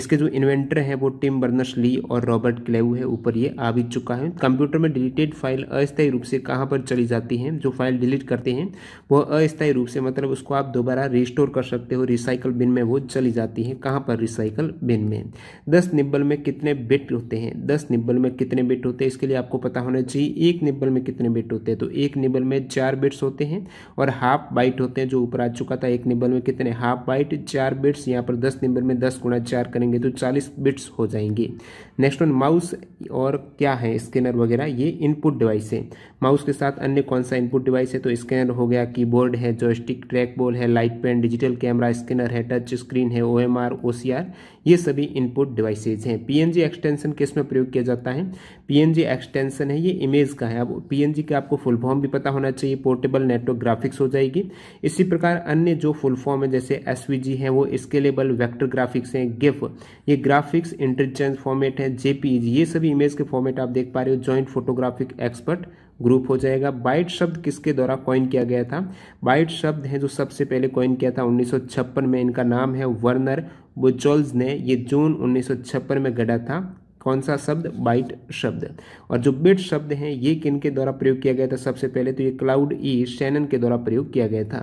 [SPEAKER 1] इसके जो इन्वेंटर हैं वो टिम बर्नर्स ली और रॉबर्ट क्लेव है ऊपर ये आ भी चुका है कंप्यूटर में डिलीटेड फाइल अस्थायी रूप से कहाँ पर चली जाती जाती हैं जो फाइल डिलीट करते हैं वो अस्थायी रूप से मतलब उसको आप दोबारा रिस्टोर कर सकते हो रिसाइकल बिन में वो चली जाती है कहाँ पर रिसाइकल बिन में दस निब्बल में कितने बिट होते हैं दस निब्बल में कितने बिट होते हैं इसके लिए आपको पता होना चाहिए एक निब्बल में कितने बिट होते हैं तो एक निब्बल में चार बिट्स होते हैं और हाफ बाइट होते हैं जो ऊपर आ चुका था एक निब्बल में कितने हाफ बाइट चार बिट्स यहाँ पर दस निब्बल में दस गुणा चार करेंगे तो चालीस बिट्स हो जाएंगे नेक्स्ट वन माउस और क्या है स्कैनर वगैरह ये इनपुट डिवाइस है माउस के साथ अन्य कौन सा इनपुट डिवाइस है तो स्कैनर हो गया कीबोर्ड है स्टिक ट्रैक बॉल है light pen digital camera scanner है टच स्क्रीन है O M R O C R ये सभी इनपुट डिवाइसेज हैं पीएनजी एक्सटेंशन किस में प्रयोग किया जाता है पीएनजी एक्सटेंशन है ये इमेज का है अब पीएनजी का आपको फुल फॉर्म भी पता होना चाहिए पोर्टेबल नेटवर्क ग्राफिक्स हो जाएगी इसी प्रकार अन्य जो फुल फॉर्म है जैसे एस है वो स्केलेबल वैक्टर ग्राफिक्स हैं गिफ ये ग्राफिक्स इंटरचेंज फॉर्मेट है जेपीजी ये सभी इमेज के फॉर्मेट आप देख पा रहे हो ज्वाइंट फोटोग्राफिक एक्सपर्ट ग्रुप हो जाएगा बाइट शब्द किसके द्वारा कॉइन किया गया था बाइट शब्द है जो सबसे पहले कॉइन किया था 1956 में इनका नाम है वर्नर बुचोल्स ने ये जून 1956 में गढ़ा था कौन सा शब्द बाइट शब्द और जो बिट शब्द हैं ये किन के द्वारा प्रयोग किया गया था सबसे पहले तो ये क्लाउड ई शैनन के द्वारा प्रयोग किया गया था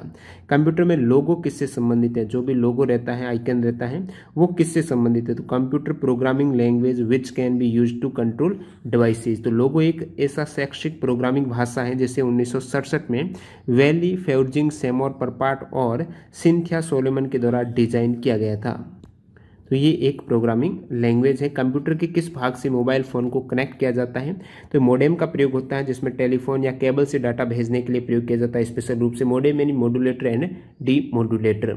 [SPEAKER 1] कंप्यूटर में लोगो किससे संबंधित है जो भी लोगो रहता है आइकन रहता है वो किससे संबंधित है तो computer programming language which can be use to control devices तो लोगो एक ऐसा शैक्षिक प्रोग्रामिंग भाषा है जैसे उन्नीस में वैली फेउजिंग सेमोर परपाट और सिंथिया सोलेमन के द्वारा डिजाइन किया गया था तो ये एक प्रोग्रामिंग लैंग्वेज है कंप्यूटर के किस भाग से मोबाइल फ़ोन को कनेक्ट किया जाता है तो मोडेम का प्रयोग होता है जिसमें टेलीफोन या केबल से डाटा भेजने के लिए प्रयोग किया जाता है स्पेशल रूप से मोडेम यानी modulator and demodulator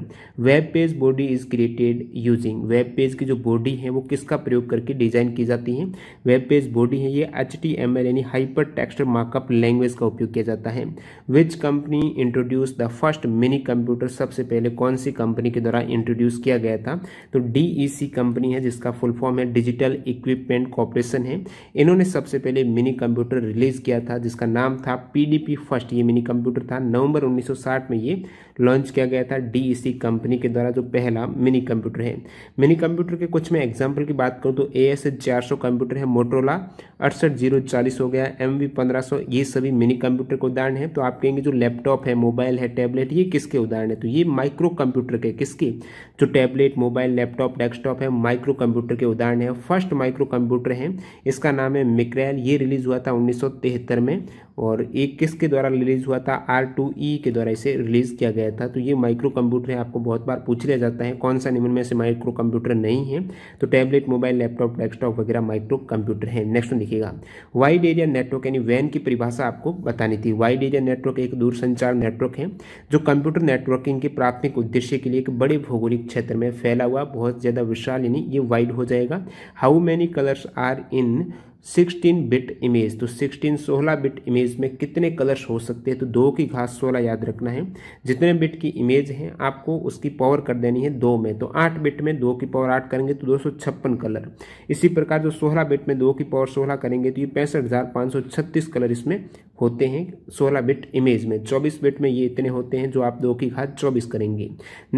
[SPEAKER 1] web page body is created using web page की जो बॉडी है वो किसका प्रयोग करके डिजाइन की जाती है वेब पेज बॉडी है ये एच यानी हाइपर टेक्स्ट मार्कअप लैंग्वेज का उपयोग किया जाता है which company introduce the first mini computer सबसे पहले कौन सी कंपनी के द्वारा इंट्रोड्यूस किया गया था तो डी डीईसी कंपनी e है जिसका फुल फॉर्म है डिजिटल इक्विपमेंट कॉरपोरेशन है इन्होंने सबसे पहले मिनी कंप्यूटर रिलीज़ किया था जिसका नाम था पीडीपी फर्स्ट ये मिनी कंप्यूटर था नवंबर 1960 में ये लॉन्च किया गया था डीईसी कंपनी e के द्वारा जो पहला मिनी कंप्यूटर है मिनी कंप्यूटर के कुछ मैं एग्जाम्पल की बात करूँ तो ए एस कंप्यूटर है मोटरोला अड़सठ जीरो चालीस हो गया एम वी पंद्रह ये सभी मिनी कंप्यूटर के उदाहरण हैं तो आप कहेंगे जो लैपटॉप है मोबाइल है टैबलेट ये किसके उदाहरण है तो ये माइक्रो कंप्यूटर के किसके जो टैबलेट मोबाइल लैपटॉप डेस्कटॉप है माइक्रो कंप्यूटर के उदाहरण है फर्स्ट माइक्रो कंप्यूटर है इसका नाम है मिक्रैल ये रिलीज़ हुआ था उन्नीस में और एक किसके द्वारा रिलीज़ हुआ था आर टू ई के द्वारा इसे रिलीज़ किया गया था तो ये माइक्रो कंप्यूटर है आपको बहुत बार पूछ लिया जाता है कौन सा निम्न में से माइक्रो कंप्यूटर नहीं है तो टैबलेट मोबाइल लैपटॉप डेस्कटॉप वगैरह माइक्रो कंप्यूटर है नेक्स्ट लिखेगा वाइड एरिया नेटवर्क यानी वैन की परिभाषा आपको बतानी थी वाइड एरिया नेटवर्क एक दूरसंचार नेटवर्क है जो कंप्यूटर नेटवर्किंग के प्राथमिक उद्देश्य के लिए एक बड़े भौगोलिक क्षेत्र में फैला हुआ बहुत ज़्यादा विशाल यानी ये वाइड हो जाएगा how many colours are in sixteen bit image तो सिक्सटीन सोलह बिट इमेज में कितने कलर्स हो सकते हैं तो दो की घास सोलह याद रखना है जितने बिट की इमेज है आपको उसकी पावर कर देनी है दो में तो आठ बिट में दो की पावर आठ करेंगे तो दो सौ छप्पन कलर इसी प्रकार जो सोलह बिट में दो की पावर सोलह करेंगे तो ये पैंसठ हज़ार पाँच सौ छत्तीस कलर इसमें होते हैं 16 बिट इमेज में 24 बिट में ये इतने होते हैं जो आप दो की खाद 24 करेंगे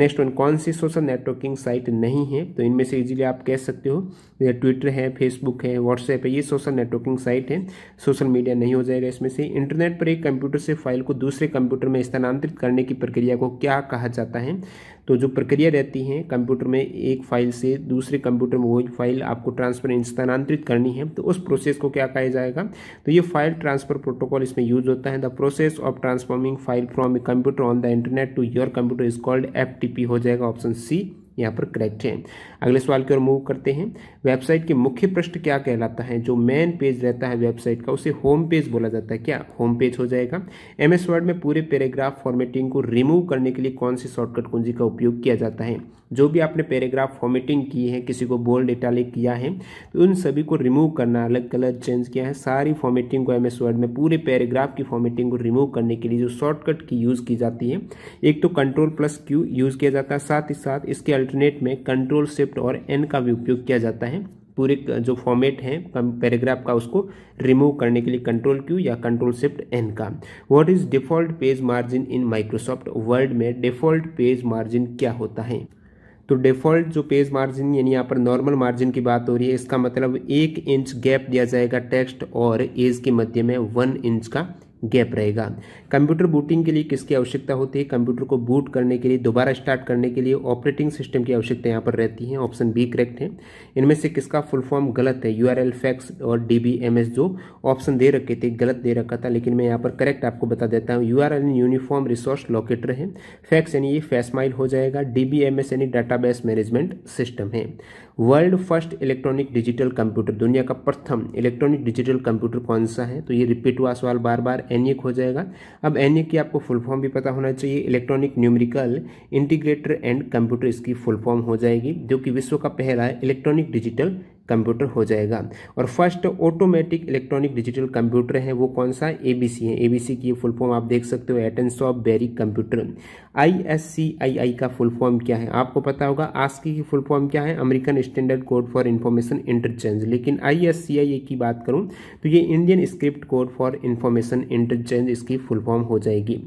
[SPEAKER 1] नेक्स्ट वन कौन सी सोशल नेटवर्किंग साइट नहीं है तो इनमें से इजीली आप कह सकते हो जैसे ट्विटर है फेसबुक है व्हाट्सएप है ये सोशल नेटवर्किंग साइट है सोशल मीडिया नहीं हो जाएगा इसमें से इंटरनेट पर एक कंप्यूटर से फाइल को दूसरे कंप्यूटर में स्थानांतरित करने की प्रक्रिया को क्या कहा जाता है तो जो प्रक्रिया रहती है कंप्यूटर में एक फाइल से दूसरे कंप्यूटर में वही फाइल आपको ट्रांसफर स्थानांतरित करनी है तो उस प्रोसेस को क्या कहा जाएगा तो ये फाइल ट्रांसफर प्रोटोकॉल इसमें यूज होता है the process of transforming file from a computer on the internet to your computer is called F हो जाएगा ऑप्शन सी यहाँ पर करेक्ट है अगले सवाल की ओर मूव करते हैं वेबसाइट के मुख्य पृष्ठ क्या कहलाता है जो मेन पेज रहता है वेबसाइट का उसे होम पेज बोला जाता है क्या होम पेज हो जाएगा एम एस वर्ड में पूरे पैराग्राफ फॉर्मेटिंग को रिमूव करने के लिए कौन सी शॉर्टकट कुंजी का उपयोग किया जाता है जो भी आपने पैराग्राफ फॉर्मेटिंग की है किसी को बोल्ड डेटालिक किया है तो उन सभी को रिमूव करना अलग कलर चेंज किया है सारी फॉर्मेटिंग को एम एस वर्ड में पूरे पैराग्राफ की फॉर्मेटिंग को रिमूव करने के लिए जो शॉर्टकट की यूज़ की जाती है एक तो कंट्रोल प्लस क्यू यूज़ किया जाता है साथ ही साथ इसके अल्टरनेट में कंट्रोल से शिफ्ट और एन का भी उपयोग किया जाता है पूरे जो फॉर्मेट है पैराग्राफ का उसको रिमूव करने के लिए कंट्रोल क्यू या कंट्रोल शिफ्ट एन का what is default page margin in Microsoft Word में डिफॉल्ट पेज मार्जिन क्या होता है तो डिफ़ॉल्ट जो पेज मार्जिन यानी यहाँ पर नॉर्मल मार्जिन की बात हो रही है इसका मतलब एक इंच गैप दिया जाएगा टेक्स्ट और एज के मध्य में वन इंच का गैप रहेगा कंप्यूटर बूटिंग के लिए किसकी आवश्यकता होती है कंप्यूटर को बूट करने के लिए दोबारा स्टार्ट करने के लिए ऑपरेटिंग सिस्टम की आवश्यकता यहाँ पर रहती है ऑप्शन बी करेक्ट है इनमें से किसका फुल फॉर्म गलत है यू आर एल फैक्स और डी बी एम एस जो ऑप्शन दे रखे थे गलत दे रखा था लेकिन मैं यहाँ पर करेक्ट आपको बता देता हूँ U R L uniform resource locator है फैक्स यानी ये फैसमाइल हो जाएगा डी बी एम एस यानी डाटा बेस मैनेजमेंट सिस्टम है world first electronic digital computer दुनिया का प्रथम इलेक्ट्रॉनिक डिजिटल कंप्यूटर कौन सा है तो ये रिपीट हुआ सवाल बार बार एनएक हो जाएगा अब एनिक की आपको फुल फॉर्म भी पता होना चाहिए electronic numerical integrator and computer इसकी फुल फॉर्म हो जाएगी जो कि विश्व का पहला इलेक्ट्रॉनिक डिजिटल कंप्यूटर हो जाएगा और first automatic electronic digital computer है वो कौन सा ए बी सी है ए बी सी की फुल फॉर्म आप देख सकते हो Atanasoff Berry computer I S C I I का फुल फॉर्म क्या है आपको पता होगा आस्की की फुल फॉर्म क्या है American standard code for information interchange लेकिन आई एस सी आई ए की बात करूँ तो ये Indian script code for information interchange इसकी फुल फॉर्म हो जाएगी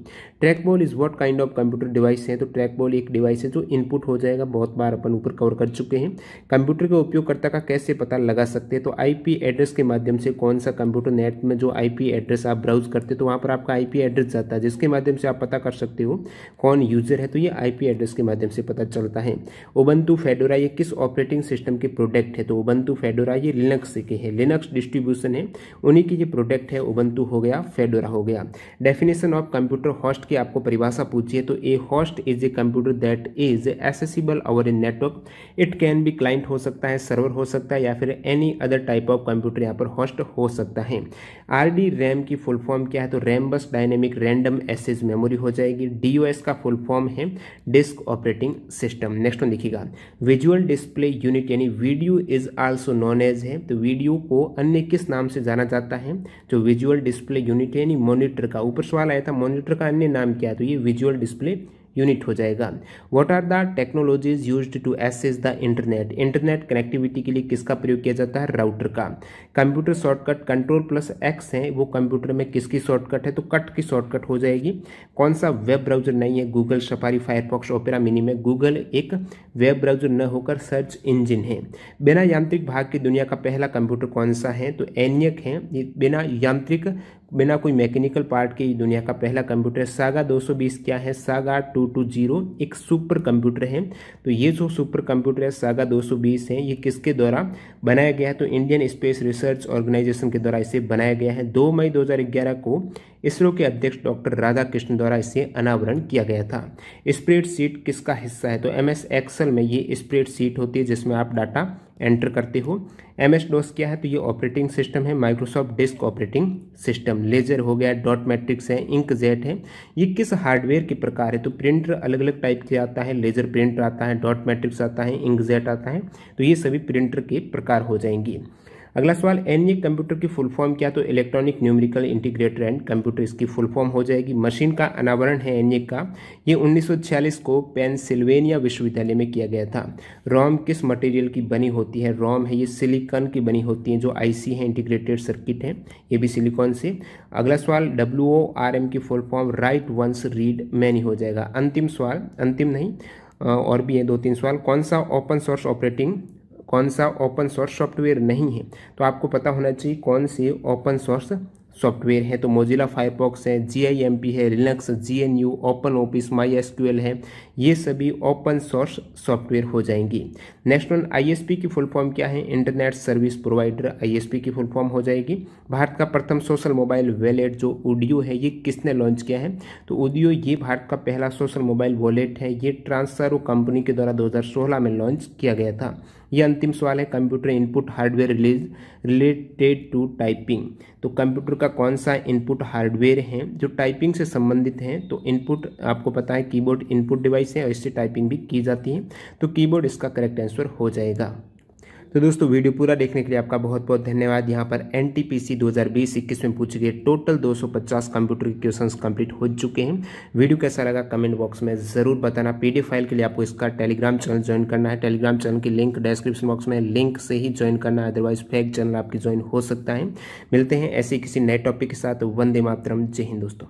[SPEAKER 1] track ball is what kind of computer device है तो ट्रैक बॉल एक डिवाइस है जो इनपुट हो जाएगा बहुत बार अपन ऊपर कवर कर चुके हैं कंप्यूटर के उपयोगकर्ता का कैसे पता लगा सकते हैं तो आईपी एड्रेस के माध्यम से कौन सा कंप्यूटर नेट में जो आईपी एड्रेस आप ब्राउज करते हैं तो वहाँ पर आपका आईपी एड्रेस जाता है जिसके माध्यम से आप पता कर सकते हो कौन यूज़र है तो ये आईपी एड्रेस के माध्यम से पता चलता है ओबंतु फेडोरा ये किस ऑपरेटिंग सिस्टम के प्रोडक्ट है तो ओबंतु फेडोरा ये लिनक्स के हैं लिनक्स डिस्ट्रीब्यूशन है उन्हीं के ये प्रोडक्ट है ओबंतु हो गया फेडोरा हो गया डेफिनेशन ऑफ कंप्यूटर हॉस्ट के की आपको परिभाषा पूछिए तो a host is a computer that is accessible over in network it can be client हो सकता है सर्वर हो सकता है या फिर any other type of computer यहाँ पर होस्ट हो सकता है आर डी रैम की फुल फॉर्म क्या है तो रैम बस डायनेमिक रैंडम एसेज मेमोरी हो जाएगी डी ओ एस का फुल फॉर्म है डिस्क ऑपरेटिंग सिस्टम नेक्स्ट में देखिएगा विजुअल डिस्प्ले यूनिट यानी video is also known as है तो वीडियो को अन्य किस नाम से जाना जाता है जो विजुअल डिस्प्ले यूनिट है यानी मॉनिटर का ऊपर सवाल आया था मॉनिटर का अन्य नाम क्या है तो ये विजुअल डिस्प्ले यूनिट हो जाएगा what are the technologies use to access the internet internet connectivity के लिए किसका प्रयोग किया जाता है राउटर का computer shortcut control plus X है वो कंप्यूटर में किसकी शॉर्टकट है तो कट की शॉर्टकट हो जाएगी कौन सा वेब ब्राउजर नहीं है Google Safari Firefox Opera Mini में गूगल एक वेब ब्राउजर न होकर सर्च इंजिन है बिना यांत्रिक भाग की दुनिया का पहला कंप्यूटर कौन सा है तो एनियक है बिना यांत्रिक बिना कोई मैकेनिकल पार्ट के दुनिया का पहला कंप्यूटर है सागा 220 क्या है सागा 220 एक सुपर कंप्यूटर है तो ये जो सुपर कंप्यूटर है सागा 220 है ये किसके द्वारा बनाया गया है तो इंडियन स्पेस रिसर्च ऑर्गेनाइजेशन के द्वारा इसे बनाया गया है दो मई 2011 को इसरो के अध्यक्ष डॉक्टर राधा कृष्ण द्वारा इसे अनावरण किया गया था स्प्रेड किसका हिस्सा है तो एम एक्सल में ये स्प्रेड होती है जिसमें आप डाटा एंटर करते हो एम एस डोस क्या है तो ये ऑपरेटिंग सिस्टम है Microsoft disk operating system laser हो गया डॉट मैट्रिक्स है इंक जेट है ये किस हार्डवेयर के प्रकार है तो प्रिंटर अलग अलग टाइप के आता है लेजर प्रिंटर आता है डॉट मैट्रिक्स आता है इंक जेट आता है तो ये सभी प्रिंटर के प्रकार हो जाएंगे अगला सवाल एन कंप्यूटर की फुल फॉर्म क्या तो electronic numerical integrator and computer इसकी फुल फॉर्म हो जाएगी मशीन का अनावरण है एन का ये 1946 को पेंसिल्वेनिया विश्वविद्यालय में किया गया था रोम किस मटेरियल की बनी होती है रोम है ये सिलिकॉन की बनी होती है जो आईसी है इंटीग्रेटेड सर्किट है ये भी सिलिकॉन से अगला सवाल डब्ल्यू की full form write once read many हो जाएगा अंतिम सवाल अंतिम नहीं और भी है दो तीन सवाल कौन सा ओपन सोर्स ऑपरेटिंग कौन सा ओपन सोर्स सॉफ्टवेयर नहीं है तो आपको पता होना चाहिए कौन से ओपन सोर्स सॉफ्टवेयर है तो मोजिला फायरफॉक्स है जी आई एम पी है Linux G N U open office my S Q L है ये सभी ओपन सोर्स सॉफ्टवेयर हो जाएंगी नेशनल आई एस पी की फुल फॉर्म क्या है internet service provider I S P की फुल फॉर्म हो जाएगी भारत का प्रथम सोशल मोबाइल वॉलेट जो ओडियो है ये किसने लॉन्च किया है तो ओडियो ये भारत का पहला सोशल मोबाइल वॉलेट है ये ट्रांसफारो कंपनी के द्वारा दो हज़ार सोलह में लॉन्च किया गया था ये अंतिम सवाल है computer input hardware release related to typing तो कंप्यूटर का कौन सा इनपुट हार्डवेयर है जो टाइपिंग से संबंधित है तो इनपुट आपको पता है कीबोर्ड इनपुट डिवाइस है और इससे टाइपिंग भी की जाती है तो कीबोर्ड इसका करेक्ट आंसर हो जाएगा तो दोस्तों वीडियो पूरा देखने के लिए आपका बहुत बहुत धन्यवाद यहाँ पर एन टी पी सी दो हज़ार बीस इक्कीस में पूछे गए टोटल दो सौ पचास कंप्यूटर के क्वेश्चन कंप्लीट हो चुके हैं वीडियो कैसा लगा कमेंट बॉक्स में ज़रूर बताना पी डी फाइल के लिए आपको इसका टेलीग्राम चैनल ज्वाइन करना है टेलीग्राम चैनल की लिंक डिस्क्रिप्शन बॉक्स में लिंक से ही ज्वाइन करना है अदरवाइज फेक चैनल आपकी ज्वाइन हो सकता है मिलते हैं ऐसे किसी नए टॉपिक के साथ वंदे मातरम जय हिंद दोस्तों